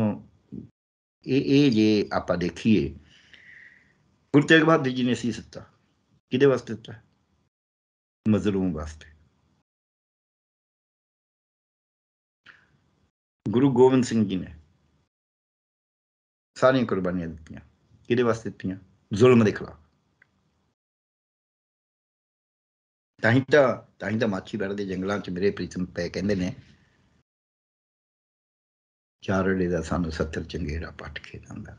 ਇਹ ਇਹ ਜੇ ਆਪਾਂ ਦੇਖੀਏ ਗੁਰੂ ਤੇਗ ਬਹਾਦਰ ਜੀ ਨੇ ਸੀ ਸੱਤਾ ਕਿਹਦੇ ਵਾਸਤੇ ਦਿੱਤਾ ਮਜ਼ਲੂਮ ਵਾਸਤੇ ਗੁਰੂ ਗੋਬਿੰਦ ਸਿੰਘ ਜੀ ਨੇ ਸਾਰੀਆਂ ਕੁਰਬਾਨੀਆਂ ਦਿੱਤੀਆਂ ਕਿਹਦੇ ਵਾਸਤੇ ਦਿੱਤੀਆਂ ਜ਼ੁਲਮ ਦੇ ਖਿਲਾਫ ਤਾਂ ਹੀ ਤਾਂ ਤਾਂ ਹੀ ਤਾਂ ਮਾਛੀਵਾੜਾ ਦੇ ਜੰਗਲਾਂ 'ਚ ਮੇਰੇ ਪ੍ਰੀਤਮ ਪੈ ਕਹਿੰਦੇ ਨੇ ਚਾਰੜੇ ਦਾ ਸਾਨੂੰ ਸੱਤਰ ਚੰਗੇਰਾ ਪੱਟ ਕੇ ਹੈ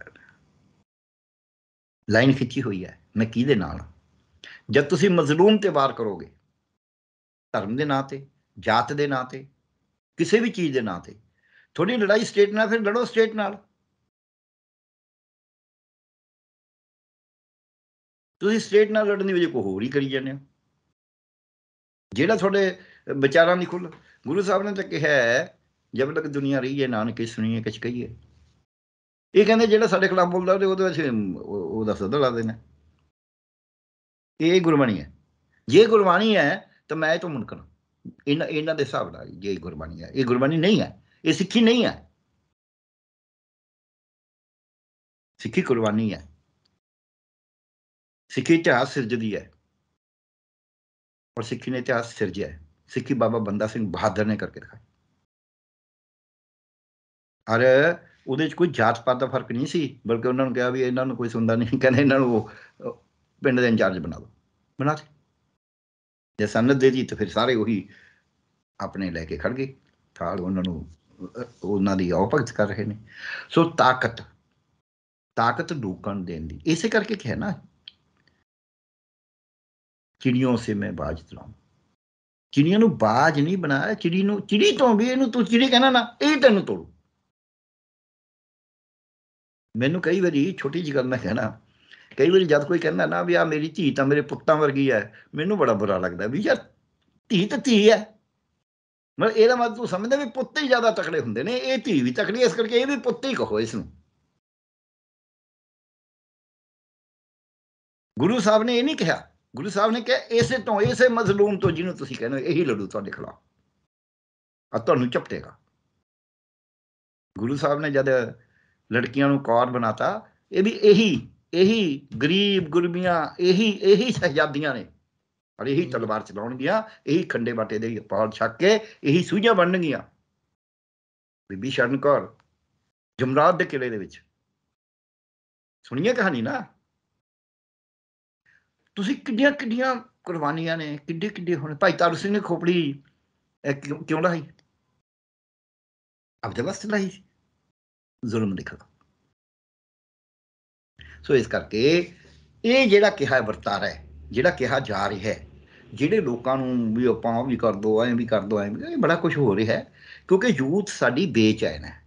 ਲਾਈਨ ਖਿੱਚੀ ਹੋਈ ਹੈ ਮੈਂ ਕਿਹਦੇ ਨਾਲ ਜਦ ਤੁਸੀਂ ਮਜ਼ਲੂਮ ਤੇ ਵਾਰ ਕਰੋਗੇ ਧਰਮ ਦੇ ਨਾਂ ਤੇ ਜਾਤ ਦੇ ਨਾਂ ਤੇ ਕਿਸੇ ਵੀ ਚੀਜ਼ ਦੇ ਨਾਂ ਤੇ ਤੁਹਾਡੀ ਲੜਾਈ ਸਟੇਟ ਨਾਲ ਫਿਰ ਲੜੋ ਸਟੇਟ ਨਾਲ ਤੁਸੀਂ ਸਟੇਟ ਨਾਲ ਲੜਨ ਦੀ ਵਜ੍ਹਾ ਕੋ ਹੋਰ ਹੀ ਕਰੀ ਜਾਂਦੇ ਹੋ ਜਿਹੜਾ ਤੁਹਾਡੇ ਵਿਚਾਰਾਂ ਨਹੀਂ ਖੁੱਲ ਗੁਰੂ ਸਾਹਿਬ ਨੇ ਤਾਂ ਕਿਹਾ ਜਦ ਤੱਕ ਦੁਨੀਆ ਰਹੀ ਹੈ ਨਾਨਕੇ ਸੁਣੀਏ ਕਿਛ ਕਹੀਏ ਇਹ ਕਹਿੰਦੇ ਜਿਹੜਾ ਸਾਡੇ ਖਿਲਾਫ ਬੋਲਦਾ ਉਹਦੇ ਵਿੱਚ ਉਹਦਾ ਸਦਾ ਲਾ ਦੇਣਾ ਇਹ ਗੁਰਬਾਣੀ ਹੈ ਜੇ ਗੁਰਬਾਣੀ ਹੈ ਤਾਂ ਮੈਂ ਇਹ ਤੋਂ ਮੁਨਕਰ ਇਹਨਾਂ ਇਹਨਾਂ ਦੇ ਹਿਸਾਬ ਨਾਲ ਜੇ ਗੁਰਬਾਣੀ ਹੈ ਇਹ ਗੁਰਬਾਣੀ ਨਹੀਂ ਹੈ ਇਹ ਸਿੱਖੀ ਨਹੀਂ ਹੈ ਸਿੱਖੀ ਗੁਰਬਾਣੀ ਹੈ ਸਿੱਖੀ ਇਤਿਹਾਸ ਸਿਰਜਦੀ ਹੈ ਔਰ ਸਿੱਖੀ ਨੇ ਇਤਿਹਾਸ ਸਿਰਜਿਆ है ਬਾਬਾ ਬੰਦਾ ਸਿੰਘ ਬਹਾਦਰ ਨੇ ਕਰਕੇ ਦਿਖਾਈ ਅਰ ਉਹਦੇ ਵਿੱਚ ਕੋਈ ਜਾਤ ਪਾਤ ਦਾ ਫਰਕ ਨਹੀਂ ਸੀ ਬਲਕਿ ਉਹਨਾਂ ਨੂੰ ਕਿਹਾ ਵੀ ਇਹਨਾਂ ਨੂੰ ਕੋਈ ਸੁਣਦਾ ਨਹੀਂ ਕਹਿੰਦੇ ਇਹਨਾਂ ਨੂੰ ਪਿੰਡ ਦੇ ਇੰਚਾਰਜ ਬਣਾ ਦਿਓ ਬਣਾ ਦੇ ਜੇ ਸੰਨਤ ਦੇ ਦਿੱਤੀ ਤਾਂ ਫਿਰ ਸਾਰੇ ਉਹੀ ਆਪਣੇ ਲੈ ਕੇ ਖੜ ਗਏ ਥਾਲ ਉਹਨਾਂ ਨੂੰ ਉਹਨਾਂ ਦੀ ਆਪਕਤ ਕਰ ਰਹੇ ਨੇ ਸੋ ਤਾਕਤ ਤਾਕਤ ਡੂਕਣ ਦੇਣ ਦੀ ਇਸੇ ਕਰਕੇ ਕਿਹਾ ਨਾ ਚਿੜੀਆਂ ਸੇ ਮੈਂ ਬਾਜ तुलाऊं ਚਿੜੀਆਂ ਨੂੰ ਬਾਜ ਨਹੀਂ ਬਣਾਇਆ ਚਿੜੀ ਨੂੰ ਚਿੜੀ ਤੋਂ ਵੀ ਇਹਨੂੰ ਤੂੰ ਚਿੜੀ ਕਹਿਣਾ ਨਾ ਇਹ ਤੈਨੂੰ ਤੋੜੂ ਮੈਨੂੰ ਕਈ ਵਾਰੀ ਛੋਟੀ ਜਿਹੀ ਗੱਲ ਮੈਂ ਕਹਿਣਾ ਕਈ ਵਾਰੀ ਜਦ ਕੋਈ ਕਹਿੰਦਾ ਨਾ ਵੀ ਆ ਮੇਰੀ ਧੀ ਤਾਂ ਮੇਰੇ ਪੁੱਤਾਂ ਵਰਗੀ ਹੈ ਮੈਨੂੰ ਬੜਾ ਬੁਰਾ ਲੱਗਦਾ ਵੀ ਯਾਰ ਧੀ ਤਾਂ ਧੀ ਹੈ ਮਤਲਬ ਇਹਦਾ ਮਤਲਬ ਤੂੰ ਸਮਝਦਾ ਵੀ ਪੁੱਤ ਹੀ ਜ਼ਿਆਦਾ ਤਕੜੇ ਹੁੰਦੇ ਨੇ ਇਹ ਧੀ ਵੀ ਤਕੜੀ ਇਸ ਕਰਕੇ ਇਹ ਵੀ ਪੁੱਤ ਹੀ ਕਹੋ ਇਸ ਨੂੰ ਗੁਰੂ ਸਾਹਿਬ ਨੇ ਇਹ ਨਹੀਂ ਕਿਹਾ ਗੁਰੂ ਸਾਹਿਬ ਨੇ ਕਿਹਾ ਇਸੇ ਤੋਂ ਇਸੇ ਮਜ਼ਲੂਮ ਤੋਂ ਜਿਹਨੂੰ ਤੁਸੀਂ ਕਹਿੰਦੇ ਇਹੀ ਲੜੂ ਤੁਹਾਡੇ ਖਿਲਾਫ ਆ ਤੁਹਾਨੂੰ ਚਪਟੇਗਾ ਗੁਰੂ ਸਾਹਿਬ ਨੇ ਜਦ ਲੜਕੀਆਂ ਨੂੰ ਕੌਰ ਬਣਾਤਾ ਇਹ ਵੀ ਇਹੀ ਇਹੀ ਗਰੀਬ ਗੁਰਮੀਆਂ ਇਹੀ ਇਹੀ ਸਹਜਾਦੀਆਂ ਨੇ ਔਰ ਇਹੀ ਤਲਵਾਰ ਚਲਾਉਣਗੀਆਂ ਇਹੀ ਖੰਡੇ ਬਾਟੇ ਦੇ ਪਾਲ ਛੱਕ ਕੇ ਇਹੀ ਸੂਝਾਂ ਬਣਨਗੀਆਂ ਬੀਬੀ ਸ਼ਰਨ ਕੌਰ ਜਮਰਾਦ ਦੇ ਕਿਲੇ ਦੇ ਵਿੱਚ ਸੁਣੀਏ ਕਹਾਣੀ ਨਾ ਤੁਸੀਂ ਕਿੰਨੀਆਂ ਕਿੰਨੀਆਂ ਕੁਰਬਾਨੀਆਂ ਨੇ ਕਿੱਡੇ ਕਿੱਡੇ ਹੁਣ ਭਾਈ ਤਾਰੂ ਸਿੰਘ ਨੇ ਖੋਪੜੀ ਕਿਉਂ ਲਾਈ ਆਪਦੇ ਵਸਤ ਲਾਈ ਜ਼ੁਲਮ ਦਿਖਾ ਸੋ ਇਸ ਕਰਕੇ ਇਹ ਜਿਹੜਾ ਕਿਹਾ ਵਰਤਾਰਾ ਹੈ ਜਿਹੜਾ ਕਿਹਾ ਜਾ ਰਿਹਾ ਹੈ ਜਿਹੜੇ ਲੋਕਾਂ ਨੂੰ ਵੀ ਆਪਾਂ ਵੀ ਕਰ ਦੋ ਐ ਵੀ ਕਰ ਦੋ ਐ ਇਹ ਬੜਾ ਕੁਝ ਹੋ ਰਿਹਾ ਹੈ ਕਿਉਂਕਿ ਯੂਥ ਸਾਡੀ ਬੇਚੈਨ ਹੈ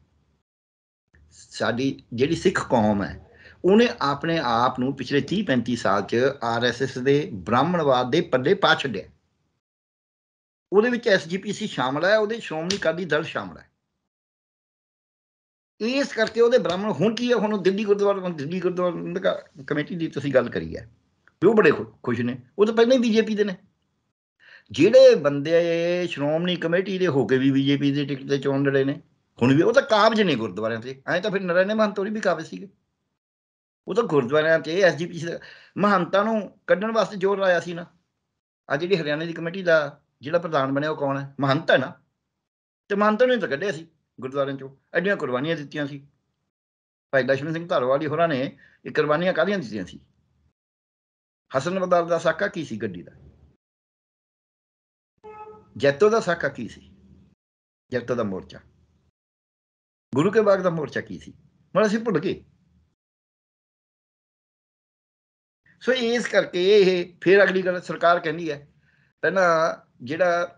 ਸਾਡੀ ਜਿਹੜੀ ਸਿੱਖ ਕੌਮ ਹੈ ਉਹਨੇ ਆਪਣੇ ਆਪ ਨੂੰ ਪਿਛਲੇ 30 35 ਸਾਲ ਚ ਆਰਐਸਐਸ ਦੇ ਬ੍ਰਾਹਮਣਵਾਦ ਦੇ ਪੱਲੇ ਪਾ ਛੱਡਿਆ ਉਹਦੇ ਵਿੱਚ ਐਸਜੀਪੀਸੀ ਸ਼ਾਮਲ ਹੈ ਉਹਦੇ ਸ਼੍ਰੋਮਣੀ ਕਾਦੀ ਦਲ ਸ਼ਾਮਲ ਹੈ ਇਸ ਕਰਕੇ ਉਹਦੇ ਬ੍ਰਾਹਮਣ ਹੁਣ ਕੀ ਹੈ ਹੁਣ ਦਿੱਲੀ ਗੁਰਦੁਆਰਾ ਦਿੱਲੀ ਗੁਰਦੁਆਰਾ ਕਮੇਟੀ ਦੀ ਤੁਸੀਂ ਗੱਲ ਕਰੀ ਹੈ ਉਹ ਬੜੇ ਖੁਸ਼ ਨੇ ਉਹ ਤਾਂ ਪਹਿਲਾਂ ਹੀ ਬੀਜੇਪੀ ਦੇ ਨੇ ਜਿਹੜੇ ਬੰਦੇ ਸ਼੍ਰੋਮਣੀ ਕਮੇਟੀ ਦੇ ਹੋ ਕੇ ਵੀ ਬੀਜੇਪੀ ਦੇ ਟਿਕਟ ਤੇ ਚੋਣ ਲੜੇ ਨੇ ਹੁਣ ਵੀ ਉਹ ਤਾਂ ਕਾਬਜ ਨੇ ਗੁਰਦੁਆਰਿਆਂ ਤੇ ਐ ਤਾਂ ਫਿਰ ਨਰੈਣੇ ਮਹੰਤੋਰੀ ਵੀ ਕਾਬਜ ਸੀਗੇ ਉਹ ਤਾਂ ਗੁਰਦੁਆਰਿਆਂ ਤੇ ਐਸਜੀਪੀਸੀ ਮਹੰਤਾਂ ਨੂੰ ਕੱਢਣ ਵਾਸਤੇ ਜ਼ੋਰ ਲਾਇਆ ਸੀ ਨਾ ਆ ਜਿਹੜੀ ਹਰਿਆਣਾ ਦੀ ਕਮੇਟੀ ਦਾ ਜਿਹੜਾ ਪ੍ਰਧਾਨ ਬਣਿਆ ਉਹ ਕੌਣ ਹੈ ਮਹੰਤ ਹੈ ਨਾ ਤੇ ਮਹੰਤ ਨੂੰ ਤਾਂ ਕੱਢਿਆ ਸੀ ਗੁਰਦੁਆਰਿਆਂ ਚੋਂ ਐਡੀਆਂ ਕੁਰਬਾਨੀਆਂ ਦਿੱਤੀਆਂ ਸੀ ਭਾਈ ਲక్ష్ਮਣ ਸਿੰਘ ਧਾਰੋਵਾਲੀ ਹੋਰਾਂ ਨੇ ਇਹ ਕੁਰਬਾਨੀਆਂ ਕਾਹਦੀਆਂ ਦਿੱਤੀਆਂ ਸੀ ਹਸਨ ਬਦਾਰ ਦਾ ਸਾਕਾ ਕੀ ਸੀ ਗੱਡੀ ਦਾ ਜੈਤੋ ਦਾ ਸਾਕਾ ਕੀ ਸੀ ਜੈਤੋ ਦਾ ਮੋਰਚਾ ਗੁਰੂ ਕੇ ਬਾਗ ਦਾ ਮੋਰਚਾ ਕੀ ਸੀ ਮਤਲਬ ਅਸੀਂ ਭੁੱਲ ਗਏ ਸੋ ਇਸ ਕਰਕੇ ਇਹ ਫਿਰ ਅਗਲੀ ਗੱਲ ਸਰਕਾਰ ਕਹਿੰਦੀ ਹੈ ਪਹਿਲਾਂ ਜਿਹੜਾ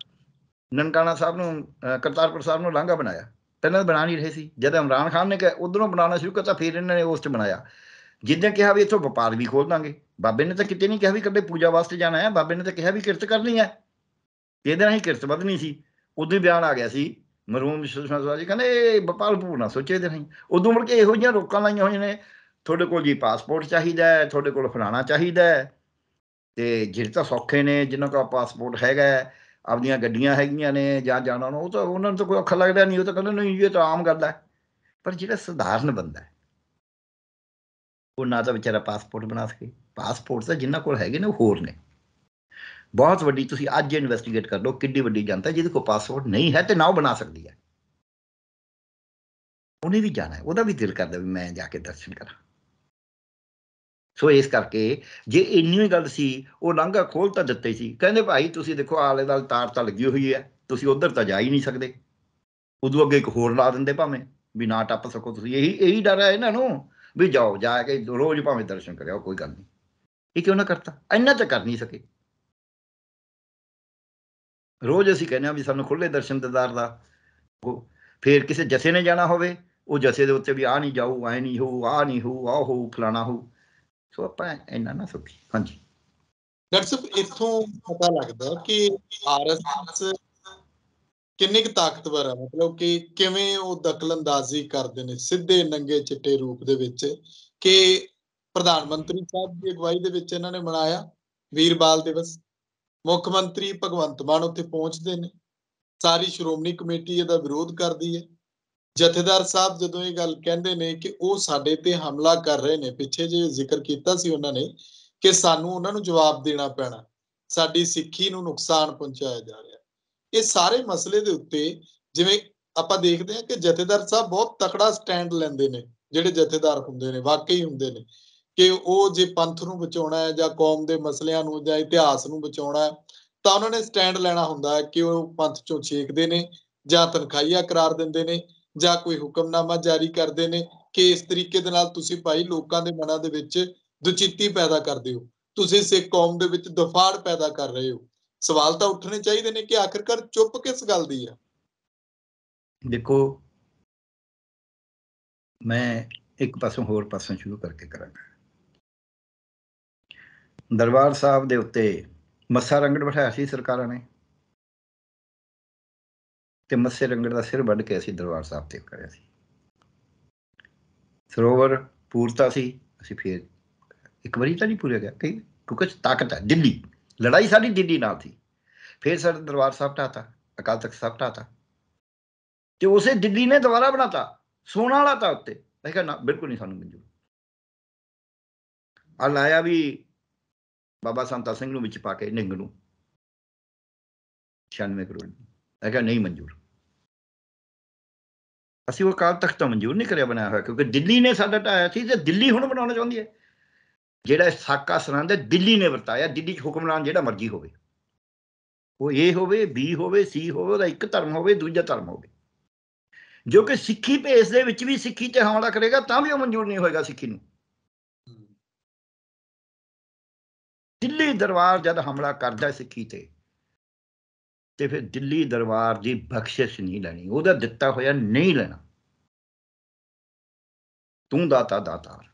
ਨਨਕਾਣਾ ਸਾਹਿਬ ਨੂੰ ਕਰਤਾਰਪੁਰ ਸਾਹਿਬ ਨੂੰ ਲਾਂਗਾ ਬਣਾਇਆ ਪਹਿਲਾਂ ਬਣਾ ਨਹੀਂ ਰਹੇ ਸੀ ਜਦ ਇਮਰਾਨ ਖਾਨ ਨੇ ਕਿ ਉਧਰੋਂ ਬਣਾਉਣਾ ਸ਼ੁਰੂ ਕਰਤਾ ਫਿਰ ਇਹਨਾਂ ਨੇ ਉਸ ਤੇ ਬਣਾਇਆ ਜਿੱਦਾਂ ਕਿਹਾ ਵੀ ਇੱਥੋਂ ਵਪਾਰ ਵੀ ਖੋਲ ਦਾਂਗੇ ਬਾਬੇ ਨੇ ਤਾਂ ਕਿਤੇ ਨਹੀਂ ਕਿਹਾ ਵੀ ਕੱਲੇ ਪੂਜਾ ਵਾਸਤੇ ਜਾਣਾ ਹੈ ਬਾਬੇ ਨੇ ਤਾਂ ਕਿਹਾ ਵੀ ਕਿਰਤ ਕਰਨੀ ਹੈ ਇਹਦੇ ਨਾਲ ਹੀ ਕਿਰਤ ਵਧਣੀ ਸੀ ਉਦੋਂ ਬਿਆਨ ਆ ਗਿਆ ਸੀ ਮਰੂਮ ਸੁਸ਼ਮਾ ਸਵਾਜੀ ਕਹਿੰਦੇ ਇਹ ਵਪਾਰ ਪੂਰਨਾ ਸੋਚੇ ਦੇ ਨਹੀਂ ਉਦੋਂ ਮੁੜ ਕੇ ਇਹੋ ਜਿਹੀਆਂ ਰੋਕਾਂ ਲਾਈਆਂ ਹੋਈਆਂ ਨੇ ਤੁਹਾਡੇ ਕੋਲ ਜੀ ਪਾਸਪੋਰਟ ਚਾਹੀਦਾ ਹੈ ਤੁਹਾਡੇ ਕੋਲ ਫਲਾਣਾ ਚਾਹੀਦਾ ਹੈ ਤੇ ਜਿਹੜੇ ਤਾਂ ਸੌਖੇ ਨੇ ਜਿਨ੍ਹਾਂ ਕੋਲ ਪਾਸਪੋਰਟ ਹੈਗਾ ਆਪਣੀਆਂ ਗੱਡੀਆਂ ਹੈਗੀਆਂ ਨੇ ਜਾਂ ਜਾਣਾ ਉਹ ਤਾਂ ਉਹਨਾਂ ਨੂੰ ਤਾਂ ਕੋਈ ਔਖਾ ਲੱਗਦਾ ਨਹੀਂ ਉਹ ਤਾਂ ਕਹਿੰਦੇ ਨਹੀਂ ਇਹ ਤਾਂ ਆਮ ਗੱਲ ਹੈ ਪਰ ਜਿਹੜਾ ਸਧਾਰਨ ਬੰਦਾ ਹੈ ਉਹ ਨਾ ਤਾਂ ਵਿਚਾਰਾ ਪਾਸਪੋਰਟ ਬਣਾ ਸਕੇ ਪਾਸਪੋਰਟ ਤਾਂ ਜਿਨ੍ਹਾਂ ਕੋਲ ਹੈਗੇ ਨੇ ਉਹ ਹੋਰ ਨੇ ਬਹੁਤ ਵੱਡੀ ਤੁਸੀਂ ਅੱਜ ਇਨਵੈਸਟੀਗੇਟ ਕਰ ਲਓ ਕਿੱਡੀ ਵੱਡੀ ਜਨਤਾ ਜਿਹਦੇ ਕੋਲ ਪਾਸਪੋਰਟ ਨਹੀਂ ਹੈ ਤੇ ਨਾ ਉਹ ਬਣਾ ਸਕਦੀ ਹੈ ਉਹਨੇ ਵੀ ਜਾਣਾ ਹੈ ਉਹਦਾ ਵੀ ਦਿਲ ਕਰਦਾ ਵੀ ਮੈਂ ਜਾ ਕੇ ਦਰਸ਼ਨ ਕਰਾਂ ਸੋ ਇਸ ਕਰਕੇ ਜੇ ਇੰਨੀ ਹੀ ਗੱਲ ਸੀ ਉਹ ਲਾਂਘਾ ਖੋਲ ਤਾਂ ਦਿੱਤੇ ਸੀ ਕਹਿੰਦੇ ਭਾਈ ਤੁਸੀਂ ਦੇਖੋ ਆਲੇ ਨਾਲ ਤਾਰ ਤਾਂ ਲੱਗੀ ਹੋਈ ਹੈ ਤੁਸੀਂ ਉਧਰ ਤਾਂ ਜਾ ਹੀ ਨਹੀਂ ਸਕਦੇ ਉਦੋਂ ਅੱਗੇ ਇੱਕ ਹੋਰ ਲਾ ਦਿੰਦੇ ਭਾਵੇਂ ਵੀ ਨਾ ਟੱਪ ਸਕੋ ਤੁਸੀਂ ਇਹੀ ਇਹੀ ਡਰ ਹੈ ਇਹਨਾਂ ਨੂੰ ਵੀ ਜਾਓ ਜਾ ਕੇ ਰੋਜ਼ ਭਾਵੇਂ ਦਰਸ਼ਨ ਕਰਿਓ ਕੋਈ ਗੱਲ ਨਹੀਂ ਇਹ ਕਿਉਂ ਨਾ ਕਰਤਾ ਇੰਨਾ ਤਾਂ ਕਰ ਨਹੀਂ ਸਕੇ ਰੋਜ਼ ਅਸੀਂ ਕਹਿੰਦੇ ਆ ਵੀ ਸਾਨੂੰ ਖੁੱਲੇ ਦਰਸ਼ਨ ਦਿਦਾਰ ਦਾ ਉਹ ਫੇਰ ਕਿਸੇ ਜਸੇ ਨੇ ਜਾਣਾ ਹੋਵੇ ਉਹ ਜਸੇ ਦੇ ਉੱਤੇ ਵੀ ਆ ਨਹੀਂ ਜਾਊ ਐ ਨਹੀਂ ਹੋਊ ਆ ਨਹੀਂ ਹੋਊ ਆ ਹੋਊ ਫਲਾਣਾ ਹੋਊ ਸੋ ਆਪਾਂ ਇੰਨਾ ਨਾ ਸੋਚੀ ਹਾਂਜੀ ਦਰਸਕ ਇਥੋਂ ਪਤਾ ਲੱਗਦਾ ਕਿ ਆਰਐਸਐਸ ਕਿੰਨੀ ਕੁ ਤਾਕਤਵਰ ਹੈ ਮਤਲਬ ਕਿ ਕਿਵੇਂ ਉਹ ਦਖਲਅੰਦਾਜ਼ੀ ਕਰਦੇ ਨੇ ਸਿੱਧੇ ਨੰਗੇ ਚਿੱਟੇ ਰੂਪ ਦੇ ਵਿੱਚ ਕਿ ਪ੍ਰਧਾਨ ਮੰਤਰੀ ਸਾਹਿਬ ਦੀ ਅਗਵਾਈ ਦੇ ਵਿੱਚ ਇਹਨਾਂ ਨੇ ਮਨਾਇਆ ਵੀਰਬਾਲ ਦਿਵਸ ਮੁੱਖ ਮੰਤਰੀ ਭਗਵੰਤ ਮਾਨ ਉੱਥੇ ਪਹੁੰਚਦੇ ਨੇ ਸਾਰੀ ਸ਼੍ਰੋਮਣੀ ਕਮੇਟੀ ਇਹਦਾ ਵਿਰੋਧ ਕਰਦੀ ਹੈ ਜਥੇਦਾਰ ਸਾਹਿਬ ਜਦੋਂ ਇਹ ਗੱਲ ਕਹਿੰਦੇ ਨੇ ਕਿ ਉਹ ਸਾਡੇ ਤੇ ਹਮਲਾ ਕਰ ਰਹੇ ਨੇ ਪਿੱਛੇ ਜੇ ਜ਼ਿਕਰ ਕੀਤਾ ਸੀ ਉਹਨਾਂ ਨੇ ਕਿ ਸਾਨੂੰ ਉਹਨਾਂ ਨੂੰ ਜਵਾਬ ਦੇਣਾ ਪੈਣਾ ਸਾਡੀ ਸਿੱਖੀ ਨੂੰ ਨੁਕਸਾਨ ਪਹੁੰਚਾਇਆ ਜਾ ਰਿਹਾ ਇਹ ਸਾਰੇ ਮਸਲੇ ਦੇ ਉੱਤੇ ਜਿਵੇਂ ਆਪਾਂ ਦੇਖਦੇ ਹਾਂ ਕਿ ਜਥੇਦਾਰ ਸਾਹਿਬ ਬਹੁਤ ਤਕੜਾ ਸਟੈਂਡ ਲੈਂਦੇ ਨੇ ਜਿਹੜੇ ਜਥੇਦਾਰ ਹੁੰਦੇ ਨੇ ਵਾਕਈ ਹੁੰਦੇ ਨੇ ਕਿ ਉਹ ਜੇ ਪੰਥ ਨੂੰ ਬਚਾਉਣਾ ਹੈ ਜਾਂ ਕੌਮ ਦੇ ਮਸਲਿਆਂ ਨੂੰ ਜਾਂ ਇਤਿਹਾਸ ਨੂੰ ਬਚਾਉਣਾ ਹੈ ਤਾਂ ਉਹਨਾਂ ਨੇ ਸਟੈਂਡ ਲੈਣਾ ਹੁੰਦਾ ਹੈ ਕਿ ਉਹ ਪੰਥ ਚੋਂ ਛੇਕਦੇ ਨੇ ਜਾਂ ਤਨਖਾਹੀਆ ਕਰਾਰ ਦਿੰਦੇ ਨੇ ਜਾਂ ਕੋਈ ਹੁਕਮਨਾਮਾ ਜਾਰੀ ਕਰਦੇ ਨੇ ਕਿ ਇਸ ਤਰੀਕੇ ਦੇ ਨਾਲ ਤੁਸੀਂ ਭਾਈ ਲੋਕਾਂ ਦੇ ਮਨਾਂ ਦੇ ਵਿੱਚ ਦੁਚਿੱਤੀ ਪੈਦਾ ਕਰਦੇ ਹੋ ਤੁਸੀਂ ਸਿੱਖ ਕੌਮ ਦੇ ਵਿੱਚ ਦਫਾੜ ਪੈਦਾ ਕਰ ਰਹੇ ਹੋ ਸਵਾਲ ਤਾਂ ਉੱਠਣੇ ਚਾਹੀਦੇ ਨੇ ਕਿ ਆਖਿਰਕਾਰ ਚੁੱਪ ਕਿਸ ਗੱਲ ਦੀ ਆ ਦੇਖੋ ਮੈਂ ਇੱਕ ਪਾਸੋਂ ਹੋਰ ਪਾਸੋਂ ਸ਼ੁਰੂ ਕਰਕੇ ਕਰਾਂਗਾ ਦਰਬਾਰ ਸਾਹਿਬ ਦੇ ਉੱਤੇ ਮੱਸਾ ਰੰਗੜ ਬਿਠਾਇਆ ਸੀ ਸਰਕਾਰਾਂ ਨੇ ਤੇ ਮੱਸੇ ਰੰਗੜ ਦਾ ਸਿਰ ਵੱਢ ਕੇ ਅਸੀਂ ਦਰਬਾਰ ਸਾਹਿਬ ਤੇ ਕਰਿਆ ਸੀ ਸਰੋਵਰ ਪੂਰਤਾ ਸੀ ਅਸੀਂ ਫੇਰ ਇੱਕ ਵਾਰੀ ਤਾਂ ਨਹੀਂ ਪੂਰਿਆ ਗਿਆ ਕਈ ਕਿਉਂਕਿ ਤਾਕਤ ਹੈ ਦਿੱਲੀ ਲੜਾਈ ਸਾਡੀ ਦਿੱਲੀ ਨਾਲ ਸੀ ਫੇਰ ਸਰ ਦਰਬਾਰ ਸਾਹਿਬ ਢਾਤਾ ਅਕਾਲ ਤਖਤ ਸਾਹਿਬ ਢਾਤਾ ਤੇ ਉਸੇ ਦਿੱਲੀ ਨੇ ਦੁਬਾਰਾ ਬਣਾਤਾ ਸੋਨਾ ਵਾਲਾ ਤਾਂ ਉੱਤੇ ਮੈਂ ਕਿਹਾ ਨਾ ਬਿਲਕੁਲ ਨਹੀਂ ਸਾਨੂੰ ਮਨਜ਼ੂਰ ਆ ਲਾਇਆ ਵੀ ਬਾਬਾ ਸੰਤਾ ਸਿੰਘ ਨੂੰ ਵਿੱਚ ਪਾ ਕੇ ਨਿੰਗ ਨੂੰ 96 ਕਰੋੜ ਮੈਂ ਕਿਹਾ ਨਹੀਂ ਮਨਜ਼ੂਰ ਅਸੀਂ ਉਹ ਕਾਲ ਤਖਤ ਤਾਂ ਮਨਜ਼ੂਰ ਨਹੀਂ ਕਰਿਆ ਬਣਾਇਆ ਹੋਇਆ ਕਿਉਂਕਿ ਦਿੱਲੀ ਨੇ ਸਾਡਾ ਟਾਇਆ ਸੀ ਤੇ ਦਿੱਲੀ ਹੁਣ ਬਣਾਉਣਾ ਚਾਹੁੰਦੀ ਹੈ ਜਿਹੜਾ ਸਾਕਾ ਸਰੰਦ ਹੈ ਦਿੱਲੀ ਨੇ ਵਰਤਾਇਆ ਦਿੱਲੀ ਚ ਹੁਕਮਰਾਨ ਜਿਹੜਾ ਮਰਜ਼ੀ ਹੋਵੇ ਉਹ ਏ ਹੋਵੇ ਬੀ ਹੋਵੇ ਸੀ ਹੋਵੇ ਉਹਦਾ ਇੱਕ ਧਰਮ ਹੋਵੇ ਦੂਜਾ ਧਰਮ ਹੋਵੇ ਜੋ ਕਿ ਸਿੱਖੀ ਭੇਸ ਦੇ ਵਿੱਚ ਵੀ ਸਿੱਖੀ ਤੇ ਹਮਲਾ ਕਰੇਗਾ ਤਾਂ ਵੀ ਉਹ ਮਨਜ਼ੂਰ ਨਹੀਂ ਹੋਏਗਾ ਸਿੱਖੀ ਨੂੰ ਦਿੱਲੀ ਦਰਬਾਰ ਜਦ ਹਮਲਾ ਕਰਦਾ ਸਿੱਖੀ ਤੇ ਤੇ ਫਿਰ ਦਿੱਲੀ ਦਰਬਾਰ ਦੀ ਬਖਸ਼ਿਸ਼ ਨਹੀਂ ਲੈਣੀ ਉਹਦਾ ਦਿੱਤਾ ਹੋਇਆ ਨਹੀਂ ਲੈਣਾ ਤੂੰ ਦਾਤਾ ਦਾਤਾਰ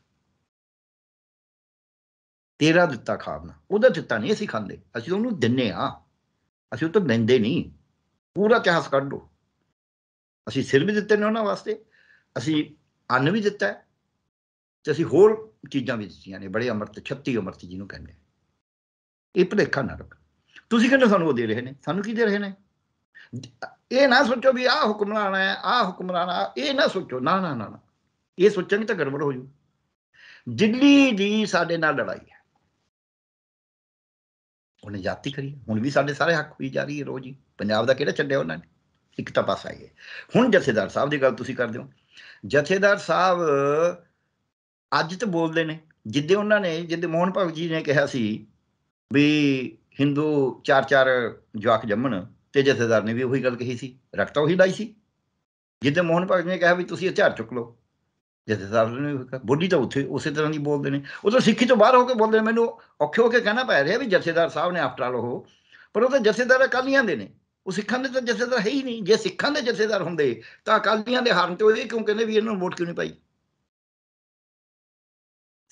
ਤੇਰਾ ਦਿੱਤਾ ਖਾਣਾ ਉਹਦਾ ਦਿੱਤਾ ਨਹੀਂ ਅਸੀਂ ਖਾਂਦੇ ਅਸੀਂ ਉਹਨੂੰ ਦਿੰਨੇ ਆ ਅਸੀਂ ਉਹ ਤੋਂ ਲੈਂਦੇ ਨਹੀਂ ਪੂਰਾ ਇਤਿਹਾਸ ਕੱਢ ਲੋ ਅਸੀਂ ਸਿਰ ਵੀ ਦਿੱਤੇ ਨੇ ਉਹਨਾਂ ਵਾਸਤੇ ਅਸੀਂ ਅੰਨ ਵੀ ਦਿੱਤਾ ਤੇ ਅਸੀਂ ਹੋਰ ਚੀਜ਼ਾਂ ਵੀ ਦਿੱਤੀਆਂ ਨੇ ਬੜੇ ਅਮਰਤ 36 ਅਮਰਤ ਜਿਹਨੂੰ ਕਹਿੰਦੇ ਇਹ ਭਲੇਖਾ ਨਾ ਰੱਖ ਤੁਸੀਂ ਕਹਿੰਦੇ ਸਾਨੂੰ ਉਹ ਦੇ ਰਹੇ ਨੇ ਸਾਨੂੰ ਕੀ ਦੇ ਰਹੇ ਨੇ ਇਹ ਨਾ ਸੋਚੋ ਵੀ ਆ ਹੁਕਮਰਾਨ ਹੈ ਆ ਹੁਕਮਰਾਨ ਆ ਇਹ ਨਾ ਸੋਚੋ ਨਾ ਨਾ ਨਾ ਇਹ ਸੋਚਾਂਗੇ ਤਾਂ ਗੜਬੜ ਹੋ ਜੂ ਦਿੱਲੀ ਦੀ ਸਾਡੇ ਨਾਲ ਲੜਾਈ ਹੈ ਉਹਨੇ ਜਾਤੀ ਕਰੀ ਹੁਣ ਵੀ ਸਾਡੇ ਸਾਰੇ ਹੱਕ ਵੀ ਜਾ ਰਹੀ ਹੈ ਰੋਜ਼ ਹੀ ਪੰਜਾਬ ਦਾ ਕਿਹੜਾ ਛੱਡਿਆ ਉਹਨਾਂ ਨੇ ਇੱਕ ਤਾਂ ਪਾਸ ਆਈਏ ਹੁਣ ਜਥੇਦਾਰ ਸਾਹਿਬ ਦੀ ਗੱਲ ਤੁਸੀਂ ਕਰਦੇ ਹੋ ਜਥੇਦਾਰ ਸਾਹਿਬ ਅੱਜ ਤੇ ਬੋਲਦੇ ਨੇ ਜਿੱਦੇ ਉਹਨਾਂ ਨੇ ਜਿੱਦੇ ਮੋਹਨ ਭਗਤ ਜੀ ਨੇ ਕਿਹਾ ਸੀ ਵੀ ਹਿੰਦੂ ਚਾਰ ਚਾਰ ਜਵਾਕ ਜੰਮਣ ਤੇ ਜਥੇਦਾਰ ਨੇ ਵੀ ਉਹੀ ਗੱਲ ਕਹੀ ਸੀ ਰਕਤਾ ਉਹੀ ਲਾਈ ਸੀ ਜਿੱਦੇ ਮੋਹਨ ਭਗਤ ਨੇ ਕਿਹਾ ਵੀ ਤੁਸੀਂ ਹਥਿਆਰ ਚੁੱਕ ਲਓ ਜਥੇਦਾਰ ਨੇ ਬੋਡੀ ਤਾਂ ਉੱਥੇ ਉਸੇ ਤਰ੍ਹਾਂ ਦੀ ਬੋਲਦੇ ਨੇ ਉਹ ਤਾਂ ਸਿੱਖੀ ਤੋਂ ਬਾਹਰ ਹੋ ਕੇ ਬੋਲਦੇ ਨੇ ਮੈਨੂੰ ਔਖੇ ਹੋ ਕੇ ਕਹਿਣਾ ਪੈ ਰਿਹਾ ਵੀ ਜਥੇਦਾਰ ਸਾਹਿਬ ਨੇ ਆਫਟਰ ਆਲ ਉਹ ਪਰ ਉਹ ਤਾਂ ਜਥੇਦਾਰ ਅਕਾਲੀਆਂ ਦੇ ਨੇ ਉਹ ਸਿੱਖਾਂ ਦੇ ਤਾਂ ਜਥੇਦਾਰ ਹੈ ਹੀ ਨਹੀਂ ਜੇ ਸਿੱਖਾਂ ਦੇ ਜਥੇਦਾਰ ਹੁੰਦੇ ਤਾਂ ਅਕਾਲੀਆਂ ਦੇ ਹਰਨ ਤੇ ਉਹ ਇਹ ਕਿਉਂ ਕਹਿੰਦੇ ਵੀ ਇਹਨਾਂ ਨੂੰ ਵੋਟ ਕਿਉਂ ਨਹੀਂ ਪਾਈ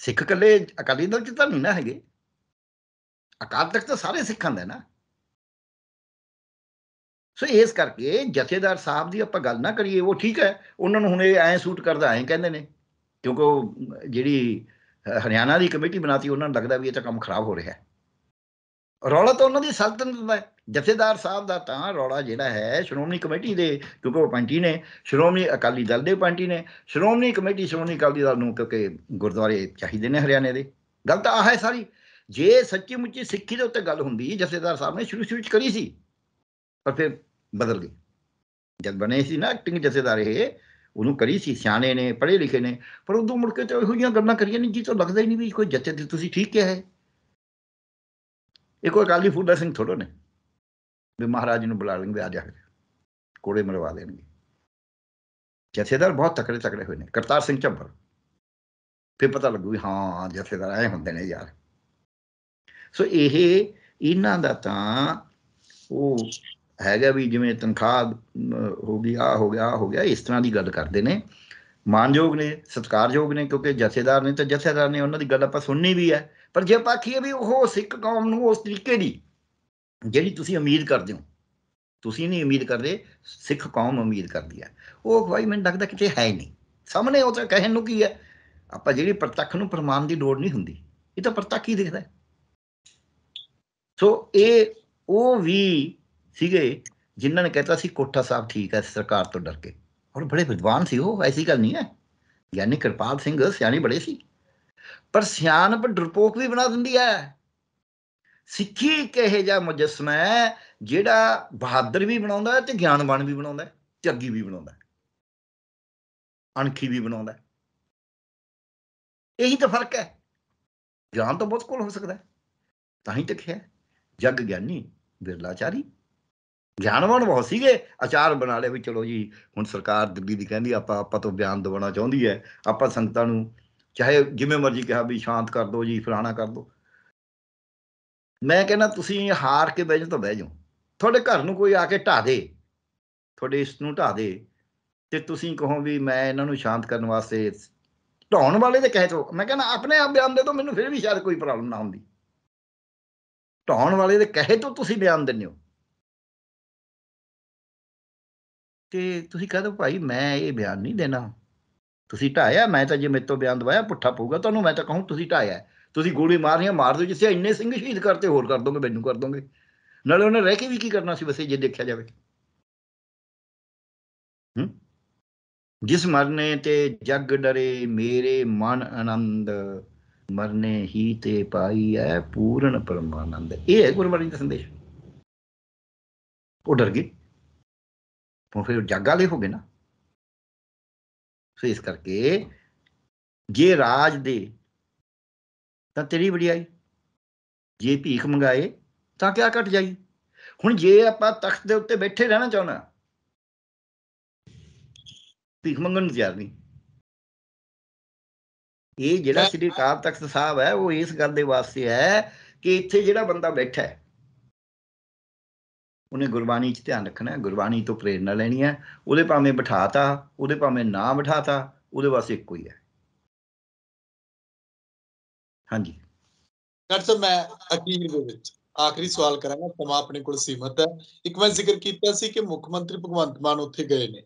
ਸਿੱਖ ਕੱਲੇ ਅਕਾਲੀ ਦਲ ਚ ਤਾਂ ਨਹੀਂ ਨਾ ਹੈਗੇ ਅਕਾਲ ਤਖਤ ਤਾਂ ਸਾਰੇ ਸਿੱਖਾਂ ਦਾ ਨਾ ਸੋ ਇਸ ਕਰਕੇ ਜਥੇਦਾਰ ਸਾਹਿਬ ਦੀ ਆਪਾਂ ਗੱਲ ਨਾ ਕਰੀਏ ਉਹ ਠੀਕ ਹੈ ਉਹਨਾਂ ਨੂੰ ਹੁਣ ਇਹ ਐਂ ਸੂਟ ਕਰਦਾ ਐ ਕਹਿੰਦੇ ਨੇ ਕਿਉਂਕਿ ਜਿਹੜੀ ਹਰਿਆਣਾ ਦੀ ਕਮੇਟੀ ਬਣਾਤੀ ਉਹਨਾਂ ਨੂੰ ਲੱਗਦਾ ਵੀ ਇਹ ਤਾਂ ਕੰਮ ਖਰਾਬ ਹੋ ਰਿਹਾ ਹੈ ਰੌਲਾ ਤਾਂ ਉਹਨਾਂ ਦੀ ਸਲਤਨਤ ਦਾ ਜਥੇਦਾਰ ਸਾਹਿਬ ਦਾ ਤਾਂ ਰੌਲਾ ਜਿਹੜਾ ਹੈ ਸ਼੍ਰੋਮਣੀ ਕਮੇਟੀ ਦੇ ਕਿਉਂਕਿ ਉਹ ਪੰਟੀ ਨੇ ਸ਼੍ਰੋਮਣੀ ਅਕਾਲੀ ਦਲ ਦੇ ਪੰਟੀ ਨੇ ਸ਼੍ਰੋਮਣੀ ਕਮੇਟੀ ਸ਼੍ਰੋਮਣੀ ਅਕਾਲੀ ਦਲ ਨੂੰ ਕਿਉਂਕਿ ਗੁਰਦੁਆਰੇ ਚਾਹੀਦੇ ਨੇ ਹਰਿਆਣੇ ਦੇ ਗੱਲ ਤਾਂ ਆਹ ਹੈ ਸਾਰੀ ਜੇ ਸੱਚੀ ਮੁੱਚੀ ਸਿੱਖੀ ਦੇ ਉੱਤੇ ਗੱਲ ਹੁੰਦੀ ਜਸੇਦਾਰ ਸਾਹਿਬ ਨੇ ਸ਼ੁਰੂ ਸ਼ੁਰੂ ਚ ਕਰੀ ਸੀ ਪਰ ਫਿਰ ਬਦਲ ਗਈ ਜਦ ਬਣੇ ਸੀ ਨਾ ਐਕਟਿੰਗ ਜਸੇਦਾਰ ਇਹ ਉਹਨੂੰ ਕਰੀ ਸੀ ਸਿਆਣੇ ਨੇ ਪੜ੍ਹੇ ਲਿਖੇ ਨੇ ਪਰ ਉਦੋਂ ਮੁੜ ਕੇ ਤੇ ਇਹੋ ਜੀਆਂ ਗੱਲਾਂ ਕਰੀਆਂ ਨਹੀਂ ਜੀ ਤਾਂ ਲੱਗਦਾ ਹੀ ਨਹੀਂ ਵੀ ਕੋਈ ਜੱਤੇ ਦੀ ਤੁਸੀਂ ਠੀਕ ਕਿਹਾ ਹੈ ਇਹ ਕੋਈ ਕਾਲੀ ਫੁੱਡਾ ਸਿੰਘ ਥੋੜੋ ਨੇ ਵੀ ਮਹਾਰਾਜ ਨੂੰ ਬੁਲਾ ਲੈਣਗੇ ਆ ਜਾ ਕੋੜੇ ਮਰਵਾ ਦੇਣਗੇ ਜਥੇਦਾਰ ਬਹੁਤ ਤਕੜੇ ਤਕੜੇ ਹੋਏ ਨੇ ਕਰਤਾਰ ਸਿੰਘ ਝੱਬਰ ਫੇ ਪਤਾ ਲੱਗੂ ਹਾਂ ਜਥੇਦਾਰ ਆਏ ਹੁੰਦੇ ਨੇ ਯਾਰ ਸੋ ਇਹ ਇਹਨਾਂ ਦਾ ਤਾਂ ਉਹ ਹੈਗਾ ਵੀ ਜਿਵੇਂ ਤਨਖਾਹ ਹੋ ਗਈ ਆ ਹੋ ਗਿਆ ਹੋ ਗਿਆ ਇਸ ਤਰ੍ਹਾਂ ਦੀ ਗੱਲ ਕਰਦੇ ਨੇ ਮਾਨਯੋਗ ਨੇ ਸਤਕਾਰਯੋਗ ਨੇ ਕਿਉਂਕਿ ਜਥੇਦਾਰ ਨੇ ਤਾਂ ਜਥੇਦਾਰ ਨੇ ਉਹਨਾਂ ਦੀ ਗੱਲ ਆਪਾਂ ਸੁਣਨੀ ਵੀ ਹੈ ਪਰ ਜੇ ਆਪਾਂ ਕੀ ਵੀ ਉਹ ਸਿੱਖ ਕੌਮ ਨੂੰ ਉਸ ਤਰੀਕੇ ਦੀ ਜਿਹੜੀ ਤੁਸੀਂ ਉਮੀਦ ਕਰਦੇ ਹੋ ਤੁਸੀਂ ਨਹੀਂ ਉਮੀਦ ਕਰਦੇ ਸਿੱਖ ਕੌਮ ਉਮੀਦ ਕਰਦੀ ਹੈ ਉਹ ਅਗਵਾਈ ਮੈਨੂੰ ਲੱਗਦਾ ਕਿਤੇ ਹੈ ਹੀ ਨਹੀਂ ਸਾਹਮਣੇ ਉਹ ਤਾਂ ਕਹਿਣ ਨੂੰ ਕੀ ਹੈ ਆਪਾਂ ਜਿਹੜੀ ਪ੍ਰਤੱਖ ਨੂੰ ਪ੍ਰਮਾਣ ਦੀ ਲੋੜ ਨਹੀਂ ਹੁੰਦੀ ਇਹ ਤਾਂ ਪ੍ਰਤੱਖ ਹੀ ਦਿਖਦਾ ਹੈ ਸੋ ਇਹ ਉਹ ਵੀ ਸੀਗੇ ਜਿਨ੍ਹਾਂ ਨੇ ਕਹਿਤਾ ਸੀ ਕੋਠਾ ਸਾਹਿਬ ਠੀਕ ਹੈ ਸਰਕਾਰ ਤੋਂ ਡਰ ਕੇ ਔਰ ਬੜੇ ਵਿਦਵਾਨ ਸੀ ਉਹ ਐਸੀ ਗੱਲ ਨਹੀਂ ਹੈ ਯਾਨੀ ਕਿਰਪਾਲ ਸਿੰਘ ਸਿਆਣੀ ਬੜੇ ਸੀ ਪਰ ਸਿਆਣਪ ਡਰਪੋਕ ਵੀ ਬਣਾ ਦਿੰਦੀ ਹੈ ਸਿੱਖੀ ਕਹੇ ਜਾ ਮੁਜਸਮਾ ਜਿਹੜਾ ਬਹਾਦਰ ਵੀ ਬਣਾਉਂਦਾ ਤੇ ਗਿਆਨਵਾਨ ਵੀ ਬਣਾਉਂਦਾ ਚੱਗੀ ਵੀ ਬਣਾਉਂਦਾ ਅਣਖੀ ਵੀ ਬਣਾਉਂਦਾ ਇਹੀ ਤਾਂ ਫਰਕ ਹੈ ਗਿਆਨ ਤਾਂ ਬਹੁਤ ਕੋਲ ਹੋ ਸਕਦਾ ਤਾਂ ਹੀ ਤਾਂ ਕਿਹਾ ਜਗ ਗਿਆਨੀ ਬਿਰਲਾਚਾਰੀ ਗਿਆਨਵਾਨ ਬਹੁਤ ਸੀਗੇ ਆਚਾਰ ਬਣਾ ਲਏ ਵੀ ਚਲੋ ਜੀ ਹੁਣ ਸਰਕਾਰ ਦਿੱਲੀ ਦੀ ਕਹਿੰਦੀ ਆਪਾਂ ਆਪਾਂ ਤੋਂ ਬਿਆਨ ਦਵਾਉਣਾ ਚਾਹੁੰਦੀ ਹੈ ਆਪਾਂ ਸੰਗਤਾਂ ਨੂੰ ਚਾਹੇ ਜਿਵੇਂ ਮਰਜ਼ੀ ਕਿਹਾ ਵੀ ਸ਼ਾਂਤ ਕਰ ਦਿਓ ਜੀ ਫਲਾਣਾ ਕਰ ਦਿਓ ਮੈਂ ਕਹਿੰਦਾ ਤੁਸੀਂ ਹਾਰ ਕੇ ਬਹਿ ਜਾ ਤਾਂ ਬਹਿ ਜਾ ਤੁਹਾਡੇ ਘਰ ਨੂੰ ਕੋਈ ਆ ਕੇ ਢਾ ਦੇ ਤੁਹਾਡੇ ਇਸ ਨੂੰ ਢਾ ਦੇ ਤੇ ਤੁਸੀਂ ਕਹੋ ਵੀ ਮੈਂ ਇਹਨਾਂ ਨੂੰ ਸ਼ਾਂਤ ਕਰਨ ਵਾਸਤੇ ਢਾਉਣ ਵਾਲੇ ਦੇ ਕਹਿ ਤੋ ਮੈਂ ਕਹਿੰਦਾ ਆਪਣੇ ਆਪ ਬਿਆਨ ਦੇ ਦੋ ਮੈਨੂੰ ਫਿਰ ਵੀ ਸ਼ਾਇਦ ਕੋਈ ਪ੍ਰੋਬਲਮ ਨਾ ਹੁੰਦੀ ਢਾਉਣ ਵਾਲੇ ਦੇ ਕਹੇ ਤੋਂ ਤੁਸੀਂ ਬਿਆਨ ਦਿੰਦੇ ਹੋ ਤੇ ਤੁਸੀਂ ਕਹਦੇ ਭਾਈ ਮੈਂ ਇਹ ਬਿਆਨ ਨਹੀਂ ਦੇਣਾ ਤੁਸੀਂ ਢਾਇਆ ਮੈਂ ਤਾਂ ਜੇ ਮੇਰੇ ਤੋਂ ਬਿਆਨ ਦਵਾਇਆ ਪੁੱਠਾ ਪਊਗਾ ਤੁਹਾਨੂੰ ਮੈਂ ਤਾਂ ਕਹੂੰ ਤੁਸੀਂ ਢਾਇਆ ਤੁਸੀਂ ਗੋਲੀ ਮਾਰਨੀ ਮਾਰ ਦਿਓ ਜਿੱਥੇ ਇੰਨੇ ਸਿੰਘ ਸ਼ਹੀਦ ਕਰਤੇ ਹੋਰ ਕਰ ਦੋਗੇ ਮੈਨੂੰ ਕਰ ਦੋਗੇ ਨਾਲੇ ਉਹਨੇ ਰਹਿ ਕੇ ਵੀ ਕੀ ਕਰਨਾ ਸੀ ਵਸੇ ਜੇ ਦੇਖਿਆ ਜਾਵੇ ਹੂੰ ਜਿਸ ਮਰਨੇ ਤੇ ਜੱਗ ਡਰੇ ਮੇਰੇ ਮਨ ਆਨੰਦ ਮਰਨੇ ਹੀ ਤੇ ਪਾਈ ਐ ਪੂਰਨ ਪਰਮਾਨੰਦ ਇਹ ਹੈ ਗੁਰਮਤਿ ਦਾ ਸੰਦੇਸ਼ ਉਹ ਡਰ ਗਏ ਉਹ ਫਿਰ ਜਾਗਾਲੇ ਵਾਲੇ ਹੋ ਗਏ ਨਾ ਸੋ ਇਸ ਕਰਕੇ ਜੇ ਰਾਜ ਦੇ ਤਾਂ ਤੇਰੀ ਵਡਿਆਈ ਜੇ ਭੀਖ ਮੰਗਾਏ ਤਾਂ ਕਿਆ ਘਟ ਜਾਈ ਹੁਣ ਜੇ ਆਪਾਂ ਤਖਤ ਦੇ ਉੱਤੇ ਬੈਠੇ ਰਹਿਣਾ ਚਾਹਣਾ ਭੀਖ ਮੰਗਣ ਨੂੰ ਤਿਆਰ ਨਹੀਂ ਇਹ ਜਿਹੜਾ ਸ੍ਰੀ ਅਕਾਲ ਤਖਤ ਸਾਹਿਬ ਹੈ ਉਹ ਇਸ ਗੱਲ ਦੇ ਵਾਸਤੇ ਹੈ ਕਿ ਇੱਥੇ ਜਿਹੜਾ ਬੰਦਾ ਬੈਠਾ ਹੈ ਉਹਨੇ ਗੁਰਬਾਣੀ 'ਚ ਧਿਆਨ ਰੱਖਣਾ ਹੈ ਗੁਰਬਾਣੀ ਤੋਂ ਪ੍ਰੇਰਣਾ ਲੈਣੀ ਹੈ ਉਹਦੇ ਭਾਵੇਂ ਬਿਠਾਤਾ ਉਹਦੇ ਭਾਵੇਂ ਨਾ ਬਿਠਾਤਾ ਉਹਦੇ ਵਾਸਤੇ ਇੱਕੋ ਹੀ ਹੈ ਹਾਂਜੀ ਡਾਕਟਰ ਮੈਂ ਅਖੀਰ ਦੇ ਵਿੱਚ ਆਖਰੀ ਸਵਾਲ ਕਰਾਂਗਾ ਸਮਾਂ ਆਪਣੇ ਕੋਲ ਸੀਮਤ ਹੈ ਇੱਕ ਵਾਰ ਜ਼ਿਕਰ ਕੀਤਾ ਸੀ ਕਿ ਮੁੱਖ ਮੰਤਰੀ ਭਗਵੰਤ ਮਾਨ ਉੱਥੇ ਗਏ ਨੇ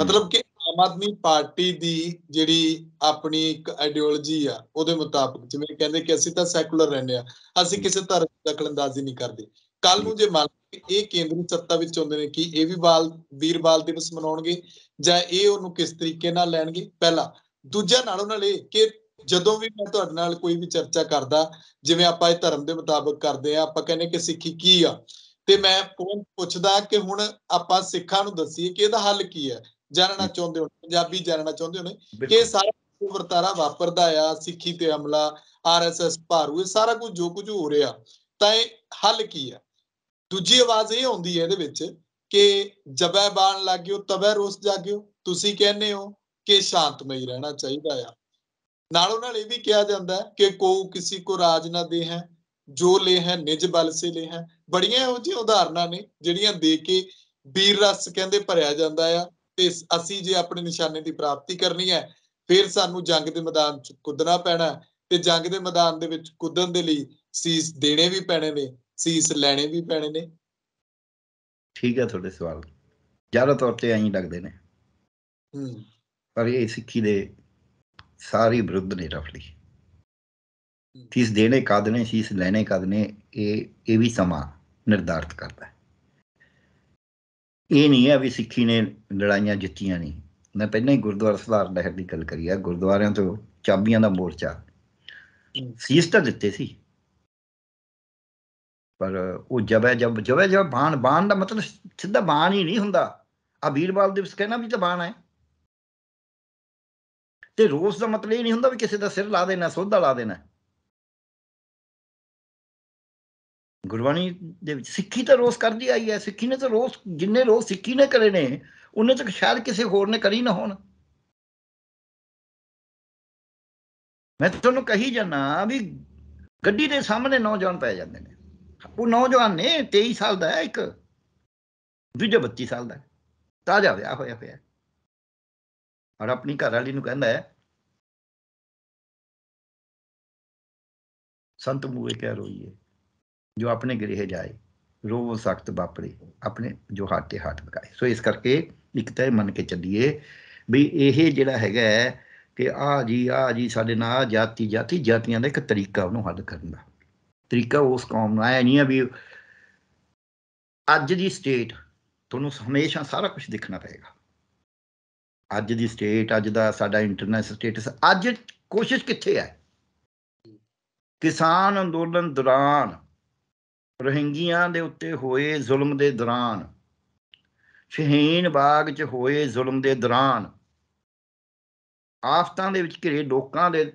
ਮਤਲਬ ਕਿ ਆਦਮੀ ਪਾਰਟੀ ਦੀ ਜਿਹੜੀ ਆਪਣੀ ਇੱਕ ਆਈਡੀਓਲੋਜੀ ਆ ਉਹਦੇ ਮੁਤਾਬਕ ਜਿਵੇਂ ਕਹਿੰਦੇ ਕਿ ਅਸੀਂ ਤਾਂ ਸੈਕੂਲਰ ਰਹਿੰਦੇ ਆ ਅਸੀਂ ਕਿਸੇ ਧਰਮ ਦੀ ਦਖਲਅੰਦਾਜ਼ੀ ਨਹੀਂ ਕਰਦੇ ਕੱਲ ਨੂੰ ਜੇ ਮੰਨ ਇਹ ਕੇਂਦਰੀ ਸੱਤਾ ਵਿੱਚ ਆਉਂਦੇ ਨੇ ਕਿ ਇਹ ਵੀ ਬਾਲ ਵੀਰ ਬਾਲ ਦਿਵਸ ਮਨਾਉਣਗੇ ਜਾਂ ਇਹ ਉਹਨੂੰ ਕਿਸ ਤਰੀਕੇ ਨਾਲ ਲੈਣਗੇ ਪਹਿਲਾ ਦੂਜਾ ਨਾਲ ਉਹਨਾਂ ਲਈ ਕਿ ਜਦੋਂ ਵੀ ਮੈਂ ਤੁਹਾਡੇ ਨਾਲ ਕੋਈ ਵੀ ਚਰਚਾ ਕਰਦਾ ਜਿਵੇਂ ਆਪਾਂ ਇਹ ਧਰਮ ਦੇ ਮੁਤਾਬਕ ਕਰਦੇ ਆ ਆਪਾਂ ਕਹਿੰਦੇ ਕਿ ਸਿੱਖੀ ਕੀ ਆ ਤੇ ਮੈਂ ਪੁੱਛਦਾ ਕਿ ਹੁਣ ਆਪਾਂ ਸਿੱਖਾਂ ਨੂੰ ਦੱਸੀਏ ਕਿ ਇਹਦਾ ਹੱਲ ਕੀ ਹੈ ਜਾਣਨਾ ਚਾਹੁੰਦੇ ਹੋ ਪੰਜਾਬੀ ਜਾਣਨਾ ਚਾਹੁੰਦੇ ਹੋ ਕਿ ਸਾਰਾ ਵਰਤਾਰਾ ਵਾਪਰਦਾ ਆ ਸਿੱਖੀ ਤੇ ਹਮਲਾ ਆਰਐਸਐਸ ਭਾਰੂ ਇਹ ਸਾਰਾ ਕੁਝ ਜੋ ਕੁਝ ਹੋ ਰਿਹਾ ਤਾਂ ਇਹ ਹੱਲ ਕੀ ਆ ਦੂਜੀ ਆਵਾਜ਼ ਇਹ ਆਉਂਦੀ ਹੈ ਇਹਦੇ ਵਿੱਚ ਕਿ ਜਬੈ ਬਾਣ ਲੱਗਿਓ ਤਬੈ ਰੋਸ ਜਾਗਿਓ ਤੁਸੀਂ ਕਹਿੰਦੇ ਹੋ ਕਿ ਸ਼ਾਂਤਮਈ ਰਹਿਣਾ ਚਾਹੀਦਾ ਆ ਨਾਲੋਂ ਨਾਲ ਇਹ ਵੀ ਕਿਹਾ ਜਾਂਦਾ ਹੈ ਕਿ ਕੋ ਕਿਸੇ ਕੋ ਰਾਜ ਨਾ ਦੇ ਹੈ ਜੋ ਲੈ ਹੈ ਨਿਜ ਬਲ ਸੇ ਲੈ ਹੈ ਬੜੀਆਂ ਉਹ ਜਿਹੀ ਉਦਾਹਰਨਾਂ ਨੇ ਜਿਹੜੀਆਂ ਦੇ ਕੇ ਵੀਰ ਰਸ ਕਹਿੰਦੇ ਭਰਿਆ ਜਾਂਦਾ ਆ ਤੇ ਅਸੀਂ ਜੇ ਆਪਣੇ ਨਿਸ਼ਾਨੇ ਦੀ ਪ੍ਰਾਪਤੀ ਕਰਨੀ ਹੈ ਫਿਰ ਸਾਨੂੰ ਜੰਗ ਦੇ ਮੈਦਾਨ 'ਚ ਕੁੱਦਣਾ ਪੈਣਾ ਤੇ ਜੰਗ ਦੇ ਮੈਦਾਨ ਦੇ ਵਿੱਚ ਕੁੱਦਣ ਦੇ ਲਈ ਸੀਸ ਦੇਣੇ ਵੀ ਪੈਣੇ ਨੇ ਸੀਸ ਲੈਣੇ ਵੀ ਪੈਣੇ ਨੇ ਠੀਕ ਹੈ ਤੁਹਾਡੇ ਸਵਾਲ ਜ਼ਿਆਦਾ ਤੌਰ ਤੇ ਐਂ ਲੱਗਦੇ ਨੇ ਹੂੰ ਪਰ ਇਹ ਸਿੱਖੀ ਦੇ ਸਾਰੀ ਵਿਰੁੱਧ ਨੇ ਰਫਲੀ ਸੀਸ ਦੇਣੇ ਕਾਦਨੇ ਸੀਸ ਲੈਣੇ ਕਾਦਨੇ ਇਹ ਇਹ ਵੀ ਸਮਾਂ ਨਿਰਧਾਰਤ ਕਰਦਾ ਹੈ ਇਹ ਨਹੀਂ ਹੈ ਵੀ ਸਿੱਖੀ ਨੇ ਲੜਾਈਆਂ ਜਿੱਤੀਆਂ ਨਹੀਂ ਮੈਂ ਪਹਿਲਾਂ ਹੀ ਗੁਰਦੁਆਰਾ ਸੁਧਾਰ ਲਹਿਰ ਦੀ ਗੱਲ ਕਰੀ ਆ ਗੁਰਦੁਆਰਿਆਂ ਤੋਂ ਚਾਬੀਆਂ ਦਾ ਮੋਰਚਾ ਸੀਸ ਤਾਂ ਦਿੱਤੇ ਸੀ ਪਰ ਉਹ ਜਬੈ ਜਬ ਜਬੈ ਜਬ ਬਾਣ ਬਾਣ ਦਾ ਮਤਲਬ ਸਿੱਧਾ ਬਾਣ ਹੀ ਨਹੀਂ ਹੁੰਦਾ ਆ ਵੀਰਵਾਲ ਦਿਵਸ ਕਹਿਣਾ ਵੀ ਤਾਂ ਬਾਣ ਹੈ ਤੇ ਰੋਸ ਦਾ ਮਤਲਬ ਇਹ ਨਹੀਂ ਹੁੰਦਾ ਵੀ ਕਿਸੇ ਦਾ ਸਿਰ ਲਾ ਦੇਣਾ ਸੋਧਾ ਲਾ ਦੇਣਾ ਗੁਰਬਾਣੀ ਦੇ ਵਿੱਚ ਸਿੱਖੀ ਤਾਂ ਰੋਸ ਕਰਦੀ ਆਈ ਹੈ ਸਿੱਖੀ ਨੇ ਤਾਂ ਰੋਸ ਜਿੰਨੇ ਰੋਸ ਸਿੱਖੀ ਨੇ ਕਰੇ ਨੇ ਉਹਨੇ ਤਾਂ ਸ਼ਾਇਦ ਕਿਸੇ ਹੋਰ ਨੇ ਕਰੀ ਨਾ ਹੋਣ ਮੈਂ ਤੁਹਾਨੂੰ ਕਹੀ ਜਾਣਾ ਵੀ ਗੱਡੀ ਦੇ ਸਾਹਮਣੇ ਨੌਜਵਾਨ ਪੈ ਜਾਂਦੇ ਨੇ ਉਹ ਨੌਜਵਾਨ ਨੇ 23 ਸਾਲ ਦਾ ਹੈ ਇੱਕ ਦੂਜਾ 32 ਸਾਲ ਦਾ ਤਾਜ਼ਾ ਵਿਆਹ ਹੋਇਆ ਹੋਇਆ ਔਰ ਆਪਣੀ ਘਰ ਵਾਲੀ ਨੂੰ ਕਹਿੰਦਾ ਹੈ ਸੰਤ ਮੂਏ ਕਹਿ ਰੋਈਏ ਜੋ ਆਪਣੇ ਗ੍ਰਹਿ ਜਾਏ ਰੋਵ ਸਖਤ ਬਾਪਰੇ ਆਪਣੇ ਜੋ ਹਾਟੇ ਹਾਟ ਬਕਾਏ ਸੋ ਇਸ ਕਰਕੇ ਇੱਕ ਤਾਂ ਮੰਨ ਕੇ ਚੱਲੀਏ ਵੀ ਇਹ ਜਿਹੜਾ ਹੈਗਾ ਕਿ ਆ ਜੀ ਆ ਜੀ ਸਾਡੇ ਨਾਲ ਜਾਤੀ ਜਾਤੀ ਜਾਤੀਆਂ ਦਾ ਇੱਕ ਤਰੀਕਾ ਉਹਨੂੰ ਹੱਲ ਕਰਨ ਦਾ ਤਰੀਕਾ ਉਸ ਕੌਮ ਨਾਲ ਆਇਆ ਨਹੀਂ ਆ ਵੀ ਅੱਜ ਦੀ ਸਟੇਟ ਤੁਹਾਨੂੰ ਹਮੇਸ਼ਾ ਸਾਰਾ ਕੁਝ ਦੇਖਣਾ ਪਏਗਾ ਅੱਜ ਦੀ ਸਟੇਟ ਅੱਜ ਦਾ ਸਾਡਾ ਇੰਟਰਨੈਸ਼ਨਲ ਸਟੇਟਸ ਅੱਜ ਕੋਸ਼ਿਸ਼ ਕਿੱਥੇ ਹੈ ਕਿਸਾਨ ਅੰਦੋਲਨ ਦੌਰਾਨ ਰੋਹਿੰਗੀਆਂ ਦੇ ਉੱਤੇ ਹੋਏ ਜ਼ੁਲਮ ਦੇ ਦੌਰਾਨ ਸ਼ਹੀਨ ਬਾਗ 'ਚ ਹੋਏ ਜ਼ੁਲਮ ਦੇ ਦੌਰਾਨ ਆਫਤਾਂ ਦੇ ਵਿੱਚ ਘਿਰੇ ਲੋਕਾਂ ਦੇ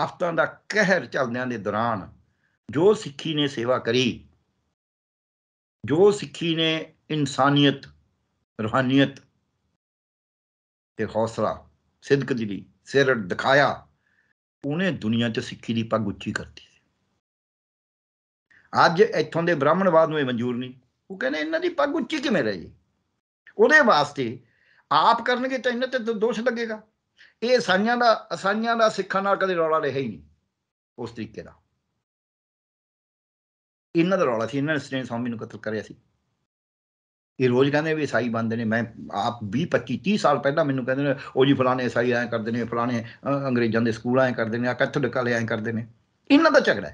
ਆਫਤਾਂ ਦਾ ਕਹਿਰ ਚੱਲਦਿਆਂ ਦੇ ਦੌਰਾਨ ਜੋ ਸਿੱਖੀ ਨੇ ਸੇਵਾ ਕਰੀ ਜੋ ਸਿੱਖੀ ਨੇ ਇਨਸਾਨੀਅਤ ਰੂਹਾਨੀਅਤ ਤੇ ਹੌਸਲਾ ਸਿੱਧਕ ਦੀ ਸਿਰ ਦਿਖਾਇਆ ਉਹਨੇ ਦੁਨੀਆ 'ਚ ਸਿੱਖੀ ਦੀ ਪੱਗ ਉੱਚੀ ਕਰਤੀ ਅੱਜ ਇੱਥੋਂ ਦੇ ਬ੍ਰਾਹਮਣਵਾਦ ਨੂੰ ਇਹ ਮਨਜ਼ੂਰ ਨਹੀਂ ਉਹ ਕਹਿੰਦੇ ਇਹਨਾਂ ਦੀ ਪੱਗ ਉੱਚੀ ਕਿਵੇਂ ਰਹੀ ਉਹਦੇ ਵਾਸਤੇ ਆਪ ਕਰਨਗੇ ਤਾਂ ਇਹਨਾਂ ਤੇ ਦੋਸ਼ ਲੱਗੇਗਾ ਇਹ ਸਾਈਆਂ ਦਾ ਅਸਾਈਆਂ ਦਾ ਸਿੱਖਾਂ ਨਾਲ ਕਦੇ ਰੌਲਾ ਰਿਹਾ ਹੀ ਨਹੀਂ ਉਸ ਤਰੀਕੇ ਦਾ ਇਹਨਾਂ ਦਾ ਰੌਲਾ ਸੀ ਇਹਨਾਂ ਨੇ ਸ੍ਰੀ ਸਵਾਮੀ ਨੂੰ ਕਤਲ ਕਰਿਆ ਸੀ ਇਹ ਰੋਜ਼ ਕਹਿੰਦੇ ਵੀ ਈਸਾਈ ਬੰਦੇ ਨੇ ਮੈਂ ਆਪ 20 25 30 ਸਾਲ ਪਹਿਲਾਂ ਮੈਨੂੰ ਕਹਿੰਦੇ ਨੇ ਉਹ ਜੀ ਫਲਾਣੇ ਈਸਾਈ ਐ ਕਰਦੇ ਨੇ ਫਲਾਣੇ ਅੰਗਰੇਜ਼ਾਂ ਦੇ ਸਕੂਲ ਐ ਕਰਦੇ ਨੇ ਆ ਕੈਥੋਲਿਕ ਵਾਲੇ ਐ ਕਰਦੇ ਨੇ ਇਹਨਾਂ ਦਾ ਝਗੜਾ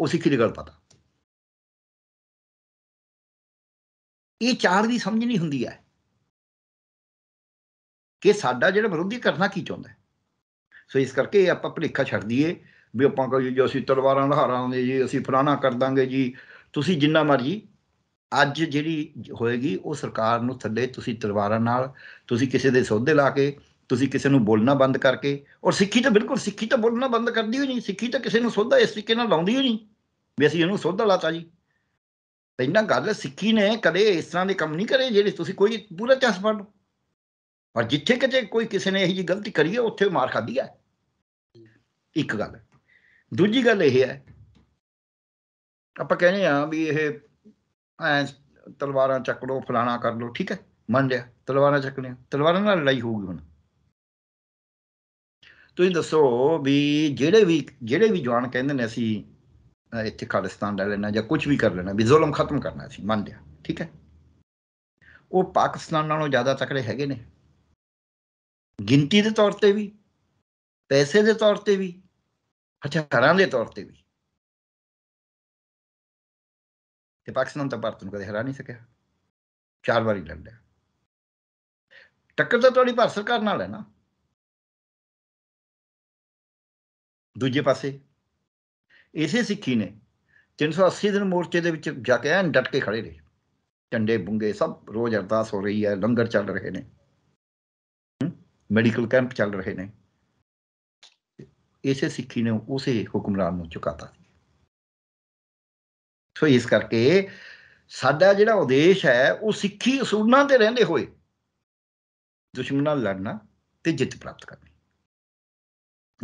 ਉਹ ਸਿੱਖੀ ਦੀ ਗੱਲ ਪਤਾ ਇਹ ਚਾਰ ਦੀ ਸਮਝ ਨਹੀਂ ਹੁੰਦੀ ਹੈ ਕਿ ਸਾਡਾ ਜਿਹੜਾ ਵਿਰੋਧੀ ਕਰਨਾ ਕੀ ਚਾਹੁੰਦਾ ਸੋ ਇਸ ਕਰਕੇ ਆਪਾਂ ਭਲੇਖਾ ਛੱਡ ਦਈਏ ਵੀ ਆਪਾਂ ਕਹੋ ਜੀ ਅਸੀਂ ਤਲਵਾਰਾਂ ਦੇ ਜੀ ਅਸੀਂ ਫਲਾਣਾ ਕਰ ਦਾਂਗੇ ਜੀ ਤੁਸੀਂ ਜਿੰਨਾ ਮਰਜੀ ਅੱਜ ਜਿਹੜੀ ਹੋਏਗੀ ਉਹ ਸਰਕਾਰ ਨੂੰ ਥੱਲੇ ਤੁਸੀਂ ਤਲਵਾਰਾਂ ਨਾਲ ਤੁਸੀਂ ਕਿਸੇ ਦੇ ਸੌਦੇ ਲਾ ਕੇ ਤੁਸੀਂ ਕਿਸੇ ਨੂੰ ਬੋਲਣਾ ਬੰਦ ਕਰਕੇ ਔਰ ਸਿੱਖੀ ਤਾਂ ਬਿਲਕੁਲ ਸਿੱਖੀ ਤਾਂ ਬੋਲਣਾ ਬੰਦ ਕਰਦੀ ਹੋਈ ਨਹੀਂ ਸਿੱਖੀ ਤਾਂ ਕਿਸੇ ਨੂੰ ਸੌਦਾ ਇਸ ਤਰੀਕੇ ਨਾਲ ਲਾਉਂਦੀ ਹੋਈ ਨਹੀਂ ਵੀ ਅਸੀਂ ਇਹਨੂੰ ਸੌਦਾ ਲਾਤਾ ਜੀ ਕਹਿੰਦਾ ਗੱਲ ਸਿੱਖੀ ਨੇ ਕਦੇ ਇਸ ਤਰ੍ਹਾਂ ਦੇ ਕੰਮ ਨਹੀਂ ਕਰੇ ਜਿਹੜੇ ਤੁਸੀਂ ਕੋਈ ਪੂਰਾ ਪਾ ਲਓ ਪਰ ਜਿੱਥੇ ਕਿਤੇ ਕੋਈ ਕਿਸੇ ਨੇ ਇਹ ਜੀ ਗਲਤੀ ਕਰੀ ਹੈ ਉੱਥੇ ਮਾਰ ਖਾਦੀ ਹੈ ਇੱਕ ਗੱਲ ਦੂਜੀ ਗੱਲ ਇਹ ਹੈ ਆਪਾਂ ਕਹਿੰਦੇ ਆ ਵੀ ਇਹ ਐ ਤਲਵਾਰਾਂ ਚੱਕ ਲੋ ਫਲਾਣਾ ਕਰ ਲੋ ਠੀਕ ਹੈ ਮੰਨ ਲਿਆ ਤਲਵਾਰਾਂ ਚੱਕ ਲਿਆ ਤਲਵਾਰਾਂ ਨਾਲ ਲੜਾਈ ਹੋਊਗੀ ਹੁਣ ਤੁਸੀਂ ਦੱਸੋ ਵੀ ਜਿਹੜੇ ਵੀ ਜਿਹੜੇ ਵੀ ਜਵਾਨ ਕਹਿੰਦੇ ਨੇ ਅਸੀਂ ਇੱਥੇ ਖਾਲਿਸਤਾਨ ਲੈ ਲੈਣਾ ਜਾਂ ਕੁਝ ਵੀ ਕਰ ਲੈਣਾ ਵੀ ਜ਼ੁਲਮ ਖਤਮ ਕਰਨਾ ਸੀ ਮੰਨ ਲਿਆ ਠੀਕ ਹੈ ਉਹ ਪਾਕਿਸਤਾਨ ਨਾਲੋਂ ਜ਼ਿਆਦਾ ਤਕੜੇ ਹੈਗੇ ਨੇ ਗਿਣਤੀ ਦੇ ਤੌਰ ਤੇ ਵੀ ਪੈਸੇ ਦੇ ਤੌਰ ਤੇ ਵੀ ਹਥਿਆਰਾਂ ਦੇ ਤੌਰ ਤੇ ਵੀ ਤੇ ਪਾਕਿਸਤਾਨ ਤਾਂ ਭਾਰਤ ਨੂੰ ਕਦੇ ਹਰਾ ਨਹੀਂ ਸਕਿਆ ਚਾਰ ਵਾਰੀ ਲੜ ਲਿਆ ਟੱਕਰ ਤਾਂ ਤੁਹਾਡੀ ਭਾਰਤ ਸਰਕਾਰ ਨਾਲ ਹੈ ਨਾ ਦੂਜੇ ਪਾਸੇ ਇਸੇ ਸਿੱਖੀ ਨੇ 380 ਦਿਨ ਮੋਰਚੇ ਦੇ ਵਿੱਚ ਜਾ ਕੇ ਐਨ ਡਟ ਕੇ ਖੜੇ ਰਹੇ ਝੰਡੇ ਬੁੰਗੇ ਸਭ ਰੋਜ਼ ਅਰਦਾਸ ਹੋ ਰਹੀ ਹੈ ਲੰਗਰ ਚੱਲ ਰਹੇ ਨੇ ਮੈਡੀਕਲ ਕੈਂਪ ਚੱਲ ਰਹੇ ਨੇ ਇਸੇ ਸਿੱਖੀ ਨੇ ਉਸੇ ਹੁਕਮਰਾਨ ਨੂੰ ਚੁਕਾਤਾ ਸੋ ਇਸ ਕਰਕੇ ਸਾਡਾ ਜਿਹੜਾ ਉਦੇਸ਼ ਹੈ ਉਹ ਸਿੱਖੀ ਅਸੂਲਾਂ ਤੇ ਰਹਿੰਦੇ ਹੋਏ ਦੁਸ਼ਮਣਾਂ ਨਾਲ ਲੜਨਾ ਤੇ ਜਿੱਤ ਪ੍ਰਾਪਤ ਕਰਨੀ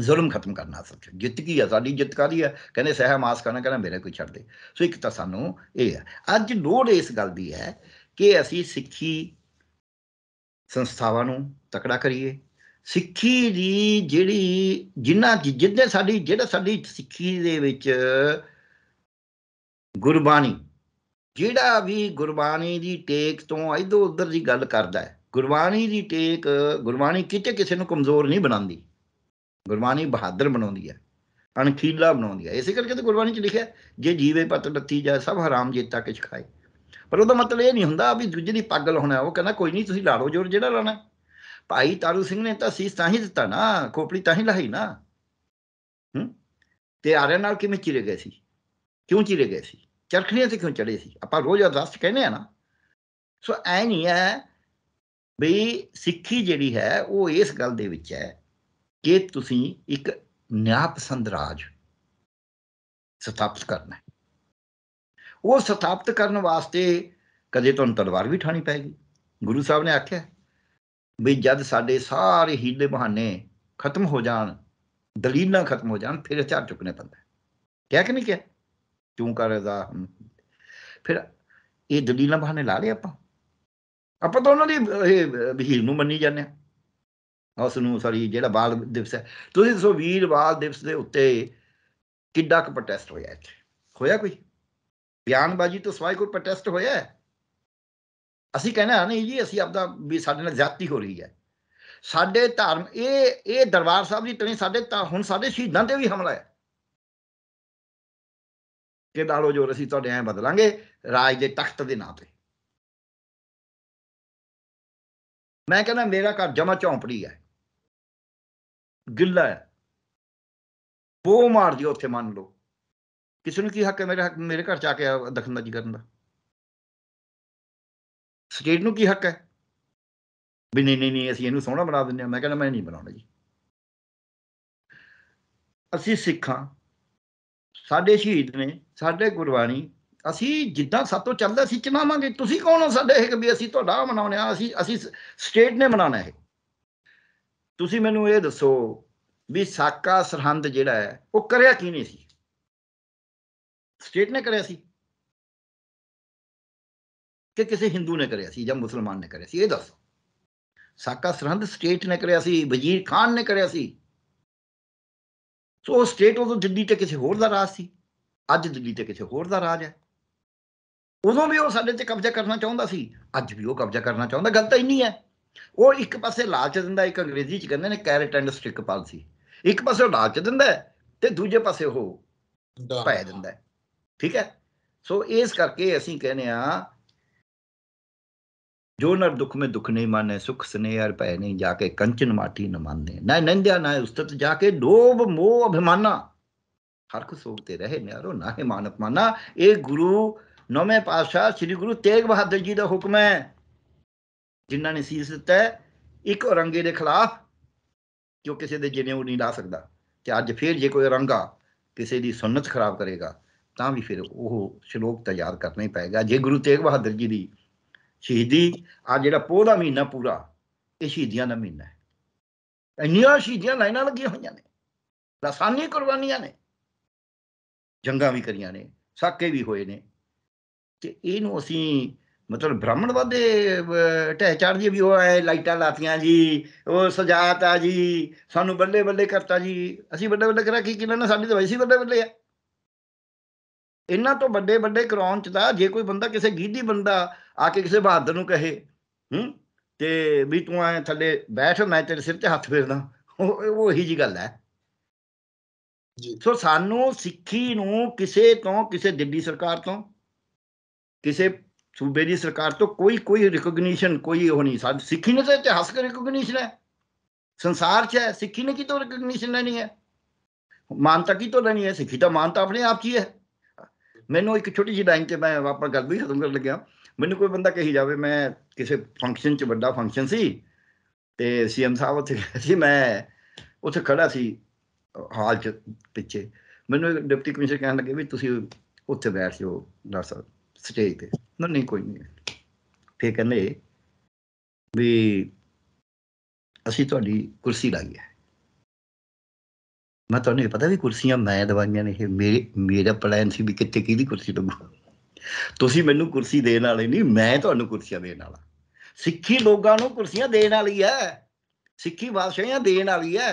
ਜ਼ੁਲਮ ਖਤਮ ਕਰਨਾ 'ਚ ਜਿੱਤ ਕੀ ਹੈ ਸਾਡੀ ਜਿੱਤ ਕਾਦੀ ਹੈ ਕਹਿੰਦੇ ਸਹਿ ਮਾਸ ਕਰਨਾ ਕਹਿੰਦਾ ਮੇਰੇ ਕੋਈ ਛੱਡ ਦੇ ਸੋ ਇੱਕ ਤਾਂ ਸਾਨੂੰ ਇਹ ਹੈ ਅੱਜ ਲੋੜ ਇਸ ਗੱਲ ਦੀ ਹੈ ਕਿ ਅਸੀਂ ਸਿੱਖੀ ਸੰਸਥਾਵਾਂ ਨੂੰ ਤਕੜਾ ਕਰੀਏ ਸਿੱਖੀ ਦੀ ਜਿਹੜੀ ਜਿੰਨਾ ਜਿੱਦੇ ਸਾਡੀ ਜਿਹੜਾ ਸਾਡੀ ਸਿੱਖੀ ਦੇ ਵਿੱਚ ਗੁਰਬਾਣੀ ਜਿਹੜਾ ਵੀ ਗੁਰਬਾਣੀ ਦੀ ਟੇਕ ਤੋਂ ਇਧਰ ਉਧਰ ਦੀ ਗੱਲ ਕਰਦਾ ਹੈ ਗੁਰਬਾਣੀ ਦੀ ਟੇਕ ਗੁਰਬਾਣੀ ਕਿਤੇ ਕਿਸੇ ਨੂੰ ਕਮਜ਼ੋਰ ਨਹੀਂ ਬਣਾਉਂਦੀ ਗੁਰਬਾਣੀ ਬਹਾਦਰ ਬਣਾਉਂਦੀ ਹੈ ਅਣਖੀਲਾ ਬਣਾਉਂਦੀ ਹੈ ਇਸੇ ਕਰਕੇ ਤਾਂ ਗੁਰਬਾਣੀ 'ਚ ਲਿਖਿਆ ਜੇ ਜੀਵੇ ਪਤ ਨੱਤੀ ਜਾ ਸਭ ਹਰਾਮ ਜੀਤਾ ਕਿਛ ਖਾਏ ਪਰ ਉਹਦਾ ਮਤਲਬ ਇਹ ਨਹੀਂ ਹੁੰਦਾ ਵੀ ਦੂਜੇ ਦੀ ਪਾਗਲ ਹੋਣਾ ਉਹ ਕਹਿੰਦਾ ਕੋਈ ਨਹੀਂ ਤੁਸੀਂ ਲਾ ਲਓ ਜੋਰ ਜਿਹੜਾ ਲਾਣਾ ਭਾਈ ਤਾਰੂ ਸਿੰਘ ਨੇ ਤਾਂ ਸੀਸ ਤਾਂ ਹੀ ਦਿੱਤਾ ਨਾ ਖੋਪੜੀ ਤਾਂ ਹੀ ਲਾਈ ਨਾ ਹੂੰ ਤੇ ਆਰਿਆਂ ਨਾਲ ਕਿਵੇਂ ਚਿਰੇ ਗਏ ਸੀ ਕਿਉਂ ਚਿਰੇ ਗਏ ਸੀ ਚਰਖੜੀਆਂ ਤੇ ਕਿਉਂ ਚੜੇ ਸੀ ਆਪਾਂ ਰੋਜ਼ ਅਰਦਾਸ ਕਹਿੰਦੇ ਆ ਨਾ ਸੋ ਐ ਨਹੀਂ ਹੈ ਵੀ ਸਿੱਖੀ ਜਿਹੜੀ ਹੈ ਉਹ ਇਸ ਗੱਲ ਦੇ ਵਿੱਚ ਹੈ ਕਿ ਤੁਸੀਂ ਇੱਕ ਪਸੰਦ ਰਾਜ ਸਥਾਪਿਤ ਕਰਨਾ ਹੈ ਉਹ ਸਥਾਪਿਤ ਕਰਨ ਵਾਸਤੇ ਕਦੇ ਤੁਹਾਨੂੰ ਤਲਵਾਰ ਵੀ ਠਾਣੀ ਪੈਗੀ ਗੁਰੂ ਸਾਹਿਬ ਨੇ ਆਖਿਆ ਵੀ ਜਦ ਸਾਡੇ ਸਾਰੇ ਹੀਲੇ ਬਹਾਨੇ ਖਤਮ ਹੋ ਜਾਣ ਦਲੀਲਾਂ ਖਤਮ ਹੋ ਜਾਣ ਫਿਰ ਹਥਿਆਰ ਚੁੱਕਣੇ ਪੈਂਦਾ ਕਿਹਾ ਕਿ ਨਹੀਂ ਕਿਹਾ ਕਿਉਂ ਕਰ ਰਜ਼ਾ ਫਿਰ ਇਹ ਦਲੀਲਾਂ ਬਹਾਨੇ ਲਾ ਲਏ ਆਪਾਂ ਆਪਾਂ ਤਾਂ ਉਹਨਾਂ ਦੀ ਇਹ ਵਹੀਰ ਨੂੰ ਮੰਨੀ ਜਾਂਦੇ ਆ ਉਸ ਨੂੰ ਸਾਰੀ ਜਿਹੜਾ ਬਾਲ ਦਿਵਸ ਹੈ ਤੁਸੀਂ ਦੱਸੋ ਵੀਰ ਬਾਲ ਦਿਵਸ ਦੇ ਉੱਤੇ ਕਿੱਡਾ ਕੁ ਪ੍ਰੋਟੈਸਟ ਹੋਇਆ ਇੱਥੇ ਹੋਇਆ ਕੋਈ ਬਿਆਨਬਾਜ਼ੀ ਤੋਂ ਸਵਾਈ ਕੋਈ ਪ੍ਰੋਟੈਸਟ ਹੋਇਆ ਹੈ ਅਸੀਂ ਕਹਿੰਦਾ ਨਹੀਂ ਜੀ ਅਸੀਂ ਆਪਦਾ ਵੀ ਸਾਡੇ ਨਾਲ ਜ਼ਿਆਦਤੀ ਹੋ ਰਹੀ ਹੈ ਸਾਡੇ ਧਰਮ ਇਹ ਇਹ ਦਰਬਾਰ ਸਾਹਿਬ ਦੀ ਤਣੀ ਸਾਡੇ ਤਾਂ ਹੁਣ ਸਾਡੇ ਸ਼ਹੀਦਾਂ ਤੇ ਵੀ ਹਮਲਾ ਹੈ ਕਿ ਡਾਲੋ ਜੋ ਅਸੀਂ ਤੁਹਾਡੇ ਐ ਬਦਲਾਂਗੇ ਰਾਜ ਦੇ ਤਖਤ ਦੇ ਨਾਂ ਤੇ ਮੈਂ ਕਹਿੰਦਾ ਮੇਰਾ ਘਰ ਜਮਾ ਝੌਂਪੜੀ ਹੈ ਗਿੱਲਾ ਹੈ ਉਹ ਮਾਰ ਦਿਓ ਉੱਥੇ ਮੰਨ ਲਓ ਕਿਸੇ ਨੂੰ ਕੀ ਹੱਕ ਹੈ ਮੇਰੇ ਹੱਕ ਮੇਰੇ ਘਰ ਚ ਆ ਕੇ ਦਖਲਅੰਦਾਜ਼ੀ ਕਰਨ ਦਾ ਸਟੇਟ ਨੂੰ ਕੀ ਹੱਕ ਹੈ ਵੀ ਨਹੀਂ ਨਹੀਂ ਨਹੀਂ ਅਸੀਂ ਇਹਨੂੰ ਸੋਹਣਾ ਬਣਾ ਦਿੰਦੇ ਆ ਮੈਂ ਕਹਿੰਦਾ ਮੈਂ ਨਹੀਂ ਬਣਾਉਣਾ ਜੀ ਅਸੀਂ ਸਿੱਖਾਂ ਸਾਡੇ ਸ਼ਹੀਦ ਨੇ ਸਾਡੇ ਗੁਰਬਾਣੀ ਅਸੀਂ ਜਿੱਦਾਂ ਸਾਤੋਂ ਚੱਲਦਾ ਸੀ ਚਨਾਵਾਂਗੇ ਤੁਸੀਂ ਕੌਣ ਹੋ ਸਾਡੇ ਇਹ ਕਿ ਵੀ ਅਸੀਂ ਤੁਹਾਡਾ ਮਨਾਉਣਿਆ ਆ ਅਸੀਂ ਅਸੀਂ ਸਟੇਟ ਨੇ ਮਨਾਉਣਾ ਹੈ ਤੁਸੀਂ ਮੈਨੂੰ ਇਹ ਦੱਸੋ ਵੀ ਸਾਕਾ ਸਰਹੰਦ ਜਿਹੜਾ ਹੈ ਉਹ ਕਰਿਆ ਕੀ ਨਹੀਂ ਸੀ ਸਟੇਟ ਨੇ ਕਰਿਆ ਸੀ ਕਿ ਕਿਸੇ ਹਿੰਦੂ ਨੇ ਕਰਿਆ ਸੀ ਜਾਂ ਮੁਸਲਮਾਨ ਨੇ ਕਰਿਆ ਸੀ ਇਹ ਦੱਸੋ ਸਾਕਾ ਸਰਹੰਦ ਸਟੇਟ ਨੇ ਕਰਿਆ ਸੀ ਵਜ਼ੀਰ ਖਾਨ ਨੇ ਕਰਿਆ ਸੀ ਸੋ ਸਟੇਟ ਉਦੋਂ ਦਿੱਲੀ ਤੇ ਕਿਸੇ ਹੋਰ ਦਾ ਰਾਜ ਸੀ ਅੱਜ ਦਿੱਲੀ ਤੇ ਕਿਸੇ ਹੋਰ ਦਾ ਰਾਜ ਹੈ ਉਦੋਂ ਵੀ ਉਹ ਸਾਡੇ ਤੇ ਕਬਜ਼ਾ ਕਰਨਾ ਚਾਹੁੰਦਾ ਸੀ ਅੱਜ ਵੀ ਉਹ ਕਬਜ਼ਾ ਕਰਨਾ ਚਾਹੁੰਦਾ ਗੱਲ ਤਾਂ ਇੰਨੀ ਹੈ ਉਹ ਇੱਕ ਪਾਸੇ ਲਾਲਚ ਦਿੰਦਾ ਇੱਕ ਅੰਗਰੇਜ਼ੀ ਚ ਕਹਿੰਦੇ ਨੇ ਕੈਰਟ ਐਂਡ ਸਟਿਕ ਪਾਲਸੀ ਇੱਕ ਪਾਸੇ ਉਹ ਲਾਲਚ ਦਿੰਦਾ ਤੇ ਦੂਜੇ ਪਾਸੇ ਉਹ ਪੈ ਦਿੰਦਾ ਠੀਕ ਹੈ ਸੋ ਇਸ ਕਰਕੇ ਅਸੀਂ ਕਹਿੰਦੇ ਆ ਜੋ ਨਰ ਦੁੱਖ ਮੇ ਦੁੱਖ ਨਹੀਂ ਮਾਨੇ ਸੁਖ ਸਨੇਹ ਹਰ ਪੈ ਨਹੀਂ ਜਾ ਕੇ ਕੰਚਨ ਮਾਟੀ ਨਾ ਮੰਨਦੇ ਨਾ ਨੰਦਿਆ ਨਾ ਉਸਤਤ ਜਾ ਕੇ ਲੋਭ ਮੋਹ ਅਭਿਮਾਨਾ ਹਰ ਕੋ ਸੋਚਤੇ ਰਹੇ ਨਿਆਰੋ ਨਾ ਹੈ ਮਾਨਤ ਮਾਨਾ ਇਹ ਗੁਰੂ ਨੌਵੇਂ ਪਾਤਸ਼ਾਹ ਸ੍ਰੀ ਗੁਰੂ ਤੇਗ ਬਹਾਦਰ ਜੀ ਦਾ ਹੁਕਮ ਹੈ ਜਿਨ੍ਹਾਂ ਨੇ ਸੀਸ ਦਿੱਤਾ ਇੱਕ ਔਰੰਗੇ ਦੇ ਖਿਲਾਫ ਜੋ ਕਿਸੇ ਦੇ ਜਿਨੇ ਉਹ ਨਹੀਂ ਲਾ ਸਕਦਾ ਤੇ ਅੱਜ ਫੇਰ ਜੇ ਕੋਈ ਔਰੰਗਾ ਕਿਸੇ ਦੀ ਸੁਨਨਤ ਖਰਾਬ ਕਰੇਗਾ ਤਾਂ ਵੀ ਫਿਰ ਉਹ ਸ਼ਲੋਕ ਤਿਆਰ ਕਰਨਾ ਹੀ ਪਏਗਾ ਜੇ ਗੁਰੂ ਤੇਗ ਬਹਾਦਰ ਜੀ ਦੀ ਸ਼ਹੀਦੀ ਆ ਜਿਹੜਾ ਪੋਹ ਦਾ ਮਹੀਨਾ ਪੂਰਾ ਇਹ ਸ਼ਹੀਦੀਆਂ ਦਾ ਮਹੀਨਾ ਹੈ ਇੰਨੀਆਂ ਸ਼ਹੀਦੀਆਂ ਲਾਈਨਾਂ ਲੱਗੀਆਂ ਹੋਈਆਂ ਨੇ ਲਸਾਨੀ ਕੁਰਬਾਨੀਆਂ ਨੇ ਜੰਗਾਂ ਵੀ ਕਰੀਆਂ ਨੇ ਸਾਕੇ ਵੀ ਹੋਏ ਨੇ ਤੇ ਇਹਨੂੰ ਅਸੀਂ ਮਤਲਬ ਬ੍ਰਾਹਮਣਵਾਦ ਦੇ ਢਹਿ ਚਾੜ ਜੀ ਵੀ ਉਹ ਐ ਲਾਈਟਾਂ ਲਾਤੀਆਂ ਜੀ ਉਹ ਸਜਾਤਾ ਜੀ ਸਾਨੂੰ ਬੱਲੇ ਬੱਲੇ ਕਰਤਾ ਜੀ ਅਸੀਂ ਬੱਲੇ ਬੱਲੇ ਕਰਾ ਕੀ ਕਿਨਾਂ ਨੇ ਸਾਡੀ ਦਵਾਈ ਸੀ ਬੱਲੇ ਬੱਲੇ ਆ ਇਹਨਾਂ ਤੋਂ ਵੱਡੇ ਵੱਡੇ ਕਰਾਉਣ ਚ ਤਾਂ ਜੇ ਕੋਈ ਬੰਦਾ ਕਿਸੇ ਗੀਧੀ ਬੰਦਾ ਆ ਕੇ ਕਿਸੇ ਬਹਾਦਰ ਨੂੰ ਕਹੇ ਹੂੰ ਤੇ ਵੀ ਤੂੰ ਐ ਥੱਲੇ ਬੈਠ ਮੈਂ ਤੇਰੇ ਸਿਰ ਤੇ ਹੱਥ ਫੇਰਦਾ ਉਹ ਉਹੀ ਜੀ ਗੱਲ ਹੈ ਜੀ ਸੋ ਸਾਨੂੰ ਸਿੱਖੀ ਨੂੰ ਕਿਸੇ ਤੋਂ ਕਿਸੇ ਦਿੱਲੀ ਸਰਕਾਰ ਤੋਂ ਕਿਸੇ ਸੂਬੇ ਦੀ ਸਰਕਾਰ ਤੋਂ ਕੋਈ ਕੋਈ ਰਿਕਗਨੀਸ਼ਨ ਕੋਈ ਉਹ ਨਹੀਂ ਸਾਡ ਸਿੱਖੀ ਨੇ ਤਾਂ ਇਤਿਹਾਸਕ ਰਿਕਗਨੀਸ਼ਨ ਹੈ ਸੰਸਾਰ 'ਚ ਹੈ ਸਿੱਖੀ ਨੇ ਤੋਂ ਰਿਕਗਨੀਸ਼ਨ ਲੈਣੀ ਹੈ ਮਾਨਤਾ ਤੋਂ ਲੈਣੀ ਹੈ ਸਿੱਖੀ ਤਾਂ ਮਾਨਤਾ ਆਪਣੇ ਆਪ 'ਚ ਹੀ ਹੈ ਮੈਨੂੰ ਇੱਕ ਛੋਟੀ ਜਿਹੀ ਲਾਈਨ ਤੇ ਮੈਂ ਆਪਣਾ ਗੱਲ ਵੀ ਖਤਮ ਕਰਨ ਲੱਗਿਆ ਮੈਨੂੰ ਕੋਈ ਬੰਦਾ ਕਹੀ ਜਾਵੇ ਮੈਂ ਕਿਸੇ ਫੰਕਸ਼ਨ 'ਚ ਵੱਡਾ ਫੰਕਸ਼ਨ ਸੀ ਤੇ ਸੀਐਮ ਸਾਹਿਬ ਉੱਥੇ ਸੀ ਮੈਂ ਉੱਥੇ ਖੜਾ ਸੀ ਹਾਲ 'ਚ ਪਿੱਛੇ ਮੈਨੂੰ ਡਿਪਟੀ ਕਮਿਸ਼ਨਰ ਕਹਿਣ ਲੱਗੇ ਵੀ ਤੁਸੀਂ ਉੱਥੇ ਬੈਠ ਜਾਓ ਡਾਕਟਰ ਸਾਹਿਬ ਸਟੇਜ ਤੇ ਨਾ ਨਹੀਂ ਕੋਈ ਨਹੀਂ ਫੇਰ ਕਹਿੰਦੇ ਵੀ ਅਸੀਂ ਤੁਹਾਡੀ ਕੁਰਸੀ ਲਾਈ ਹੈ ਮੈਂ ਤੁਹਾਨੂੰ ਪਤਾ ਵੀ ਕੁਰਸੀਆਂ ਮੈਂ ਦਵਾਈਆਂ ਨੇ ਇਹ ਮੇਰੇ ਮੇਰਾ ਪਲਾਨ ਸੀ ਵੀ ਕਿੱਥੇ ਕਿਹਦੀ ਕੁਰਸੀ ਲੱਗੂ ਤੁਸੀਂ ਮੈਨੂੰ ਕੁਰਸੀ ਦੇਣ ਵਾਲੇ ਨਹੀਂ ਮੈਂ ਤੁਹਾਨੂੰ ਕੁਰਸੀਆਂ ਦੇਣ ਵਾਲਾ ਸਿੱਖੀ ਲੋਕਾਂ ਨੂੰ ਕੁਰਸੀਆਂ ਦੇਣ ਵਾਲੀ ਹੈ ਸਿੱਖੀ ਬਾਦਸ਼ਾਹਾਂ ਦੇਣ ਵਾਲੀ ਹੈ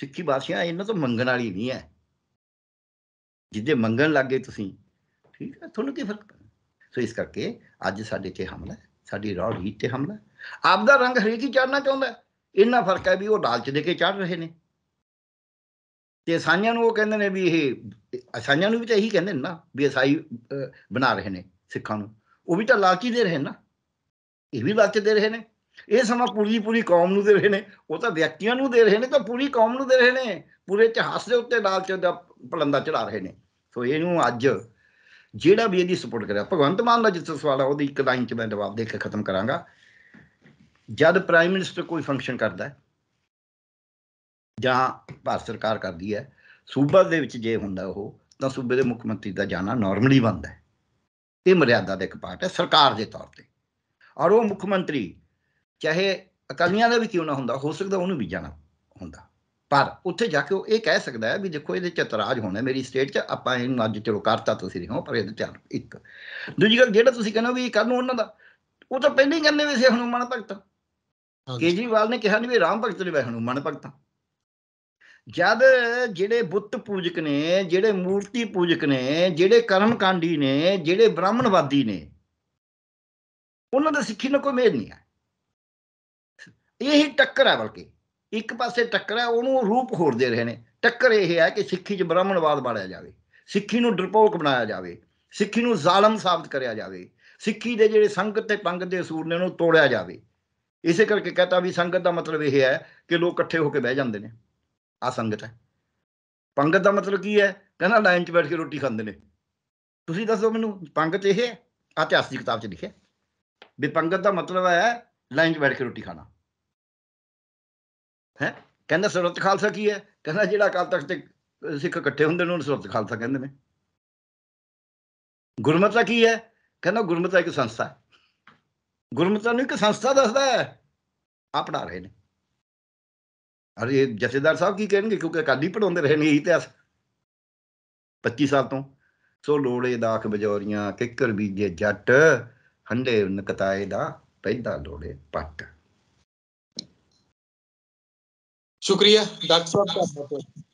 ਸਿੱਖੀ ਬਾਦਸ਼ਾਹ ਇਹਨਾਂ ਤੋਂ ਮੰਗਣ ਵਾਲੀ ਨਹੀਂ ਹੈ ਜਿੱਦੇ ਮੰਗਣ ਲੱਗੇ ਤੁਸੀਂ ਠੀਕ ਹੈ ਤੁਹਾਨੂੰ ਕੀ ਫਰਕ ਪੈਂਦਾ ਸੋ ਇਸ ਕਰਕੇ ਅੱਜ ਸਾਡੇ ਤੇ ਹਮਲਾ ਸਾਡੀ ਰਾਹ ਰੀਤ ਤੇ ਹਮਲਾ ਆਪ ਦਾ ਰੰਗ ਹਰੇਕ ਹੀ ਚੜਨਾ ਚਾਹੁੰਦਾ ਇੰਨਾ ਫਰਕ ਹੈ ਵੀ ਉਹ ਲਾਲਚ ਦੇ ਕੇ ਚੜ ਰਹੇ ਨੇ ਤੇ ਅਸਾਈਆਂ ਨੂੰ ਉਹ ਕਹਿੰਦੇ ਨੇ ਵੀ ਇਹ ਅਸਾਈਆਂ ਨੂੰ ਵੀ ਤਾਂ ਇਹੀ ਕਹਿੰਦੇ ਨੇ ਨਾ ਵੀ ਅਸਾਈ ਬਣਾ ਰਹੇ ਨੇ ਸਿੱਖਾਂ ਨੂੰ ਉਹ ਵੀ ਤਾਂ ਲਾਲਚੀ ਦੇ ਰਹੇ ਨਾ ਇਹ ਵੀ ਲਾਲਚ ਦੇ ਰਹੇ ਨੇ ਇਹ ਸਮਾਂ ਪੂਰੀ ਪੂਰੀ ਕੌਮ ਨੂੰ ਦੇ ਰਹੇ ਨੇ ਉਹ ਤਾਂ ਵਿਅਕਤੀਆਂ ਨੂੰ ਦੇ ਰਹੇ ਨੇ ਤਾਂ ਪੂਰੀ ਕੌਮ ਨੂੰ ਦੇ ਰਹੇ ਨੇ ਪੂਰੇ ਇਤਿਹਾਸ ਦੇ ਉੱਤੇ ਲਾਲਚ ਦਾ ਪਲੰਦਾ ਚੜਾ ਰਹੇ ਨੇ ਸੋ ਇਹਨੂੰ ਅੱਜ ਜਿਹੜਾ ਵੀ ਇਹਦੀ ਸਪੋਰਟ ਕਰਿਆ ਭਗਵੰਤ ਮਾਨ ਦਾ ਜਿੱਥੇ ਸਵਾਲ ਆ ਉਹਦੀ ਇੱਕ ਲਾਈਨ 'ਚ ਮੈਂ ਜਵਾਬ ਦੇ ਕੇ ਖਤਮ ਕਰਾਂਗਾ ਜਦ ਪ੍ਰਾਈਮ ਮਿਨਿਸਟਰ ਕੋਈ ਫੰਕਸ਼ਨ ਕਰਦਾ ਜਾਂ ਭਾਰਤ ਸਰਕਾਰ ਕਰਦੀ ਹੈ ਸੂਬਾ ਦੇ ਵਿੱਚ ਜੇ ਹੁੰਦਾ ਉਹ ਤਾਂ ਸੂਬੇ ਦੇ ਮੁੱਖ ਮੰਤਰੀ ਦਾ ਜਾਣਾ ਨਾਰਮਲੀ ਬੰਦਾ ਹੈ ਇਹ ਮਰਿਆਦਾ ਦਾ ਇੱਕ ਪਾਰਟ ਹੈ ਸਰਕਾਰ ਦੇ ਤੌਰ ਤੇ ਔਰ ਉਹ ਮੁੱਖ ਮੰਤਰੀ ਚਾਹੇ ਅਕਾਲੀਆਂ ਦਾ ਵੀ ਕਿਉਂ ਨਾ ਹੁੰਦਾ ਹੋ ਸਕਦਾ ਉਹਨੂੰ ਵੀ ਜਾਣਾ ਹੁੰਦਾ ਪਰ ਉੱਥੇ ਜਾ ਕੇ ਉਹ ਇਹ ਕਹਿ ਸਕਦਾ ਹੈ ਵੀ ਦੇਖੋ ਇਹਦੇ ਚ ਇਤਰਾਜ਼ ਹੋਣਾ ਮੇਰੀ ਸਟੇਟ ਚ ਆਪਾਂ ਇਹਨੂੰ ਅੱਜ ਚਲੋ ਕਰਤਾ ਤੁਸੀਂ ਰਹੋ ਪਰ ਇਹਦੇ ਧਿਆਨ ਇੱਕ ਦੂਜੀ ਗੱਲ ਜਿਹੜਾ ਤੁਸੀਂ ਕਹਿੰਦੇ ਹੋ ਵੀ ਕਰ ਨੂੰ ਉਹਨਾਂ ਦਾ ਉਹ ਤਾਂ ਪਹਿਲਾਂ ਹੀ ਕਹਿੰਦੇ ਵੀ ਸੇ ਹਨੂਮਾਨ ਭਗਤ ਕੇਜੀਵਾਲ ਨੇ ਕਿਹਾ ਨਹੀਂ ਵੀ ਰਾਮ ਭਗਤ ਨੇ ਮੈਂ ਹਨੂਮਾਨ ਭਗਤ ਜਦ ਜਿਹੜੇ ਬੁੱਤ ਪੂਜਕ ਨੇ ਜਿਹੜੇ ਮੂਰਤੀ ਪੂਜਕ ਨੇ ਜਿਹੜੇ ਕਰਮਕਾਂਡੀ ਨੇ ਜਿਹੜੇ ਬ੍ਰਾਹਮਣਵਾਦੀ ਨੇ ਉਹਨਾਂ ਦਾ ਸਿੱਖੀ ਨਾਲ ਕੋਈ ਮੇਲ ਨਹੀਂ ਹੈ ਇਹ ਹੀ ਟੱਕਰ ਹੈ ਬਲਕੇ ਇੱਕ ਪਾਸੇ ਟੱਕਰ ਉਹਨੂੰ ਰੂਪ ਹੋਰ ਦੇ ਰਹੇ ਨੇ ਟੱਕਰ ਇਹ ਹੈ ਕਿ ਸਿੱਖੀ 'ਚ ਬ੍ਰਾਹਮਣਵਾਦ ਬਾੜਿਆ ਜਾਵੇ ਸਿੱਖੀ ਨੂੰ ਡਰਪੋਕ ਬਣਾਇਆ ਜਾਵੇ ਸਿੱਖੀ ਨੂੰ ਜ਼ਾਲਮ ਸਾਬਤ ਕਰਿਆ ਜਾਵੇ ਸਿੱਖੀ ਦੇ ਜਿਹੜੇ ਸੰਗਤ ਤੇ ਪੰਗ ਦੇ ਅਸੂਲ ਨੇ ਉਹਨੂੰ ਤੋੜਿਆ ਜਾਵੇ ਇਸੇ ਕਰਕੇ ਕਹਤਾ ਵੀ ਸੰਗਤ ਦਾ ਮਤਲਬ ਇਹ ਹੈ ਕਿ ਲੋਕ ਇਕੱਠੇ ਹੋ ਕੇ ਬਹਿ ਜਾਂਦੇ ਨੇ ਆ ਸੰਗਤ ਹੈ ਪੰਗਤ ਦਾ ਮਤਲਬ ਕੀ ਹੈ ਕਹਿੰਦਾ ਲਾਈਨ 'ਚ ਬੈਠ ਕੇ ਰੋਟੀ ਖਾਂਦੇ ਨੇ ਤੁਸੀਂ ਦੱਸੋ ਮੈਨੂੰ ਪੰਗਤ ਇਹ ਹੈ ਇਤਿਹਾਸ ਦੀ ਕਿਤਾਬ 'ਚ ਲਿਖਿਆ ਵੀ ਪੰਗਤ ਦਾ ਮਤਲਬ ਹੈ ਲਾਈਨ 'ਚ ਬੈਠ ਕੇ ਰੋਟੀ ਖਾਣਾ ਹੈ ਕਹਿੰਦਾ ਸੁਰਤ ਖਾਲਸਾ ਕੀ ਹੈ ਕਹਿੰਦਾ ਜਿਹੜਾ ਕਾਲ ਤਖਤ ਤੇ ਸਿੱਖ ਇਕੱਠੇ ਹੁੰਦੇ ਨੇ ਉਹਨੂੰ ਸੁਰਤ ਖਾਲਸਾ ਕਹਿੰਦੇ ਨੇ ਗੁਰਮਤਾ ਕੀ ਹੈ ਕਹਿੰਦਾ ਗੁਰਮਤਾ ਇੱਕ ਸੰਸਥਾ ਹੈ ਗੁਰਮਤਾ ਨੂੰ ਇੱਕ ਸੰਸਥਾ ਦੱਸਦਾ ਹੈ ਆ ਪੜਾ ਰਹੇ ਨੇ ਅਰ ਇਹ ਜਥੇਦਾਰ ਸਾਹਿਬ ਕੀ ਕਹਿਣਗੇ ਕਿਉਂਕਿ ਕਾਦੀ ਪੜਾਉਂਦੇ ਰਹੇ ਨੇ ਇਤਿਹਾਸ 25 ਸਾਲ ਤੋਂ ਸੋ ਲੋੜੇ ਦਾਖ ਬਜੌਰੀਆਂ ਕਿੱਕਰ ਬੀਜੇ ਜੱਟ ਹੰਡੇ ਨਕਤਾਏ ਦਾ ਪੈਦਾ ਲੋੜੇ ਪੱਟ ਸ਼ੁਕਰੀਆ ਡਾਕਟਰ ਸਾਹਿਬ ਤੁਹਾਡਾ